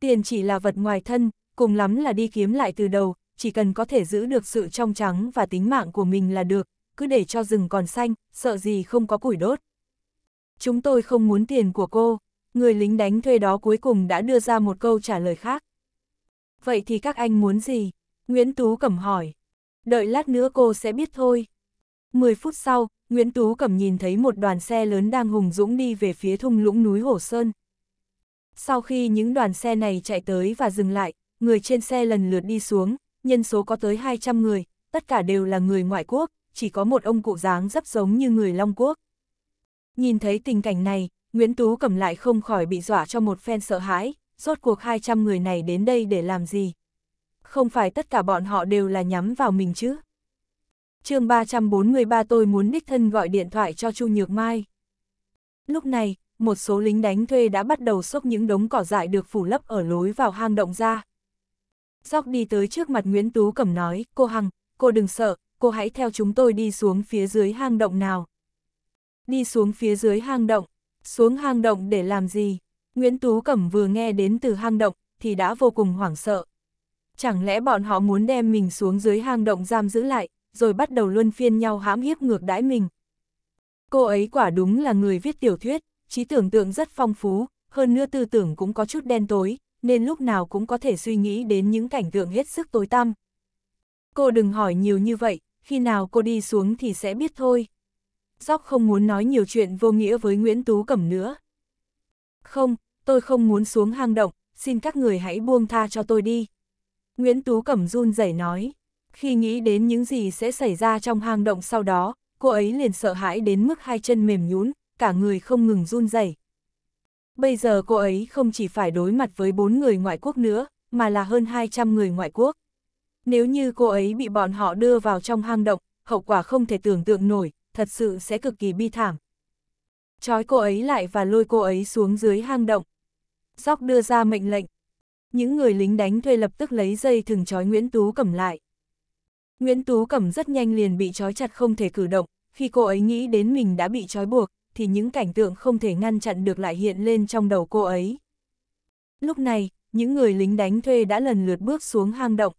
Tiền chỉ là vật ngoài thân, cùng lắm là đi kiếm lại từ đầu, chỉ cần có thể giữ được sự trong trắng và tính mạng của mình là được, cứ để cho rừng còn xanh, sợ gì không có củi đốt. Chúng tôi không muốn tiền của cô, người lính đánh thuê đó cuối cùng đã đưa ra một câu trả lời khác. Vậy thì các anh muốn gì? Nguyễn Tú Cẩm hỏi. Đợi lát nữa cô sẽ biết thôi. 10 phút sau, Nguyễn Tú Cẩm nhìn thấy một đoàn xe lớn đang hùng dũng đi về phía thung lũng núi Hồ Sơn. Sau khi những đoàn xe này chạy tới và dừng lại, người trên xe lần lượt đi xuống, nhân số có tới 200 người, tất cả đều là người ngoại quốc, chỉ có một ông cụ dáng rất giống như người Long Quốc. Nhìn thấy tình cảnh này, Nguyễn Tú cầm lại không khỏi bị dọa cho một phen sợ hãi, rốt cuộc 200 người này đến đây để làm gì? Không phải tất cả bọn họ đều là nhắm vào mình chứ? chương 343 tôi muốn đích thân gọi điện thoại cho Chu Nhược Mai. Lúc này, một số lính đánh thuê đã bắt đầu xúc những đống cỏ dại được phủ lấp ở lối vào hang động ra. Dóc đi tới trước mặt Nguyễn Tú Cẩm nói, cô Hằng, cô đừng sợ, cô hãy theo chúng tôi đi xuống phía dưới hang động nào. Đi xuống phía dưới hang động, xuống hang động để làm gì? Nguyễn Tú Cẩm vừa nghe đến từ hang động, thì đã vô cùng hoảng sợ. Chẳng lẽ bọn họ muốn đem mình xuống dưới hang động giam giữ lại, rồi bắt đầu luân phiên nhau hãm hiếp ngược đãi mình. Cô ấy quả đúng là người viết tiểu thuyết, trí tưởng tượng rất phong phú, hơn nữa tư tưởng cũng có chút đen tối, nên lúc nào cũng có thể suy nghĩ đến những cảnh tượng hết sức tối tăm. Cô đừng hỏi nhiều như vậy, khi nào cô đi xuống thì sẽ biết thôi. Dóc không muốn nói nhiều chuyện vô nghĩa với Nguyễn Tú Cẩm nữa. Không, tôi không muốn xuống hang động, xin các người hãy buông tha cho tôi đi. Nguyễn Tú Cẩm run rẩy nói, khi nghĩ đến những gì sẽ xảy ra trong hang động sau đó, cô ấy liền sợ hãi đến mức hai chân mềm nhũn, cả người không ngừng run rẩy. Bây giờ cô ấy không chỉ phải đối mặt với bốn người ngoại quốc nữa, mà là hơn 200 người ngoại quốc. Nếu như cô ấy bị bọn họ đưa vào trong hang động, hậu quả không thể tưởng tượng nổi, thật sự sẽ cực kỳ bi thảm. Chói cô ấy lại và lôi cô ấy xuống dưới hang động. Dóc đưa ra mệnh lệnh. Những người lính đánh thuê lập tức lấy dây thừng chói Nguyễn Tú Cẩm lại. Nguyễn Tú Cẩm rất nhanh liền bị chói chặt không thể cử động, khi cô ấy nghĩ đến mình đã bị chói buộc, thì những cảnh tượng không thể ngăn chặn được lại hiện lên trong đầu cô ấy. Lúc này, những người lính đánh thuê đã lần lượt bước xuống hang động,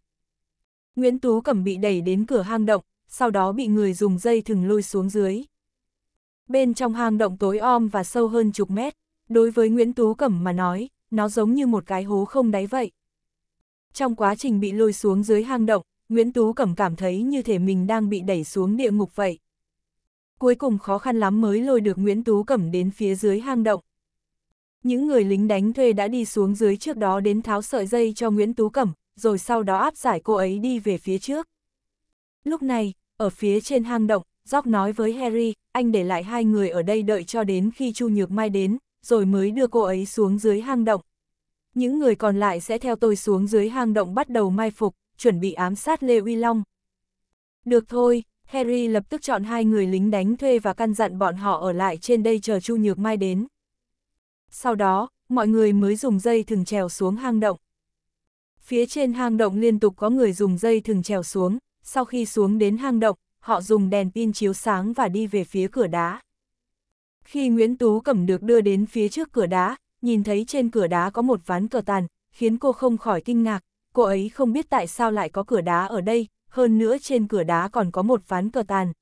Nguyễn Tú Cẩm bị đẩy đến cửa hang động, sau đó bị người dùng dây thừng lôi xuống dưới. Bên trong hang động tối om và sâu hơn chục mét, đối với Nguyễn Tú Cẩm mà nói, nó giống như một cái hố không đáy vậy. Trong quá trình bị lôi xuống dưới hang động, Nguyễn Tú Cẩm cảm thấy như thể mình đang bị đẩy xuống địa ngục vậy. Cuối cùng khó khăn lắm mới lôi được Nguyễn Tú Cẩm đến phía dưới hang động. Những người lính đánh thuê đã đi xuống dưới trước đó đến tháo sợi dây cho Nguyễn Tú Cẩm, rồi sau đó áp giải cô ấy đi về phía trước. Lúc này, ở phía trên hang động, Jock nói với Harry, anh để lại hai người ở đây đợi cho đến khi Chu Nhược Mai đến, rồi mới đưa cô ấy xuống dưới hang động. Những người còn lại sẽ theo tôi xuống dưới hang động bắt đầu mai phục, chuẩn bị ám sát Lê Uy Long. Được thôi, Harry lập tức chọn hai người lính đánh thuê và căn dặn bọn họ ở lại trên đây chờ Chu Nhược Mai đến. Sau đó, mọi người mới dùng dây thừng trèo xuống hang động. Phía trên hang động liên tục có người dùng dây thừng trèo xuống, sau khi xuống đến hang động, họ dùng đèn pin chiếu sáng và đi về phía cửa đá. Khi Nguyễn Tú Cẩm được đưa đến phía trước cửa đá, nhìn thấy trên cửa đá có một ván cờ tàn, khiến cô không khỏi kinh ngạc, cô ấy không biết tại sao lại có cửa đá ở đây, hơn nữa trên cửa đá còn có một ván cờ tàn.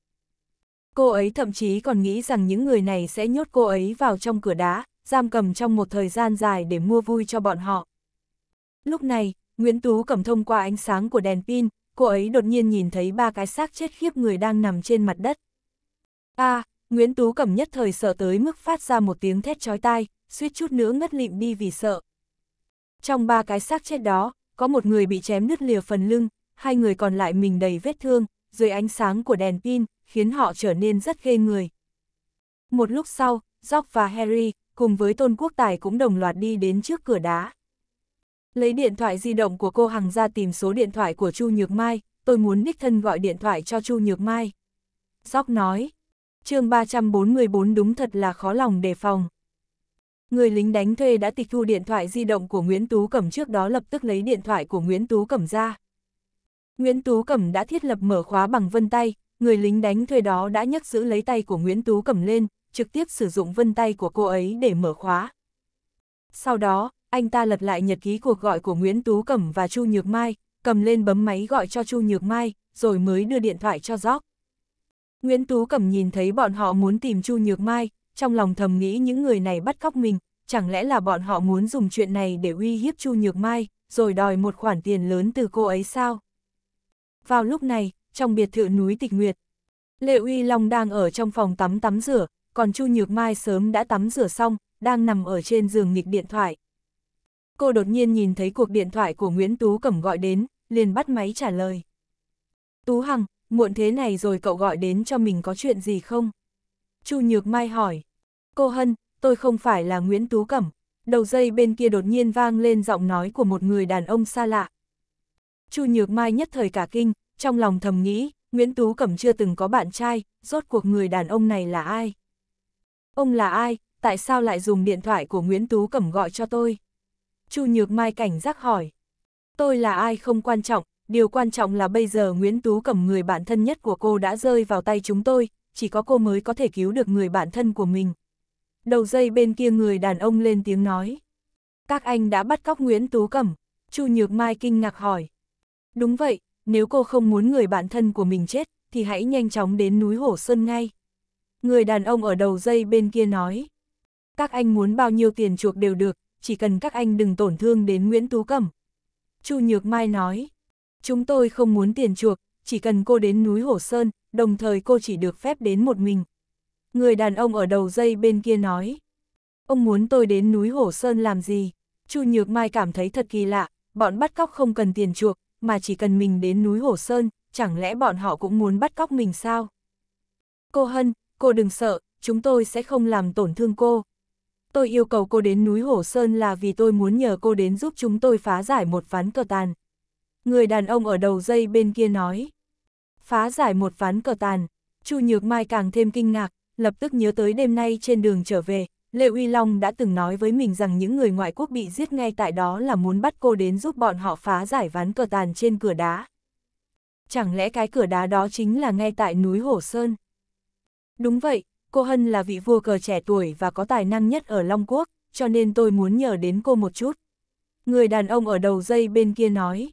Cô ấy thậm chí còn nghĩ rằng những người này sẽ nhốt cô ấy vào trong cửa đá, giam cầm trong một thời gian dài để mua vui cho bọn họ. Lúc này, Nguyễn Tú cầm thông qua ánh sáng của đèn pin, cô ấy đột nhiên nhìn thấy ba cái xác chết khiếp người đang nằm trên mặt đất. A, à, Nguyễn Tú Cẩm nhất thời sợ tới mức phát ra một tiếng thét chói tai, suýt chút nữa ngất lịm đi vì sợ. Trong ba cái xác chết đó, có một người bị chém nứt lìa phần lưng, hai người còn lại mình đầy vết thương, dưới ánh sáng của đèn pin, khiến họ trở nên rất ghê người. Một lúc sau, Jock và Harry, cùng với Tôn Quốc Tài cũng đồng loạt đi đến trước cửa đá. Lấy điện thoại di động của cô Hằng ra tìm số điện thoại của Chu Nhược Mai, tôi muốn đích thân gọi điện thoại cho Chu Nhược Mai. Gióc nói, chương 344 đúng thật là khó lòng đề phòng. Người lính đánh thuê đã tịch thu điện thoại di động của Nguyễn Tú Cẩm trước đó lập tức lấy điện thoại của Nguyễn Tú Cẩm ra. Nguyễn Tú Cẩm đã thiết lập mở khóa bằng vân tay, người lính đánh thuê đó đã nhấc giữ lấy tay của Nguyễn Tú Cẩm lên, trực tiếp sử dụng vân tay của cô ấy để mở khóa. Sau đó, anh ta lật lại nhật ký cuộc gọi của Nguyễn Tú Cẩm và Chu Nhược Mai, cầm lên bấm máy gọi cho Chu Nhược Mai, rồi mới đưa điện thoại cho Gióc. Nguyễn Tú Cẩm nhìn thấy bọn họ muốn tìm Chu Nhược Mai, trong lòng thầm nghĩ những người này bắt cóc mình, chẳng lẽ là bọn họ muốn dùng chuyện này để uy hiếp Chu Nhược Mai, rồi đòi một khoản tiền lớn từ cô ấy sao? Vào lúc này, trong biệt thự núi Tịch Nguyệt, Lệ Uy Long đang ở trong phòng tắm tắm rửa, còn Chu Nhược Mai sớm đã tắm rửa xong, đang nằm ở trên giường nghịch điện thoại cô đột nhiên nhìn thấy cuộc điện thoại của Nguyễn Tú Cẩm gọi đến, liền bắt máy trả lời. Tú Hằng, muộn thế này rồi cậu gọi đến cho mình có chuyện gì không? Chu Nhược Mai hỏi. Cô Hân, tôi không phải là Nguyễn Tú Cẩm. Đầu dây bên kia đột nhiên vang lên giọng nói của một người đàn ông xa lạ. Chu Nhược Mai nhất thời cả kinh, trong lòng thầm nghĩ, Nguyễn Tú Cẩm chưa từng có bạn trai, rốt cuộc người đàn ông này là ai? Ông là ai? Tại sao lại dùng điện thoại của Nguyễn Tú Cẩm gọi cho tôi? Chu Nhược Mai cảnh giác hỏi. Tôi là ai không quan trọng, điều quan trọng là bây giờ Nguyễn Tú cầm người bạn thân nhất của cô đã rơi vào tay chúng tôi, chỉ có cô mới có thể cứu được người bạn thân của mình. Đầu dây bên kia người đàn ông lên tiếng nói. Các anh đã bắt cóc Nguyễn Tú Cẩm, Chu Nhược Mai kinh ngạc hỏi. Đúng vậy, nếu cô không muốn người bạn thân của mình chết, thì hãy nhanh chóng đến núi Hổ Sơn ngay. Người đàn ông ở đầu dây bên kia nói. Các anh muốn bao nhiêu tiền chuộc đều được, chỉ cần các anh đừng tổn thương đến Nguyễn Tú Cẩm. Chu Nhược Mai nói, chúng tôi không muốn tiền chuộc, chỉ cần cô đến núi Hổ Sơn, đồng thời cô chỉ được phép đến một mình. Người đàn ông ở đầu dây bên kia nói, ông muốn tôi đến núi Hổ Sơn làm gì? Chu Nhược Mai cảm thấy thật kỳ lạ, bọn bắt cóc không cần tiền chuộc, mà chỉ cần mình đến núi Hổ Sơn, chẳng lẽ bọn họ cũng muốn bắt cóc mình sao? Cô Hân, cô đừng sợ, chúng tôi sẽ không làm tổn thương cô tôi yêu cầu cô đến núi Hổ Sơn là vì tôi muốn nhờ cô đến giúp chúng tôi phá giải một ván cờ tàn. Người đàn ông ở đầu dây bên kia nói. Phá giải một ván cờ tàn, Chu Nhược Mai càng thêm kinh ngạc, lập tức nhớ tới đêm nay trên đường trở về, Lệ Uy Long đã từng nói với mình rằng những người ngoại quốc bị giết ngay tại đó là muốn bắt cô đến giúp bọn họ phá giải ván cờ tàn trên cửa đá. Chẳng lẽ cái cửa đá đó chính là ngay tại núi Hổ Sơn? Đúng vậy, cô Hân là vị vua cờ trẻ tuổi và có tài năng nhất ở Long Quốc, cho nên tôi muốn nhờ đến cô một chút. Người đàn ông ở đầu dây bên kia nói.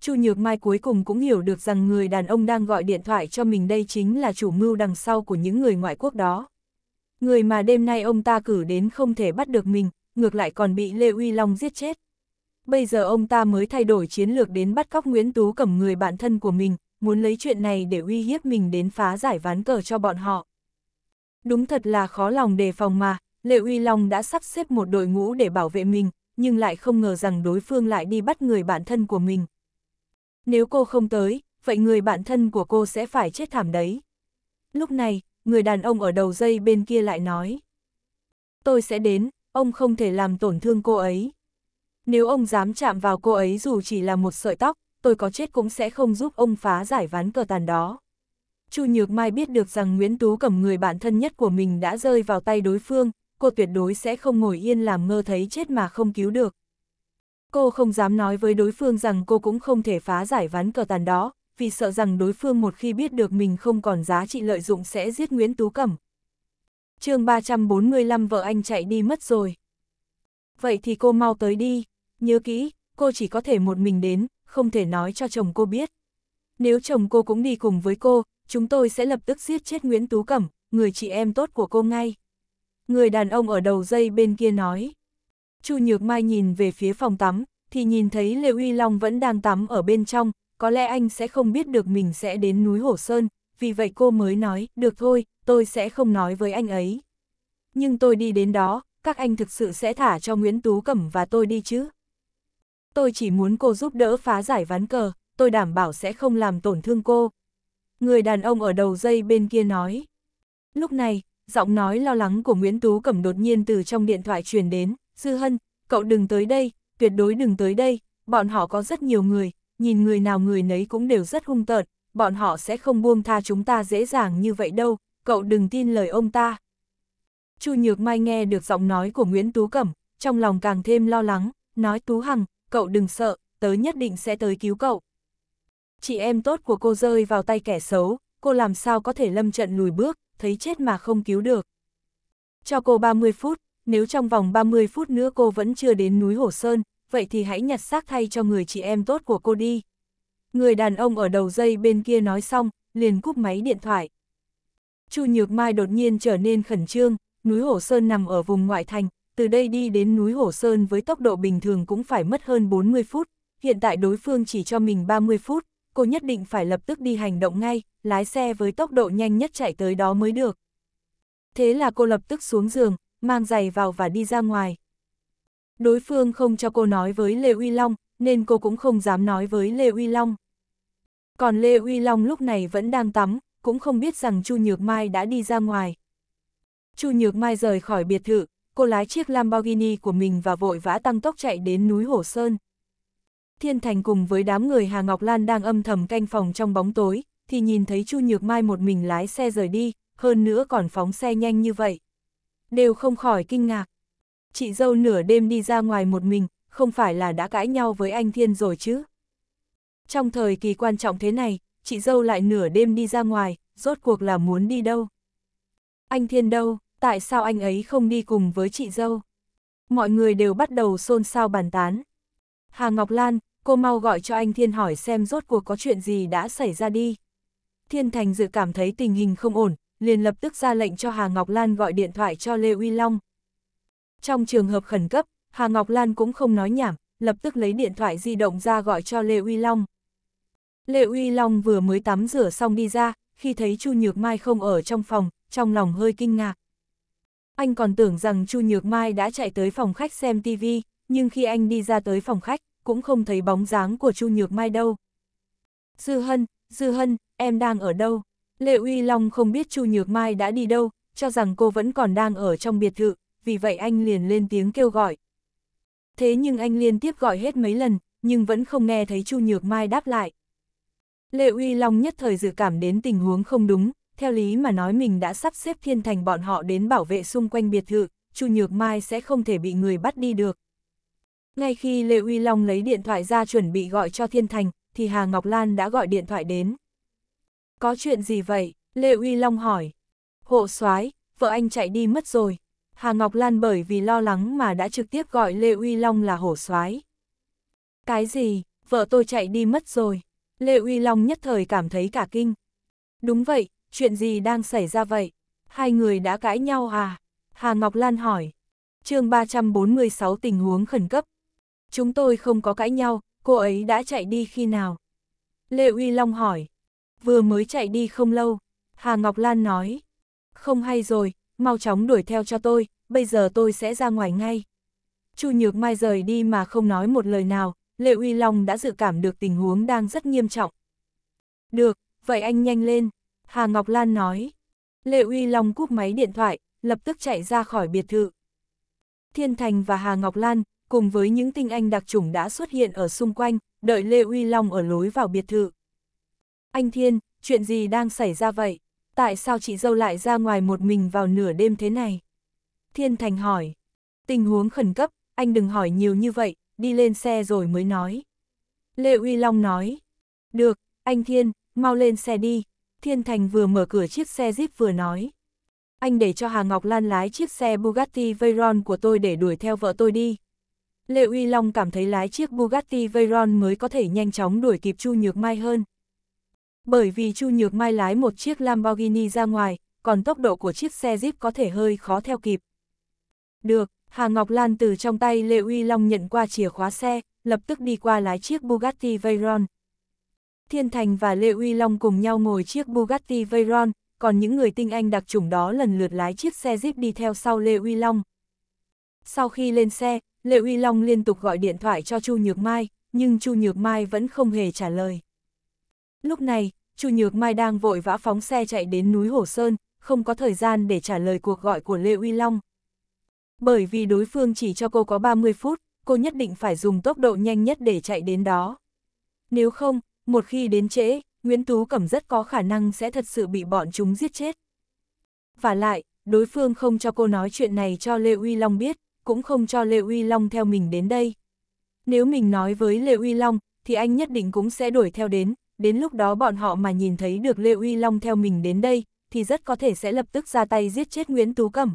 Chu Nhược Mai cuối cùng cũng hiểu được rằng người đàn ông đang gọi điện thoại cho mình đây chính là chủ mưu đằng sau của những người ngoại quốc đó. Người mà đêm nay ông ta cử đến không thể bắt được mình, ngược lại còn bị Lê Uy Long giết chết. Bây giờ ông ta mới thay đổi chiến lược đến bắt cóc Nguyễn Tú cầm người bạn thân của mình, muốn lấy chuyện này để uy hiếp mình đến phá giải ván cờ cho bọn họ. Đúng thật là khó lòng đề phòng mà, Lệ Uy Long đã sắp xếp một đội ngũ để bảo vệ mình, nhưng lại không ngờ rằng đối phương lại đi bắt người bạn thân của mình. Nếu cô không tới, vậy người bạn thân của cô sẽ phải chết thảm đấy. Lúc này, người đàn ông ở đầu dây bên kia lại nói. Tôi sẽ đến, ông không thể làm tổn thương cô ấy. Nếu ông dám chạm vào cô ấy dù chỉ là một sợi tóc, tôi có chết cũng sẽ không giúp ông phá giải ván cờ tàn đó. Chu Nhược Mai biết được rằng Nguyễn Tú Cẩm người bạn thân nhất của mình đã rơi vào tay đối phương, cô tuyệt đối sẽ không ngồi yên làm ngơ thấy chết mà không cứu được. Cô không dám nói với đối phương rằng cô cũng không thể phá giải ván cờ tàn đó, vì sợ rằng đối phương một khi biết được mình không còn giá trị lợi dụng sẽ giết Nguyễn Tú Cẩm. chương 345 vợ anh chạy đi mất rồi. Vậy thì cô mau tới đi, nhớ kỹ, cô chỉ có thể một mình đến, không thể nói cho chồng cô biết. Nếu chồng cô cũng đi cùng với cô, chúng tôi sẽ lập tức giết chết Nguyễn Tú Cẩm, người chị em tốt của cô ngay. Người đàn ông ở đầu dây bên kia nói. Chu Nhược Mai nhìn về phía phòng tắm, thì nhìn thấy Lê Uy Long vẫn đang tắm ở bên trong, có lẽ anh sẽ không biết được mình sẽ đến núi Hổ Sơn, vì vậy cô mới nói, được thôi, tôi sẽ không nói với anh ấy. Nhưng tôi đi đến đó, các anh thực sự sẽ thả cho Nguyễn Tú Cẩm và tôi đi chứ. Tôi chỉ muốn cô giúp đỡ phá giải ván cờ, tôi đảm bảo sẽ không làm tổn thương cô người đàn ông ở đầu dây bên kia nói. Lúc này, giọng nói lo lắng của Nguyễn Tú Cẩm đột nhiên từ trong điện thoại truyền đến, Sư Hân, cậu đừng tới đây, tuyệt đối đừng tới đây, bọn họ có rất nhiều người, nhìn người nào người nấy cũng đều rất hung tợn, bọn họ sẽ không buông tha chúng ta dễ dàng như vậy đâu, cậu đừng tin lời ông ta. Chu Nhược Mai nghe được giọng nói của Nguyễn Tú Cẩm, trong lòng càng thêm lo lắng, nói Tú Hằng, cậu đừng sợ, tớ nhất định sẽ tới cứu cậu. Chị em tốt của cô rơi vào tay kẻ xấu, cô làm sao có thể lâm trận lùi bước, thấy chết mà không cứu được. Cho cô 30 phút, nếu trong vòng 30 phút nữa cô vẫn chưa đến núi hổ Sơn, vậy thì hãy nhặt xác thay cho người chị em tốt của cô đi. Người đàn ông ở đầu dây bên kia nói xong, liền cúp máy điện thoại. Chu Nhược Mai đột nhiên trở nên khẩn trương, núi hổ Sơn nằm ở vùng ngoại thành, từ đây đi đến núi hổ Sơn với tốc độ bình thường cũng phải mất hơn 40 phút, hiện tại đối phương chỉ cho mình 30 phút, cô nhất định phải lập tức đi hành động ngay, lái xe với tốc độ nhanh nhất chạy tới đó mới được. Thế là cô lập tức xuống giường, mang giày vào và đi ra ngoài. Đối phương không cho cô nói với Lê Uy Long, nên cô cũng không dám nói với Lê Uy Long. Còn Lê Uy Long lúc này vẫn đang tắm, cũng không biết rằng Chu Nhược Mai đã đi ra ngoài. Chu Nhược Mai rời khỏi biệt thự, cô lái chiếc Lamborghini của mình và vội vã tăng tốc chạy đến núi Hổ Sơn. Thiên Thành cùng với đám người Hà Ngọc Lan đang âm thầm canh phòng trong bóng tối, thì nhìn thấy Chu Nhược Mai một mình lái xe rời đi, hơn nữa còn phóng xe nhanh như vậy. Đều không khỏi kinh ngạc. Chị dâu nửa đêm đi ra ngoài một mình, không phải là đã cãi nhau với anh Thiên rồi chứ. Trong thời kỳ quan trọng thế này, chị dâu lại nửa đêm đi ra ngoài, rốt cuộc là muốn đi đâu. Anh Thiên đâu, tại sao anh ấy không đi cùng với chị dâu? Mọi người đều bắt đầu xôn xao bàn tán. Hà Ngọc Lan, cô mau gọi cho anh Thiên hỏi xem rốt cuộc có chuyện gì đã xảy ra đi. Thiên Thành dự cảm thấy tình hình không ổn, liền lập tức ra lệnh cho Hà Ngọc Lan gọi điện thoại cho Lê Uy Long. Trong trường hợp khẩn cấp, Hà Ngọc Lan cũng không nói nhảm, lập tức lấy điện thoại di động ra gọi cho Lê Uy Long. Lê Uy Long vừa mới tắm rửa xong đi ra, khi thấy Chu Nhược Mai không ở trong phòng, trong lòng hơi kinh ngạc. Anh còn tưởng rằng Chu Nhược Mai đã chạy tới phòng khách xem TV, nhưng khi anh đi ra tới phòng khách, cũng không thấy bóng dáng của Chu Nhược Mai đâu. Dư Hân, Dư Hân, em đang ở đâu? Lệ Uy Long không biết Chu Nhược Mai đã đi đâu, cho rằng cô vẫn còn đang ở trong biệt thự, vì vậy anh liền lên tiếng kêu gọi. Thế nhưng anh liên tiếp gọi hết mấy lần, nhưng vẫn không nghe thấy Chu Nhược Mai đáp lại. Lệ Uy Long nhất thời dự cảm đến tình huống không đúng, theo lý mà nói mình đã sắp xếp thiên thành bọn họ đến bảo vệ xung quanh biệt thự, Chu Nhược Mai sẽ không thể bị người bắt đi được. Ngay khi Lê Uy Long lấy điện thoại ra chuẩn bị gọi cho Thiên Thành, thì Hà Ngọc Lan đã gọi điện thoại đến. Có chuyện gì vậy? Lê Uy Long hỏi. Hộ soái vợ anh chạy đi mất rồi. Hà Ngọc Lan bởi vì lo lắng mà đã trực tiếp gọi Lê Uy Long là hổ soái Cái gì? Vợ tôi chạy đi mất rồi. Lê Uy Long nhất thời cảm thấy cả kinh. Đúng vậy, chuyện gì đang xảy ra vậy? Hai người đã cãi nhau à? Hà Ngọc Lan hỏi. chương 346 tình huống khẩn cấp, Chúng tôi không có cãi nhau, cô ấy đã chạy đi khi nào? Lê Uy Long hỏi. Vừa mới chạy đi không lâu, Hà Ngọc Lan nói. Không hay rồi, mau chóng đuổi theo cho tôi, bây giờ tôi sẽ ra ngoài ngay. Chu Nhược Mai rời đi mà không nói một lời nào, Lê Uy Long đã dự cảm được tình huống đang rất nghiêm trọng. Được, vậy anh nhanh lên, Hà Ngọc Lan nói. Lê Uy Long cúp máy điện thoại, lập tức chạy ra khỏi biệt thự. Thiên Thành và Hà Ngọc Lan cùng với những tinh anh đặc chủng đã xuất hiện ở xung quanh, đợi Lê Uy Long ở lối vào biệt thự. Anh Thiên, chuyện gì đang xảy ra vậy? Tại sao chị dâu lại ra ngoài một mình vào nửa đêm thế này? Thiên Thành hỏi. Tình huống khẩn cấp, anh đừng hỏi nhiều như vậy, đi lên xe rồi mới nói. Lê Uy Long nói. Được, anh Thiên, mau lên xe đi. Thiên Thành vừa mở cửa chiếc xe Jeep vừa nói. Anh để cho Hà Ngọc Lan lái chiếc xe Bugatti Veyron của tôi để đuổi theo vợ tôi đi. Lê Uy Long cảm thấy lái chiếc Bugatti Veyron mới có thể nhanh chóng đuổi kịp Chu Nhược Mai hơn. Bởi vì Chu Nhược Mai lái một chiếc Lamborghini ra ngoài, còn tốc độ của chiếc xe Jeep có thể hơi khó theo kịp. Được, Hà Ngọc Lan từ trong tay Lê Uy Long nhận qua chìa khóa xe, lập tức đi qua lái chiếc Bugatti Veyron. Thiên Thành và Lê Uy Long cùng nhau ngồi chiếc Bugatti Veyron, còn những người tinh anh đặc chủng đó lần lượt lái chiếc xe Jeep đi theo sau Lê Uy Long. Sau khi lên xe, Lệ Uy Long liên tục gọi điện thoại cho Chu Nhược Mai, nhưng Chu Nhược Mai vẫn không hề trả lời. Lúc này, Chu Nhược Mai đang vội vã phóng xe chạy đến núi Hồ Sơn, không có thời gian để trả lời cuộc gọi của Lê Uy Long. Bởi vì đối phương chỉ cho cô có 30 phút, cô nhất định phải dùng tốc độ nhanh nhất để chạy đến đó. Nếu không, một khi đến trễ, Nguyễn Tú Cẩm rất có khả năng sẽ thật sự bị bọn chúng giết chết. Và lại, đối phương không cho cô nói chuyện này cho Lê Uy Long biết, cũng không cho Lê Uy Long theo mình đến đây. Nếu mình nói với Lê Uy Long, thì anh nhất định cũng sẽ đuổi theo đến, đến lúc đó bọn họ mà nhìn thấy được Lê Uy Long theo mình đến đây, thì rất có thể sẽ lập tức ra tay giết chết Nguyễn Tú Cẩm.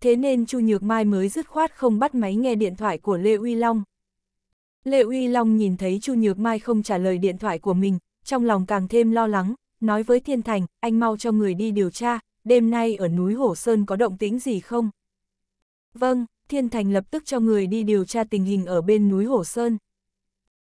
Thế nên Chu Nhược Mai mới dứt khoát không bắt máy nghe điện thoại của Lê Uy Long. Lê Uy Long nhìn thấy Chu Nhược Mai không trả lời điện thoại của mình, trong lòng càng thêm lo lắng, nói với Thiên Thành, anh mau cho người đi điều tra, đêm nay ở núi Hổ Sơn có động tĩnh gì không? Vâng, Thiên Thành lập tức cho người đi điều tra tình hình ở bên núi Hổ Sơn.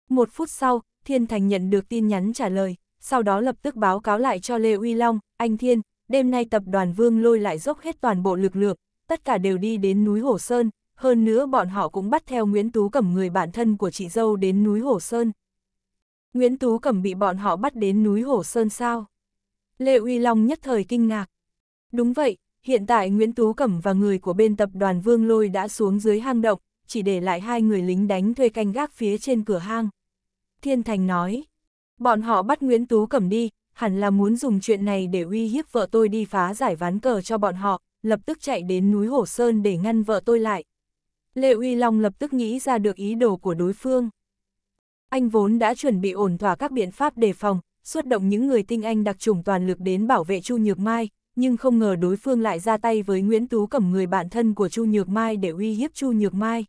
Một phút sau, Thiên Thành nhận được tin nhắn trả lời, sau đó lập tức báo cáo lại cho Lê Uy Long, anh Thiên, đêm nay tập đoàn Vương lôi lại dốc hết toàn bộ lực lượng, tất cả đều đi đến núi Hổ Sơn, hơn nữa bọn họ cũng bắt theo Nguyễn Tú Cẩm người bạn thân của chị dâu đến núi Hổ Sơn. Nguyễn Tú Cẩm bị bọn họ bắt đến núi Hổ Sơn sao? Lê Uy Long nhất thời kinh ngạc. Đúng vậy, Hiện tại Nguyễn Tú Cẩm và người của bên tập đoàn Vương Lôi đã xuống dưới hang động, chỉ để lại hai người lính đánh thuê canh gác phía trên cửa hang. Thiên Thành nói, bọn họ bắt Nguyễn Tú Cẩm đi, hẳn là muốn dùng chuyện này để uy hiếp vợ tôi đi phá giải ván cờ cho bọn họ, lập tức chạy đến núi Hổ Sơn để ngăn vợ tôi lại. Lệ Uy Long lập tức nghĩ ra được ý đồ của đối phương. Anh vốn đã chuẩn bị ổn thỏa các biện pháp đề phòng, xuất động những người tinh anh đặc trùng toàn lực đến bảo vệ Chu Nhược Mai, nhưng không ngờ đối phương lại ra tay với Nguyễn Tú Cẩm người bạn thân của Chu Nhược Mai để uy hiếp Chu Nhược Mai.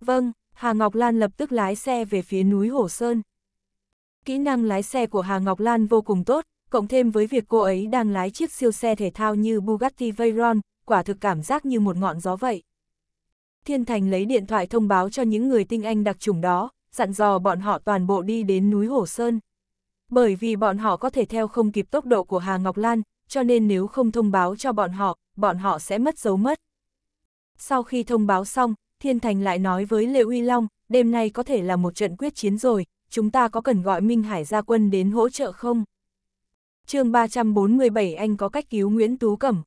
Vâng, Hà Ngọc Lan lập tức lái xe về phía núi Hổ Sơn. Kỹ năng lái xe của Hà Ngọc Lan vô cùng tốt, cộng thêm với việc cô ấy đang lái chiếc siêu xe thể thao như Bugatti Veyron, quả thực cảm giác như một ngọn gió vậy. Thiên Thành lấy điện thoại thông báo cho những người tinh anh đặc trùng đó, dặn dò bọn họ toàn bộ đi đến núi Hổ Sơn. Bởi vì bọn họ có thể theo không kịp tốc độ của Hà Ngọc Lan, cho nên nếu không thông báo cho bọn họ, bọn họ sẽ mất dấu mất. Sau khi thông báo xong, Thiên Thành lại nói với Lệ Uy Long, đêm nay có thể là một trận quyết chiến rồi, chúng ta có cần gọi Minh Hải gia quân đến hỗ trợ không? chương 347 anh có cách cứu Nguyễn Tú Cẩm.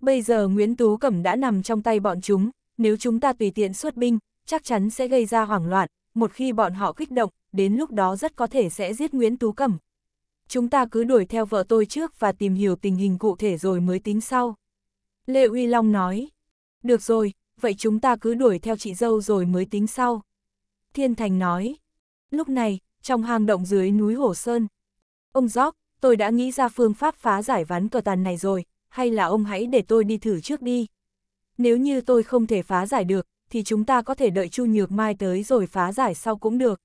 Bây giờ Nguyễn Tú Cẩm đã nằm trong tay bọn chúng, nếu chúng ta tùy tiện xuất binh, chắc chắn sẽ gây ra hoảng loạn, một khi bọn họ kích động, đến lúc đó rất có thể sẽ giết Nguyễn Tú Cẩm, chúng ta cứ đuổi theo vợ tôi trước và tìm hiểu tình hình cụ thể rồi mới tính sau. Lê Uy Long nói, được rồi, vậy chúng ta cứ đuổi theo chị dâu rồi mới tính sau. Thiên Thành nói, lúc này, trong hang động dưới núi Hồ Sơn, ông Gióc, tôi đã nghĩ ra phương pháp phá giải ván cờ tàn này rồi, hay là ông hãy để tôi đi thử trước đi. Nếu như tôi không thể phá giải được, thì chúng ta có thể đợi Chu Nhược Mai tới rồi phá giải sau cũng được.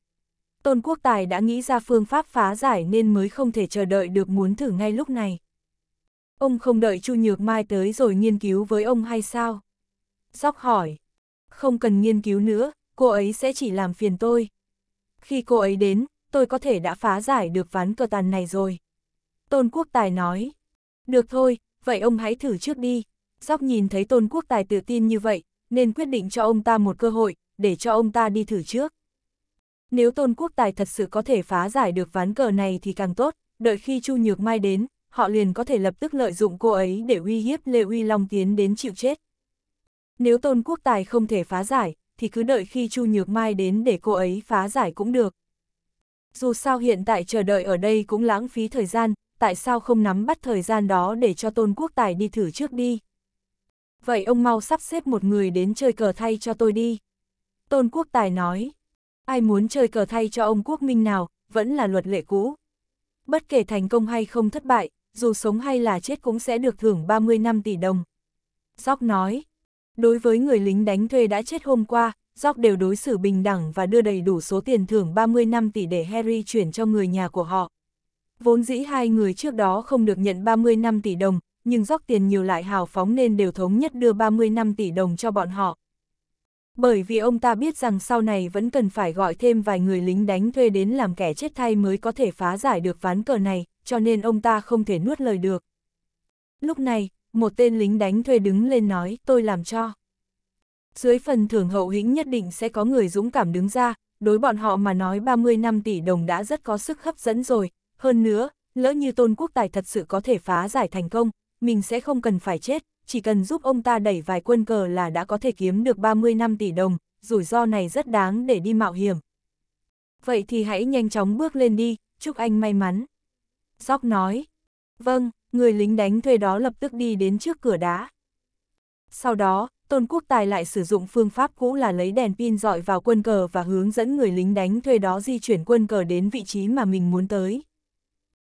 Tôn Quốc Tài đã nghĩ ra phương pháp phá giải nên mới không thể chờ đợi được muốn thử ngay lúc này. Ông không đợi Chu Nhược Mai tới rồi nghiên cứu với ông hay sao? Dóc hỏi. Không cần nghiên cứu nữa, cô ấy sẽ chỉ làm phiền tôi. Khi cô ấy đến, tôi có thể đã phá giải được ván cờ tàn này rồi. Tôn Quốc Tài nói. Được thôi, vậy ông hãy thử trước đi. Dóc nhìn thấy Tôn Quốc Tài tự tin như vậy, nên quyết định cho ông ta một cơ hội, để cho ông ta đi thử trước. Nếu Tôn Quốc Tài thật sự có thể phá giải được ván cờ này thì càng tốt, đợi khi Chu Nhược Mai đến, họ liền có thể lập tức lợi dụng cô ấy để uy hiếp Lê Uy Long tiến đến chịu chết. Nếu Tôn Quốc Tài không thể phá giải, thì cứ đợi khi Chu Nhược Mai đến để cô ấy phá giải cũng được. Dù sao hiện tại chờ đợi ở đây cũng lãng phí thời gian, tại sao không nắm bắt thời gian đó để cho Tôn Quốc Tài đi thử trước đi. Vậy ông mau sắp xếp một người đến chơi cờ thay cho tôi đi. Tôn Quốc Tài nói ai muốn chơi cờ thay cho ông quốc minh nào, vẫn là luật lệ cũ. Bất kể thành công hay không thất bại, dù sống hay là chết cũng sẽ được thưởng 30 năm tỷ đồng. Jock nói, đối với người lính đánh thuê đã chết hôm qua, Jock đều đối xử bình đẳng và đưa đầy đủ số tiền thưởng 30 năm tỷ để Harry chuyển cho người nhà của họ. Vốn dĩ hai người trước đó không được nhận 30 năm tỷ đồng, nhưng Jock tiền nhiều lại hào phóng nên đều thống nhất đưa 30 năm tỷ đồng cho bọn họ bởi vì ông ta biết rằng sau này vẫn cần phải gọi thêm vài người lính đánh thuê đến làm kẻ chết thay mới có thể phá giải được ván cờ này, cho nên ông ta không thể nuốt lời được. Lúc này, một tên lính đánh thuê đứng lên nói tôi làm cho. Dưới phần thưởng hậu hĩnh nhất định sẽ có người dũng cảm đứng ra, đối bọn họ mà nói 30 năm tỷ đồng đã rất có sức hấp dẫn rồi, hơn nữa, lỡ như tôn quốc tài thật sự có thể phá giải thành công, mình sẽ không cần phải chết, chỉ cần giúp ông ta đẩy vài quân cờ là đã có thể kiếm được 30 năm tỷ đồng, rủi ro này rất đáng để đi mạo hiểm. Vậy thì hãy nhanh chóng bước lên đi, chúc anh may mắn. Sóc nói, vâng, người lính đánh thuê đó lập tức đi đến trước cửa đá. Sau đó, Tôn Quốc Tài lại sử dụng phương pháp cũ là lấy đèn pin dọi vào quân cờ và hướng dẫn người lính đánh thuê đó di chuyển quân cờ đến vị trí mà mình muốn tới.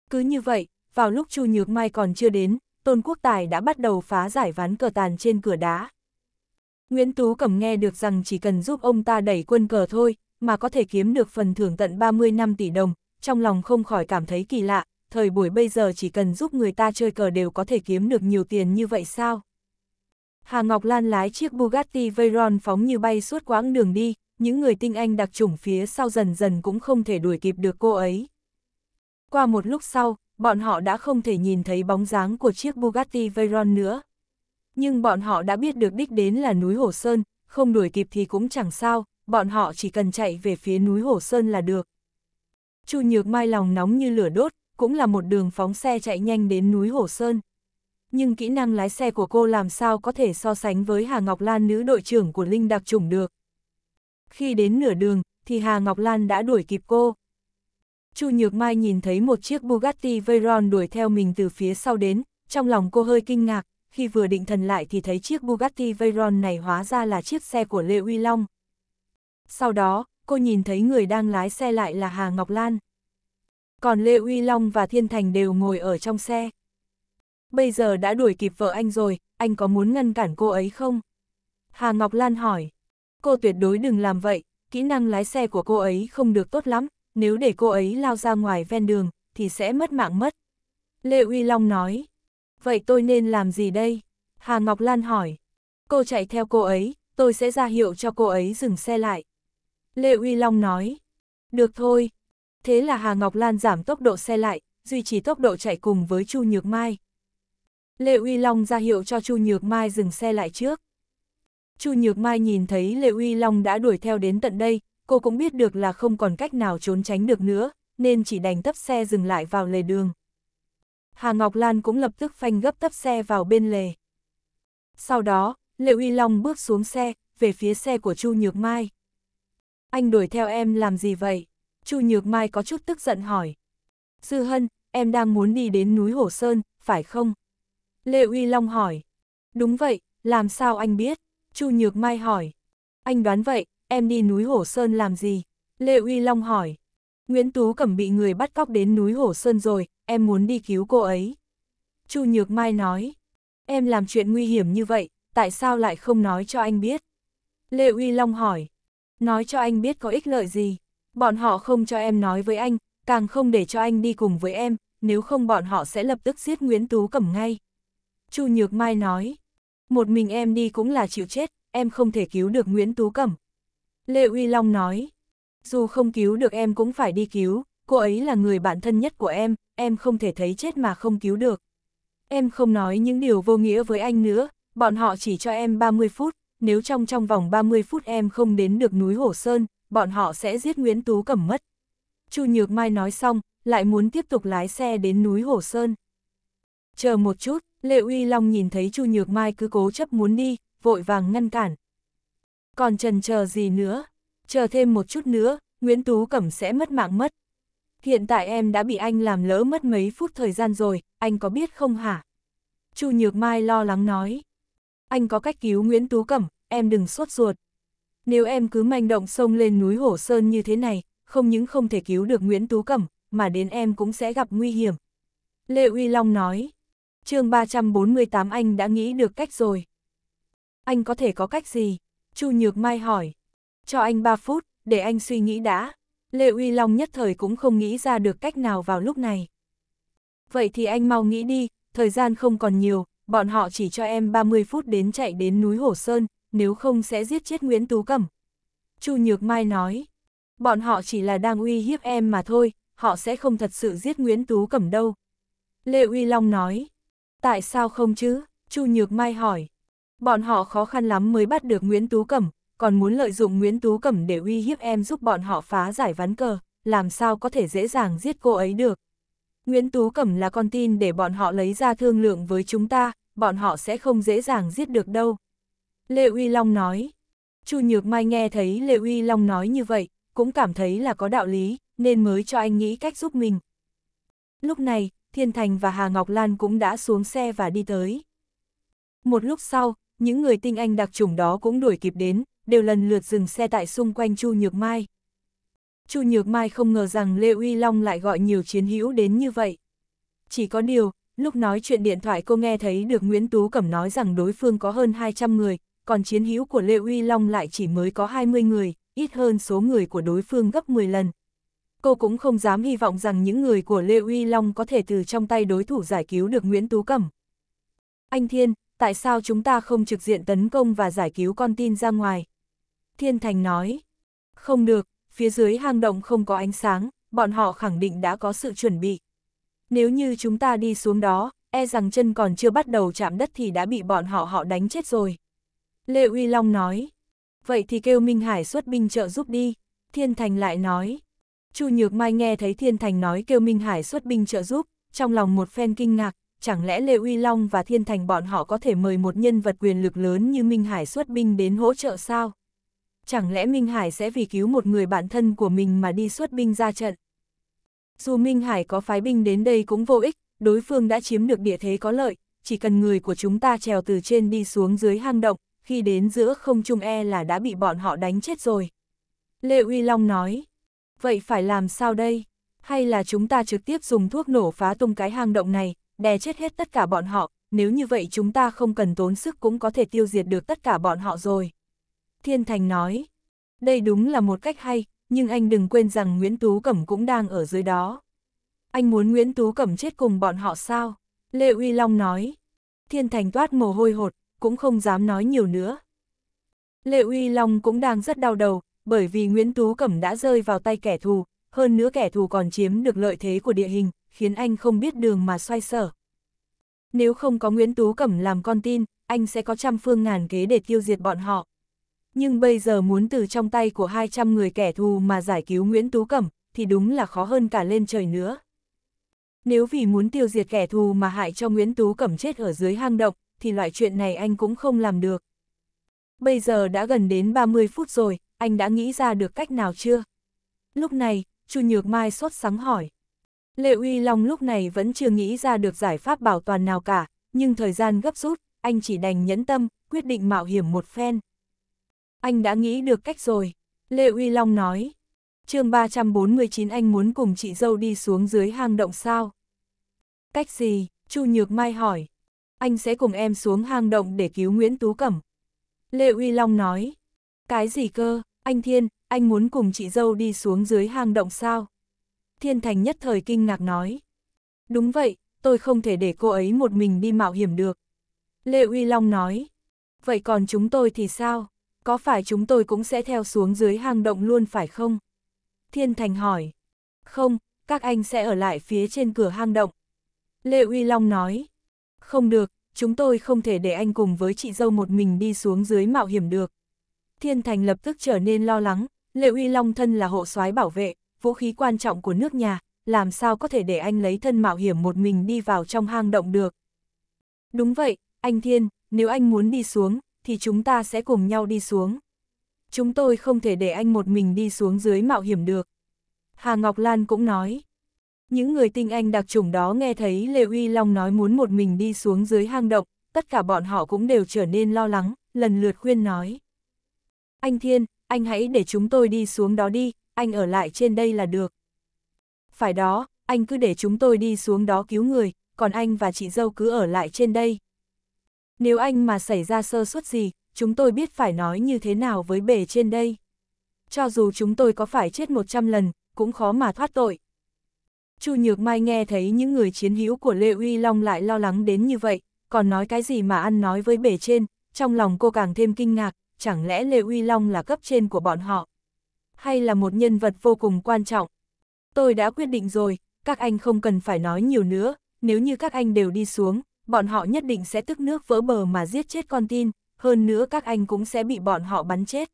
Cứ như vậy, vào lúc Chu Nhược Mai còn chưa đến, Tôn Quốc Tài đã bắt đầu phá giải ván cờ tàn trên cửa đá. Nguyễn Tú Cẩm nghe được rằng chỉ cần giúp ông ta đẩy quân cờ thôi, mà có thể kiếm được phần thưởng tận 30 năm tỷ đồng, trong lòng không khỏi cảm thấy kỳ lạ, thời buổi bây giờ chỉ cần giúp người ta chơi cờ đều có thể kiếm được nhiều tiền như vậy sao? Hà Ngọc Lan lái chiếc Bugatti Veyron phóng như bay suốt quãng đường đi, những người tinh anh đặc chủng phía sau dần dần cũng không thể đuổi kịp được cô ấy. Qua một lúc sau, bọn họ đã không thể nhìn thấy bóng dáng của chiếc Bugatti Veyron nữa. Nhưng bọn họ đã biết được đích đến là núi Hồ Sơn, không đuổi kịp thì cũng chẳng sao, bọn họ chỉ cần chạy về phía núi Hồ Sơn là được. Chu Nhược Mai lòng nóng như lửa đốt, cũng là một đường phóng xe chạy nhanh đến núi Hồ Sơn. Nhưng kỹ năng lái xe của cô làm sao có thể so sánh với Hà Ngọc Lan nữ đội trưởng của Linh Đặc chủng được. Khi đến nửa đường, thì Hà Ngọc Lan đã đuổi kịp cô. Chu Nhược Mai nhìn thấy một chiếc Bugatti Veyron đuổi theo mình từ phía sau đến, trong lòng cô hơi kinh ngạc, khi vừa định thần lại thì thấy chiếc Bugatti Veyron này hóa ra là chiếc xe của Lê Uy Long. Sau đó, cô nhìn thấy người đang lái xe lại là Hà Ngọc Lan. Còn Lê Uy Long và Thiên Thành đều ngồi ở trong xe. Bây giờ đã đuổi kịp vợ anh rồi, anh có muốn ngăn cản cô ấy không? Hà Ngọc Lan hỏi. Cô tuyệt đối đừng làm vậy, kỹ năng lái xe của cô ấy không được tốt lắm, nếu để cô ấy lao ra ngoài ven đường, thì sẽ mất mạng mất. Lê Uy Long nói, vậy tôi nên làm gì đây? Hà Ngọc Lan hỏi, cô chạy theo cô ấy, tôi sẽ ra hiệu cho cô ấy dừng xe lại. Lê Uy Long nói, được thôi. Thế là Hà Ngọc Lan giảm tốc độ xe lại, duy trì tốc độ chạy cùng với Chu Nhược Mai. Lê Uy Long ra hiệu cho Chu Nhược Mai dừng xe lại trước. Chu Nhược Mai nhìn thấy Lê Uy Long đã đuổi theo đến tận đây, cô cũng biết được là không còn cách nào trốn tránh được nữa, nên chỉ đành tấp xe dừng lại vào lề đường. Hà Ngọc Lan cũng lập tức phanh gấp tấp xe vào bên lề. Sau đó, Lệ Uy Long bước xuống xe, về phía xe của Chu Nhược Mai. Anh đuổi theo em làm gì vậy? Chu Nhược Mai có chút tức giận hỏi. Dư Hân, em đang muốn đi đến núi Hổ Sơn, phải không? Lệ Uy Long hỏi. Đúng vậy, làm sao anh biết? Chu Nhược Mai hỏi. Anh đoán vậy, em đi núi Hổ Sơn làm gì? Lê Uy Long hỏi. Nguyễn Tú Cẩm bị người bắt cóc đến núi Hổ Sơn rồi, em muốn đi cứu cô ấy. Chu Nhược Mai nói, em làm chuyện nguy hiểm như vậy, tại sao lại không nói cho anh biết? Lê Uy Long hỏi, nói cho anh biết có ích lợi gì? Bọn họ không cho em nói với anh, càng không để cho anh đi cùng với em, nếu không bọn họ sẽ lập tức giết Nguyễn Tú Cẩm ngay. Chu Nhược Mai nói, một mình em đi cũng là chịu chết, em không thể cứu được Nguyễn Tú Cẩm, Lê Uy Long nói, dù không cứu được em cũng phải đi cứu, cô ấy là người bạn thân nhất của em, em không thể thấy chết mà không cứu được. Em không nói những điều vô nghĩa với anh nữa, bọn họ chỉ cho em 30 phút, nếu trong trong vòng 30 phút em không đến được núi Hổ Sơn, bọn họ sẽ giết Nguyễn Tú Cẩm mất. Chu Nhược Mai nói xong, lại muốn tiếp tục lái xe đến núi Hổ Sơn. Chờ một chút, Lê Uy Long nhìn thấy Chu Nhược Mai cứ cố chấp muốn đi, vội vàng ngăn cản, còn trần chờ gì nữa? Chờ thêm một chút nữa, Nguyễn Tú Cẩm sẽ mất mạng mất. Hiện tại em đã bị anh làm lỡ mất mấy phút thời gian rồi, anh có biết không hả? Chu Nhược Mai lo lắng nói. Anh có cách cứu Nguyễn Tú Cẩm, em đừng sốt ruột. Nếu em cứ manh động sông lên núi Hổ Sơn như thế này, không những không thể cứu được Nguyễn Tú Cẩm, mà đến em cũng sẽ gặp nguy hiểm. Lê Uy Long nói. chương 348 anh đã nghĩ được cách rồi. Anh có thể có cách gì? Chu Nhược Mai hỏi. Cho anh 3 phút, để anh suy nghĩ đã. Lê Uy Long nhất thời cũng không nghĩ ra được cách nào vào lúc này. Vậy thì anh mau nghĩ đi, thời gian không còn nhiều, bọn họ chỉ cho em 30 phút đến chạy đến núi Hổ Sơn, nếu không sẽ giết chết Nguyễn Tú Cẩm. Chu Nhược Mai nói, bọn họ chỉ là đang uy hiếp em mà thôi, họ sẽ không thật sự giết Nguyễn Tú Cẩm đâu. Lê Uy Long nói, tại sao không chứ? Chu Nhược Mai hỏi, Bọn họ khó khăn lắm mới bắt được Nguyễn Tú Cẩm, còn muốn lợi dụng Nguyễn Tú Cẩm để uy hiếp em giúp bọn họ phá giải ván cờ, làm sao có thể dễ dàng giết cô ấy được. Nguyễn Tú Cẩm là con tin để bọn họ lấy ra thương lượng với chúng ta, bọn họ sẽ không dễ dàng giết được đâu. Lê Uy Long nói. Chu Nhược Mai nghe thấy Lê Uy Long nói như vậy, cũng cảm thấy là có đạo lý, nên mới cho anh nghĩ cách giúp mình. Lúc này, Thiên Thành và Hà Ngọc Lan cũng đã xuống xe và đi tới. Một lúc sau, những người tinh anh đặc trùng đó cũng đuổi kịp đến, đều lần lượt dừng xe tại xung quanh Chu Nhược Mai. Chu Nhược Mai không ngờ rằng Lê Uy Long lại gọi nhiều chiến hữu đến như vậy. Chỉ có điều, lúc nói chuyện điện thoại cô nghe thấy được Nguyễn Tú Cẩm nói rằng đối phương có hơn 200 người, còn chiến hữu của Lê Uy Long lại chỉ mới có 20 người, ít hơn số người của đối phương gấp 10 lần. Cô cũng không dám hy vọng rằng những người của Lê Uy Long có thể từ trong tay đối thủ giải cứu được Nguyễn Tú Cẩm. Anh Thiên, tại sao chúng ta không trực diện tấn công và giải cứu con tin ra ngoài? Thiên Thành nói, không được, phía dưới hang động không có ánh sáng, bọn họ khẳng định đã có sự chuẩn bị. Nếu như chúng ta đi xuống đó, e rằng chân còn chưa bắt đầu chạm đất thì đã bị bọn họ họ đánh chết rồi. Lê Uy Long nói, vậy thì kêu Minh Hải xuất binh trợ giúp đi. Thiên Thành lại nói, Chu Nhược Mai nghe thấy Thiên Thành nói kêu Minh Hải xuất binh trợ giúp, trong lòng một phen kinh ngạc, chẳng lẽ Lê Uy Long và Thiên Thành bọn họ có thể mời một nhân vật quyền lực lớn như Minh Hải xuất binh đến hỗ trợ sao? Chẳng lẽ Minh Hải sẽ vì cứu một người bạn thân của mình mà đi xuất binh ra trận? Dù Minh Hải có phái binh đến đây cũng vô ích, đối phương đã chiếm được địa thế có lợi, chỉ cần người của chúng ta trèo từ trên đi xuống dưới hang động, khi đến giữa không trung e là đã bị bọn họ đánh chết rồi. Lê Uy Long nói, vậy phải làm sao đây? Hay là chúng ta trực tiếp dùng thuốc nổ phá tung cái hang động này, đè chết hết tất cả bọn họ, nếu như vậy chúng ta không cần tốn sức cũng có thể tiêu diệt được tất cả bọn họ rồi. Thiên Thành nói, đây đúng là một cách hay, nhưng anh đừng quên rằng Nguyễn Tú Cẩm cũng đang ở dưới đó. Anh muốn Nguyễn Tú Cẩm chết cùng bọn họ sao? Lê Uy Long nói. Thiên Thành toát mồ hôi hột, cũng không dám nói nhiều nữa. Lê Uy Long cũng đang rất đau đầu, bởi vì Nguyễn Tú Cẩm đã rơi vào tay kẻ thù, hơn nữa kẻ thù còn chiếm được lợi thế của địa hình, khiến anh không biết đường mà xoay sở. Nếu không có Nguyễn Tú Cẩm làm con tin, anh sẽ có trăm phương ngàn kế để tiêu diệt bọn họ. Nhưng bây giờ muốn từ trong tay của 200 người kẻ thù mà giải cứu Nguyễn Tú Cẩm, thì đúng là khó hơn cả lên trời nữa. Nếu vì muốn tiêu diệt kẻ thù mà hại cho Nguyễn Tú Cẩm chết ở dưới hang động, thì loại chuyện này anh cũng không làm được. Bây giờ đã gần đến 30 phút rồi, anh đã nghĩ ra được cách nào chưa? Lúc này, Chu Nhược Mai sốt sắng hỏi. Lệ Uy Long lúc này vẫn chưa nghĩ ra được giải pháp bảo toàn nào cả, nhưng thời gian gấp rút, anh chỉ đành nhẫn tâm, quyết định mạo hiểm một phen. Anh đã nghĩ được cách rồi, Lệ Uy Long nói. chương 349 anh muốn cùng chị dâu đi xuống dưới hang động sao? Cách gì? Chu Nhược Mai hỏi. Anh sẽ cùng em xuống hang động để cứu Nguyễn Tú Cẩm. Lệ Uy Long nói. Cái gì cơ, anh Thiên, anh muốn cùng chị dâu đi xuống dưới hang động sao? Thiên Thành nhất thời kinh ngạc nói. Đúng vậy, tôi không thể để cô ấy một mình đi mạo hiểm được. Lê Uy Long nói. Vậy còn chúng tôi thì sao? Có phải chúng tôi cũng sẽ theo xuống dưới hang động luôn phải không? Thiên Thành hỏi. Không, các anh sẽ ở lại phía trên cửa hang động. Lê Uy Long nói. Không được, chúng tôi không thể để anh cùng với chị dâu một mình đi xuống dưới mạo hiểm được. Thiên Thành lập tức trở nên lo lắng, Lệ Uy Long thân là hộ soái bảo vệ, vũ khí quan trọng của nước nhà, làm sao có thể để anh lấy thân mạo hiểm một mình đi vào trong hang động được. Đúng vậy, anh Thiên, nếu anh muốn đi xuống, thì chúng ta sẽ cùng nhau đi xuống. Chúng tôi không thể để anh một mình đi xuống dưới mạo hiểm được. Hà Ngọc Lan cũng nói. Những người tinh anh đặc trùng đó nghe thấy Lê Uy Long nói muốn một mình đi xuống dưới hang động, tất cả bọn họ cũng đều trở nên lo lắng, lần lượt khuyên nói. Anh Thiên, anh hãy để chúng tôi đi xuống đó đi, anh ở lại trên đây là được. Phải đó, anh cứ để chúng tôi đi xuống đó cứu người, còn anh và chị dâu cứ ở lại trên đây. Nếu anh mà xảy ra sơ suất gì, chúng tôi biết phải nói như thế nào với bể trên đây. Cho dù chúng tôi có phải chết 100 lần, cũng khó mà thoát tội. Chu Nhược Mai nghe thấy những người chiến hữu của Lê Uy Long lại lo lắng đến như vậy, còn nói cái gì mà ăn nói với bể trên, trong lòng cô càng thêm kinh ngạc, chẳng lẽ Lê Uy Long là cấp trên của bọn họ hay là một nhân vật vô cùng quan trọng. Tôi đã quyết định rồi, các anh không cần phải nói nhiều nữa, nếu như các anh đều đi xuống, bọn họ nhất định sẽ tức nước vỡ bờ mà giết chết con tin, hơn nữa các anh cũng sẽ bị bọn họ bắn chết.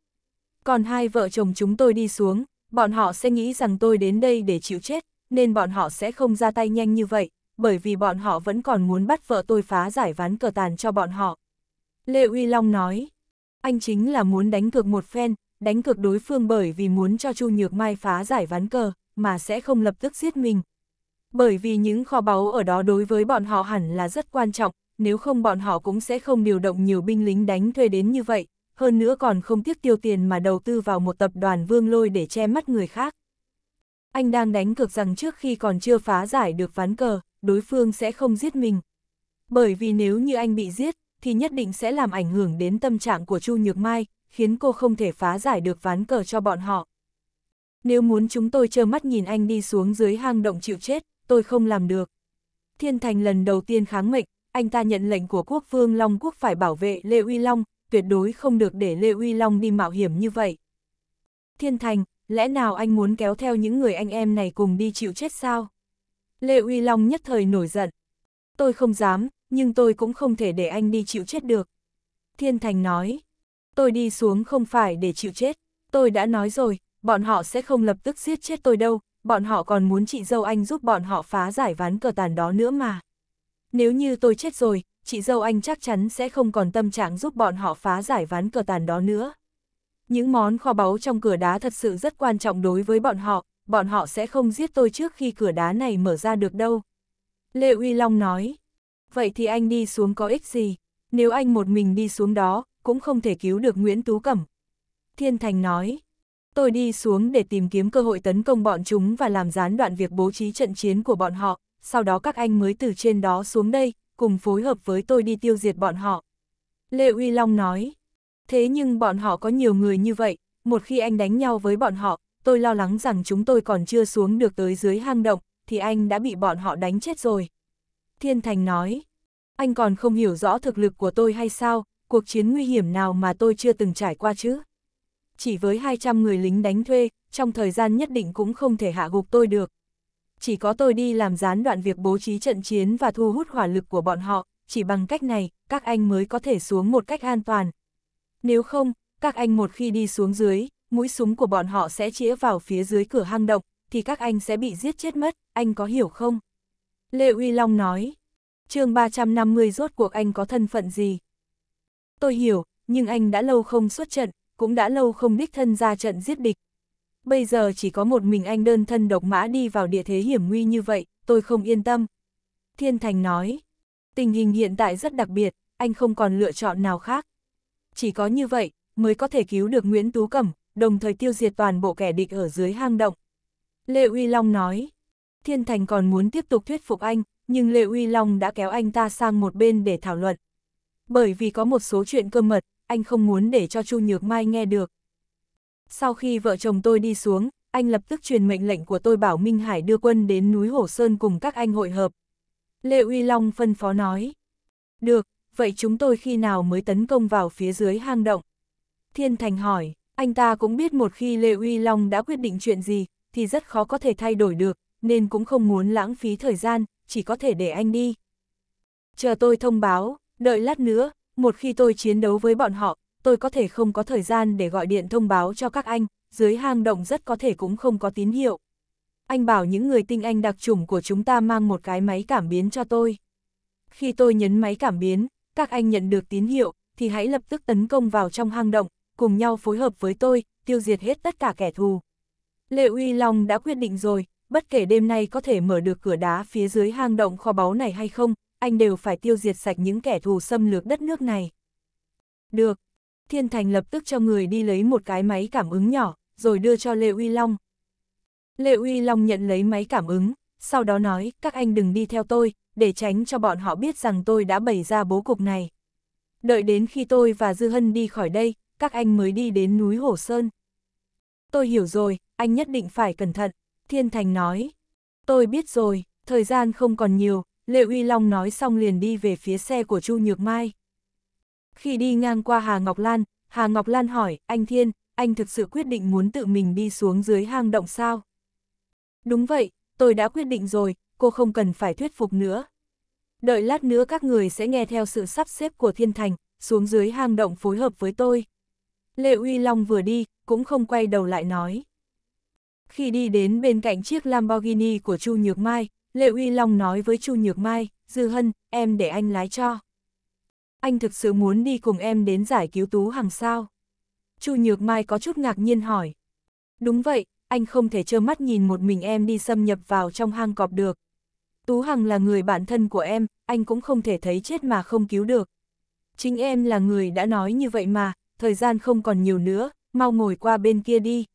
Còn hai vợ chồng chúng tôi đi xuống, bọn họ sẽ nghĩ rằng tôi đến đây để chịu chết, nên bọn họ sẽ không ra tay nhanh như vậy, bởi vì bọn họ vẫn còn muốn bắt vợ tôi phá giải ván cờ tàn cho bọn họ. Lê Uy Long nói, anh chính là muốn đánh cược một phen, đánh cược đối phương bởi vì muốn cho Chu Nhược Mai phá giải ván cờ, mà sẽ không lập tức giết mình. Bởi vì những kho báu ở đó đối với bọn họ hẳn là rất quan trọng, nếu không bọn họ cũng sẽ không điều động nhiều binh lính đánh thuê đến như vậy, hơn nữa còn không tiếc tiêu tiền mà đầu tư vào một tập đoàn vương lôi để che mắt người khác. Anh đang đánh cược rằng trước khi còn chưa phá giải được ván cờ, đối phương sẽ không giết mình. Bởi vì nếu như anh bị giết, thì nhất định sẽ làm ảnh hưởng đến tâm trạng của Chu Nhược Mai, khiến cô không thể phá giải được ván cờ cho bọn họ. Nếu muốn chúng tôi trơ mắt nhìn anh đi xuống dưới hang động chịu chết, tôi không làm được. Thiên Thành lần đầu tiên kháng mệnh, anh ta nhận lệnh của quốc vương Long Quốc phải bảo vệ Lê Uy Long, tuyệt đối không được để Lê Uy Long đi mạo hiểm như vậy. Thiên Thành, lẽ nào anh muốn kéo theo những người anh em này cùng đi chịu chết sao? Lê Uy Long nhất thời nổi giận. Tôi không dám, nhưng tôi cũng không thể để anh đi chịu chết được. Thiên Thành nói tôi đi xuống không phải để chịu chết. Tôi đã nói rồi, bọn họ sẽ không lập tức giết chết tôi đâu, bọn họ còn muốn chị dâu anh giúp bọn họ phá giải ván cờ tàn đó nữa mà. Nếu như tôi chết rồi, chị dâu anh chắc chắn sẽ không còn tâm trạng giúp bọn họ phá giải ván cờ tàn đó nữa. Những món kho báu trong cửa đá thật sự rất quan trọng đối với bọn họ, bọn họ sẽ không giết tôi trước khi cửa đá này mở ra được đâu. Lê Uy Long nói, vậy thì anh đi xuống có ích gì, nếu anh một mình đi xuống đó, cũng không thể cứu được Nguyễn Tú Cẩm. Thiên Thành nói, tôi đi xuống để tìm kiếm cơ hội tấn công bọn chúng và làm gián đoạn việc bố trí trận chiến của bọn họ, sau đó các anh mới từ trên đó xuống đây, cùng phối hợp với tôi đi tiêu diệt bọn họ. Lệ Uy Long nói, thế nhưng bọn họ có nhiều người như vậy, một khi anh đánh nhau với bọn họ, tôi lo lắng rằng chúng tôi còn chưa xuống được tới dưới hang động, thì anh đã bị bọn họ đánh chết rồi. Thiên Thành nói, anh còn không hiểu rõ thực lực của tôi hay sao, cuộc chiến nguy hiểm nào mà tôi chưa từng trải qua chứ? Chỉ với 200 người lính đánh thuê, trong thời gian nhất định cũng không thể hạ gục tôi được. Chỉ có tôi đi làm gián đoạn việc bố trí trận chiến và thu hút hỏa lực của bọn họ, chỉ bằng cách này, các anh mới có thể xuống một cách an toàn. Nếu không, các anh một khi đi xuống dưới, mũi súng của bọn họ sẽ chĩa vào phía dưới cửa hang động, thì các anh sẽ bị giết chết mất, anh có hiểu không? Lê Uy Long nói, chương 350 rốt cuộc anh có thân phận gì? Tôi hiểu, nhưng anh đã lâu không xuất trận, cũng đã lâu không đích thân ra trận giết địch. Bây giờ chỉ có một mình anh đơn thân độc mã đi vào địa thế hiểm nguy như vậy, tôi không yên tâm. Thiên Thành nói, tình hình hiện tại rất đặc biệt, anh không còn lựa chọn nào khác. Chỉ có như vậy, mới có thể cứu được Nguyễn Tú Cẩm, đồng thời tiêu diệt toàn bộ kẻ địch ở dưới hang động. Lệ Uy Long nói, Thiên Thành còn muốn tiếp tục thuyết phục anh, nhưng Lệ Uy Long đã kéo anh ta sang một bên để thảo luận bởi vì có một số chuyện cơ mật, anh không muốn để cho Chu Nhược Mai nghe được. Sau khi vợ chồng tôi đi xuống, anh lập tức truyền mệnh lệnh của tôi bảo Minh Hải đưa quân đến núi Hổ Sơn cùng các anh hội hợp. Lê Uy Long phân phó nói. Được, vậy chúng tôi khi nào mới tấn công vào phía dưới hang động? Thiên Thành hỏi, anh ta cũng biết một khi Lê Uy Long đã quyết định chuyện gì, thì rất khó có thể thay đổi được, nên cũng không muốn lãng phí thời gian, chỉ có thể để anh đi. Chờ tôi thông báo, Đợi lát nữa, một khi tôi chiến đấu với bọn họ, tôi có thể không có thời gian để gọi điện thông báo cho các anh, dưới hang động rất có thể cũng không có tín hiệu. Anh bảo những người tinh anh đặc trùng của chúng ta mang một cái máy cảm biến cho tôi. Khi tôi nhấn máy cảm biến, các anh nhận được tín hiệu, thì hãy lập tức tấn công vào trong hang động, cùng nhau phối hợp với tôi, tiêu diệt hết tất cả kẻ thù. Lệ Uy Long đã quyết định rồi, bất kể đêm nay có thể mở được cửa đá phía dưới hang động kho báu này hay không, anh đều phải tiêu diệt sạch những kẻ thù xâm lược đất nước này. Được. Thiên Thành lập tức cho người đi lấy một cái máy cảm ứng nhỏ, rồi đưa cho Lê Uy Long. Lê Uy Long nhận lấy máy cảm ứng, sau đó nói, các anh đừng đi theo tôi, để tránh cho bọn họ biết rằng tôi đã bày ra bố cục này. Đợi đến khi tôi và Dư Hân đi khỏi đây, các anh mới đi đến núi hồ Sơn. Tôi hiểu rồi, anh nhất định phải cẩn thận, Thiên Thành nói. Tôi biết rồi, thời gian không còn nhiều, Lê Uy Long nói xong liền đi về phía xe của Chu Nhược Mai. Khi đi ngang qua Hà Ngọc Lan, Hà Ngọc Lan hỏi, anh Thiên, anh thực sự quyết định muốn tự mình đi xuống dưới hang động sao? Đúng vậy, tôi đã quyết định rồi, cô không cần phải thuyết phục nữa. Đợi lát nữa các người sẽ nghe theo sự sắp xếp của Thiên Thành, xuống dưới hang động phối hợp với tôi. Lê Uy Long vừa đi, cũng không quay đầu lại nói. Khi đi đến bên cạnh chiếc Lamborghini của Chu Nhược Mai, Lê Uy Long nói với Chu Nhược Mai, Dư Hân, em để anh lái cho. Anh thực sự muốn đi cùng em đến giải cứu Tú Hằng sao? Chu Nhược Mai có chút ngạc nhiên hỏi. Đúng vậy, anh không thể trơ mắt nhìn một mình em đi xâm nhập vào trong hang cọp được. Tú Hằng là người bạn thân của em, anh cũng không thể thấy chết mà không cứu được. Chính em là người đã nói như vậy mà, thời gian không còn nhiều nữa, mau ngồi qua bên kia đi.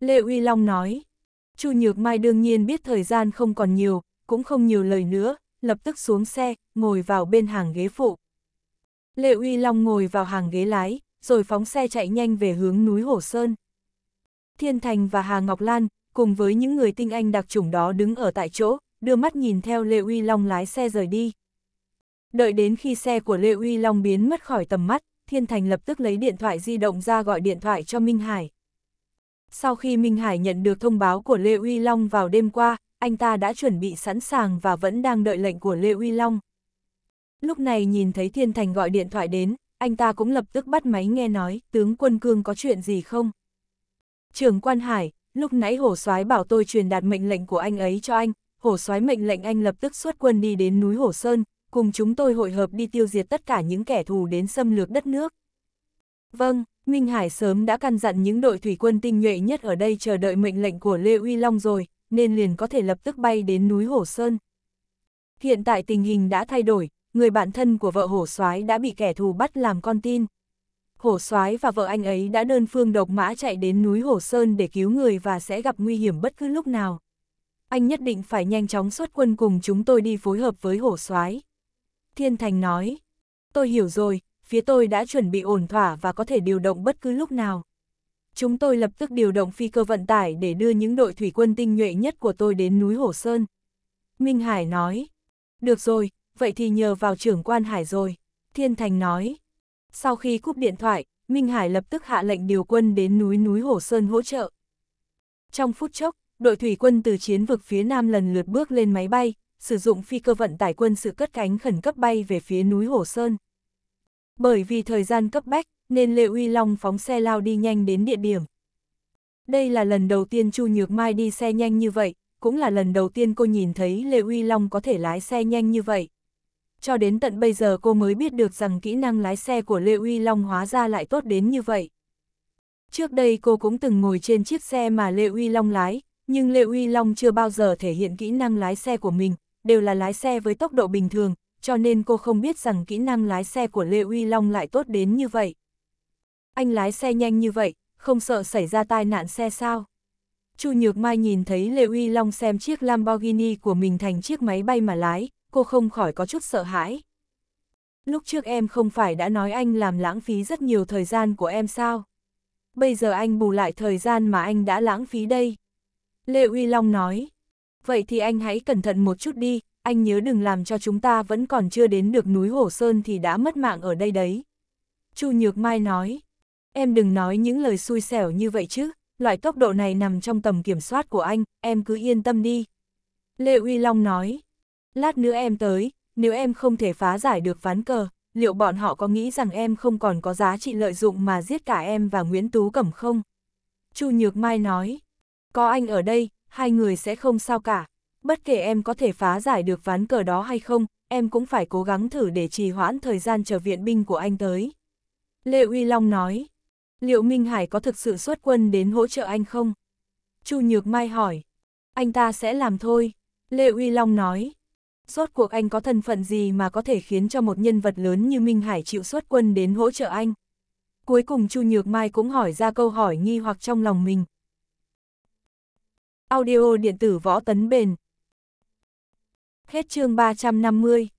Lê Uy Long nói, Chu Nhược Mai đương nhiên biết thời gian không còn nhiều, cũng không nhiều lời nữa, lập tức xuống xe, ngồi vào bên hàng ghế phụ. Lệ Uy Long ngồi vào hàng ghế lái, rồi phóng xe chạy nhanh về hướng núi Hồ Sơn. Thiên Thành và Hà Ngọc Lan, cùng với những người tinh anh đặc chủng đó đứng ở tại chỗ, đưa mắt nhìn theo Lệ Uy Long lái xe rời đi. Đợi đến khi xe của Lệ Uy Long biến mất khỏi tầm mắt, Thiên Thành lập tức lấy điện thoại di động ra gọi điện thoại cho Minh Hải. Sau khi Minh Hải nhận được thông báo của Lê Uy Long vào đêm qua, anh ta đã chuẩn bị sẵn sàng và vẫn đang đợi lệnh của Lê Uy Long. Lúc này nhìn thấy Thiên Thành gọi điện thoại đến, anh ta cũng lập tức bắt máy nghe nói, tướng quân cương có chuyện gì không? Trường quan hải, lúc nãy hổ soái bảo tôi truyền đạt mệnh lệnh của anh ấy cho anh, hổ soái mệnh lệnh anh lập tức xuất quân đi đến núi Hổ Sơn, cùng chúng tôi hội hợp đi tiêu diệt tất cả những kẻ thù đến xâm lược đất nước. Vâng, Minh Hải sớm đã căn dặn những đội thủy quân tinh nhuệ nhất ở đây chờ đợi mệnh lệnh của Lê Uy Long rồi, nên liền có thể lập tức bay đến núi Hổ Sơn. Hiện tại tình hình đã thay đổi, người bạn thân của vợ Hổ Soái đã bị kẻ thù bắt làm con tin. Hổ Soái và vợ anh ấy đã đơn phương độc mã chạy đến núi Hổ Sơn để cứu người và sẽ gặp nguy hiểm bất cứ lúc nào. Anh nhất định phải nhanh chóng xuất quân cùng chúng tôi đi phối hợp với Hổ Soái. Thiên Thành nói, tôi hiểu rồi, phía tôi đã chuẩn bị ổn thỏa và có thể điều động bất cứ lúc nào chúng tôi lập tức điều động phi cơ vận tải để đưa những đội thủy quân tinh nhuệ nhất của tôi đến núi Hổ Sơn. Minh Hải nói, được rồi, vậy thì nhờ vào trưởng quan Hải rồi. Thiên Thành nói, sau khi cúp điện thoại, Minh Hải lập tức hạ lệnh điều quân đến núi núi Hổ Sơn hỗ trợ. Trong phút chốc, đội thủy quân từ chiến vực phía Nam lần lượt bước lên máy bay, sử dụng phi cơ vận tải quân sự cất cánh khẩn cấp bay về phía núi Hổ Sơn. Bởi vì thời gian cấp bách, nên Lê Uy Long phóng xe lao đi nhanh đến địa điểm. Đây là lần đầu tiên Chu Nhược Mai đi xe nhanh như vậy, cũng là lần đầu tiên cô nhìn thấy Lê Uy Long có thể lái xe nhanh như vậy. Cho đến tận bây giờ cô mới biết được rằng kỹ năng lái xe của Lê Uy Long hóa ra lại tốt đến như vậy. Trước đây cô cũng từng ngồi trên chiếc xe mà Lê Uy Long lái, nhưng Lê Uy Long chưa bao giờ thể hiện kỹ năng lái xe của mình, đều là lái xe với tốc độ bình thường, cho nên cô không biết rằng kỹ năng lái xe của Lê Uy Long lại tốt đến như vậy. Anh lái xe nhanh như vậy, không sợ xảy ra tai nạn xe sao? Chu Nhược Mai nhìn thấy Lê Uy Long xem chiếc Lamborghini của mình thành chiếc máy bay mà lái, cô không khỏi có chút sợ hãi. Lúc trước em không phải đã nói anh làm lãng phí rất nhiều thời gian của em sao? Bây giờ anh bù lại thời gian mà anh đã lãng phí đây. Lê Uy Long nói, vậy thì anh hãy cẩn thận một chút đi, anh nhớ đừng làm cho chúng ta vẫn còn chưa đến được núi Hổ Sơn thì đã mất mạng ở đây đấy. Chu Nhược Mai nói, Em đừng nói những lời xui xẻo như vậy chứ, loại tốc độ này nằm trong tầm kiểm soát của anh, em cứ yên tâm đi. Lê Uy Long nói, lát nữa em tới, nếu em không thể phá giải được ván cờ, liệu bọn họ có nghĩ rằng em không còn có giá trị lợi dụng mà giết cả em và Nguyễn Tú Cẩm không? Chu Nhược Mai nói, có anh ở đây, hai người sẽ không sao cả. Bất kể em có thể phá giải được ván cờ đó hay không, em cũng phải cố gắng thử để trì hoãn thời gian chờ viện binh của anh tới. Lê Uy Long nói, liệu Minh Hải có thực sự xuất quân đến hỗ trợ anh không? Chu Nhược Mai hỏi. Anh ta sẽ làm thôi, Lê Uy Long nói. Rốt cuộc anh có thân phận gì mà có thể khiến cho một nhân vật lớn như Minh Hải chịu xuất quân đến hỗ trợ anh? Cuối cùng Chu Nhược Mai cũng hỏi ra câu hỏi nghi hoặc trong lòng mình. Audio điện tử võ tấn bền. Hết chương 350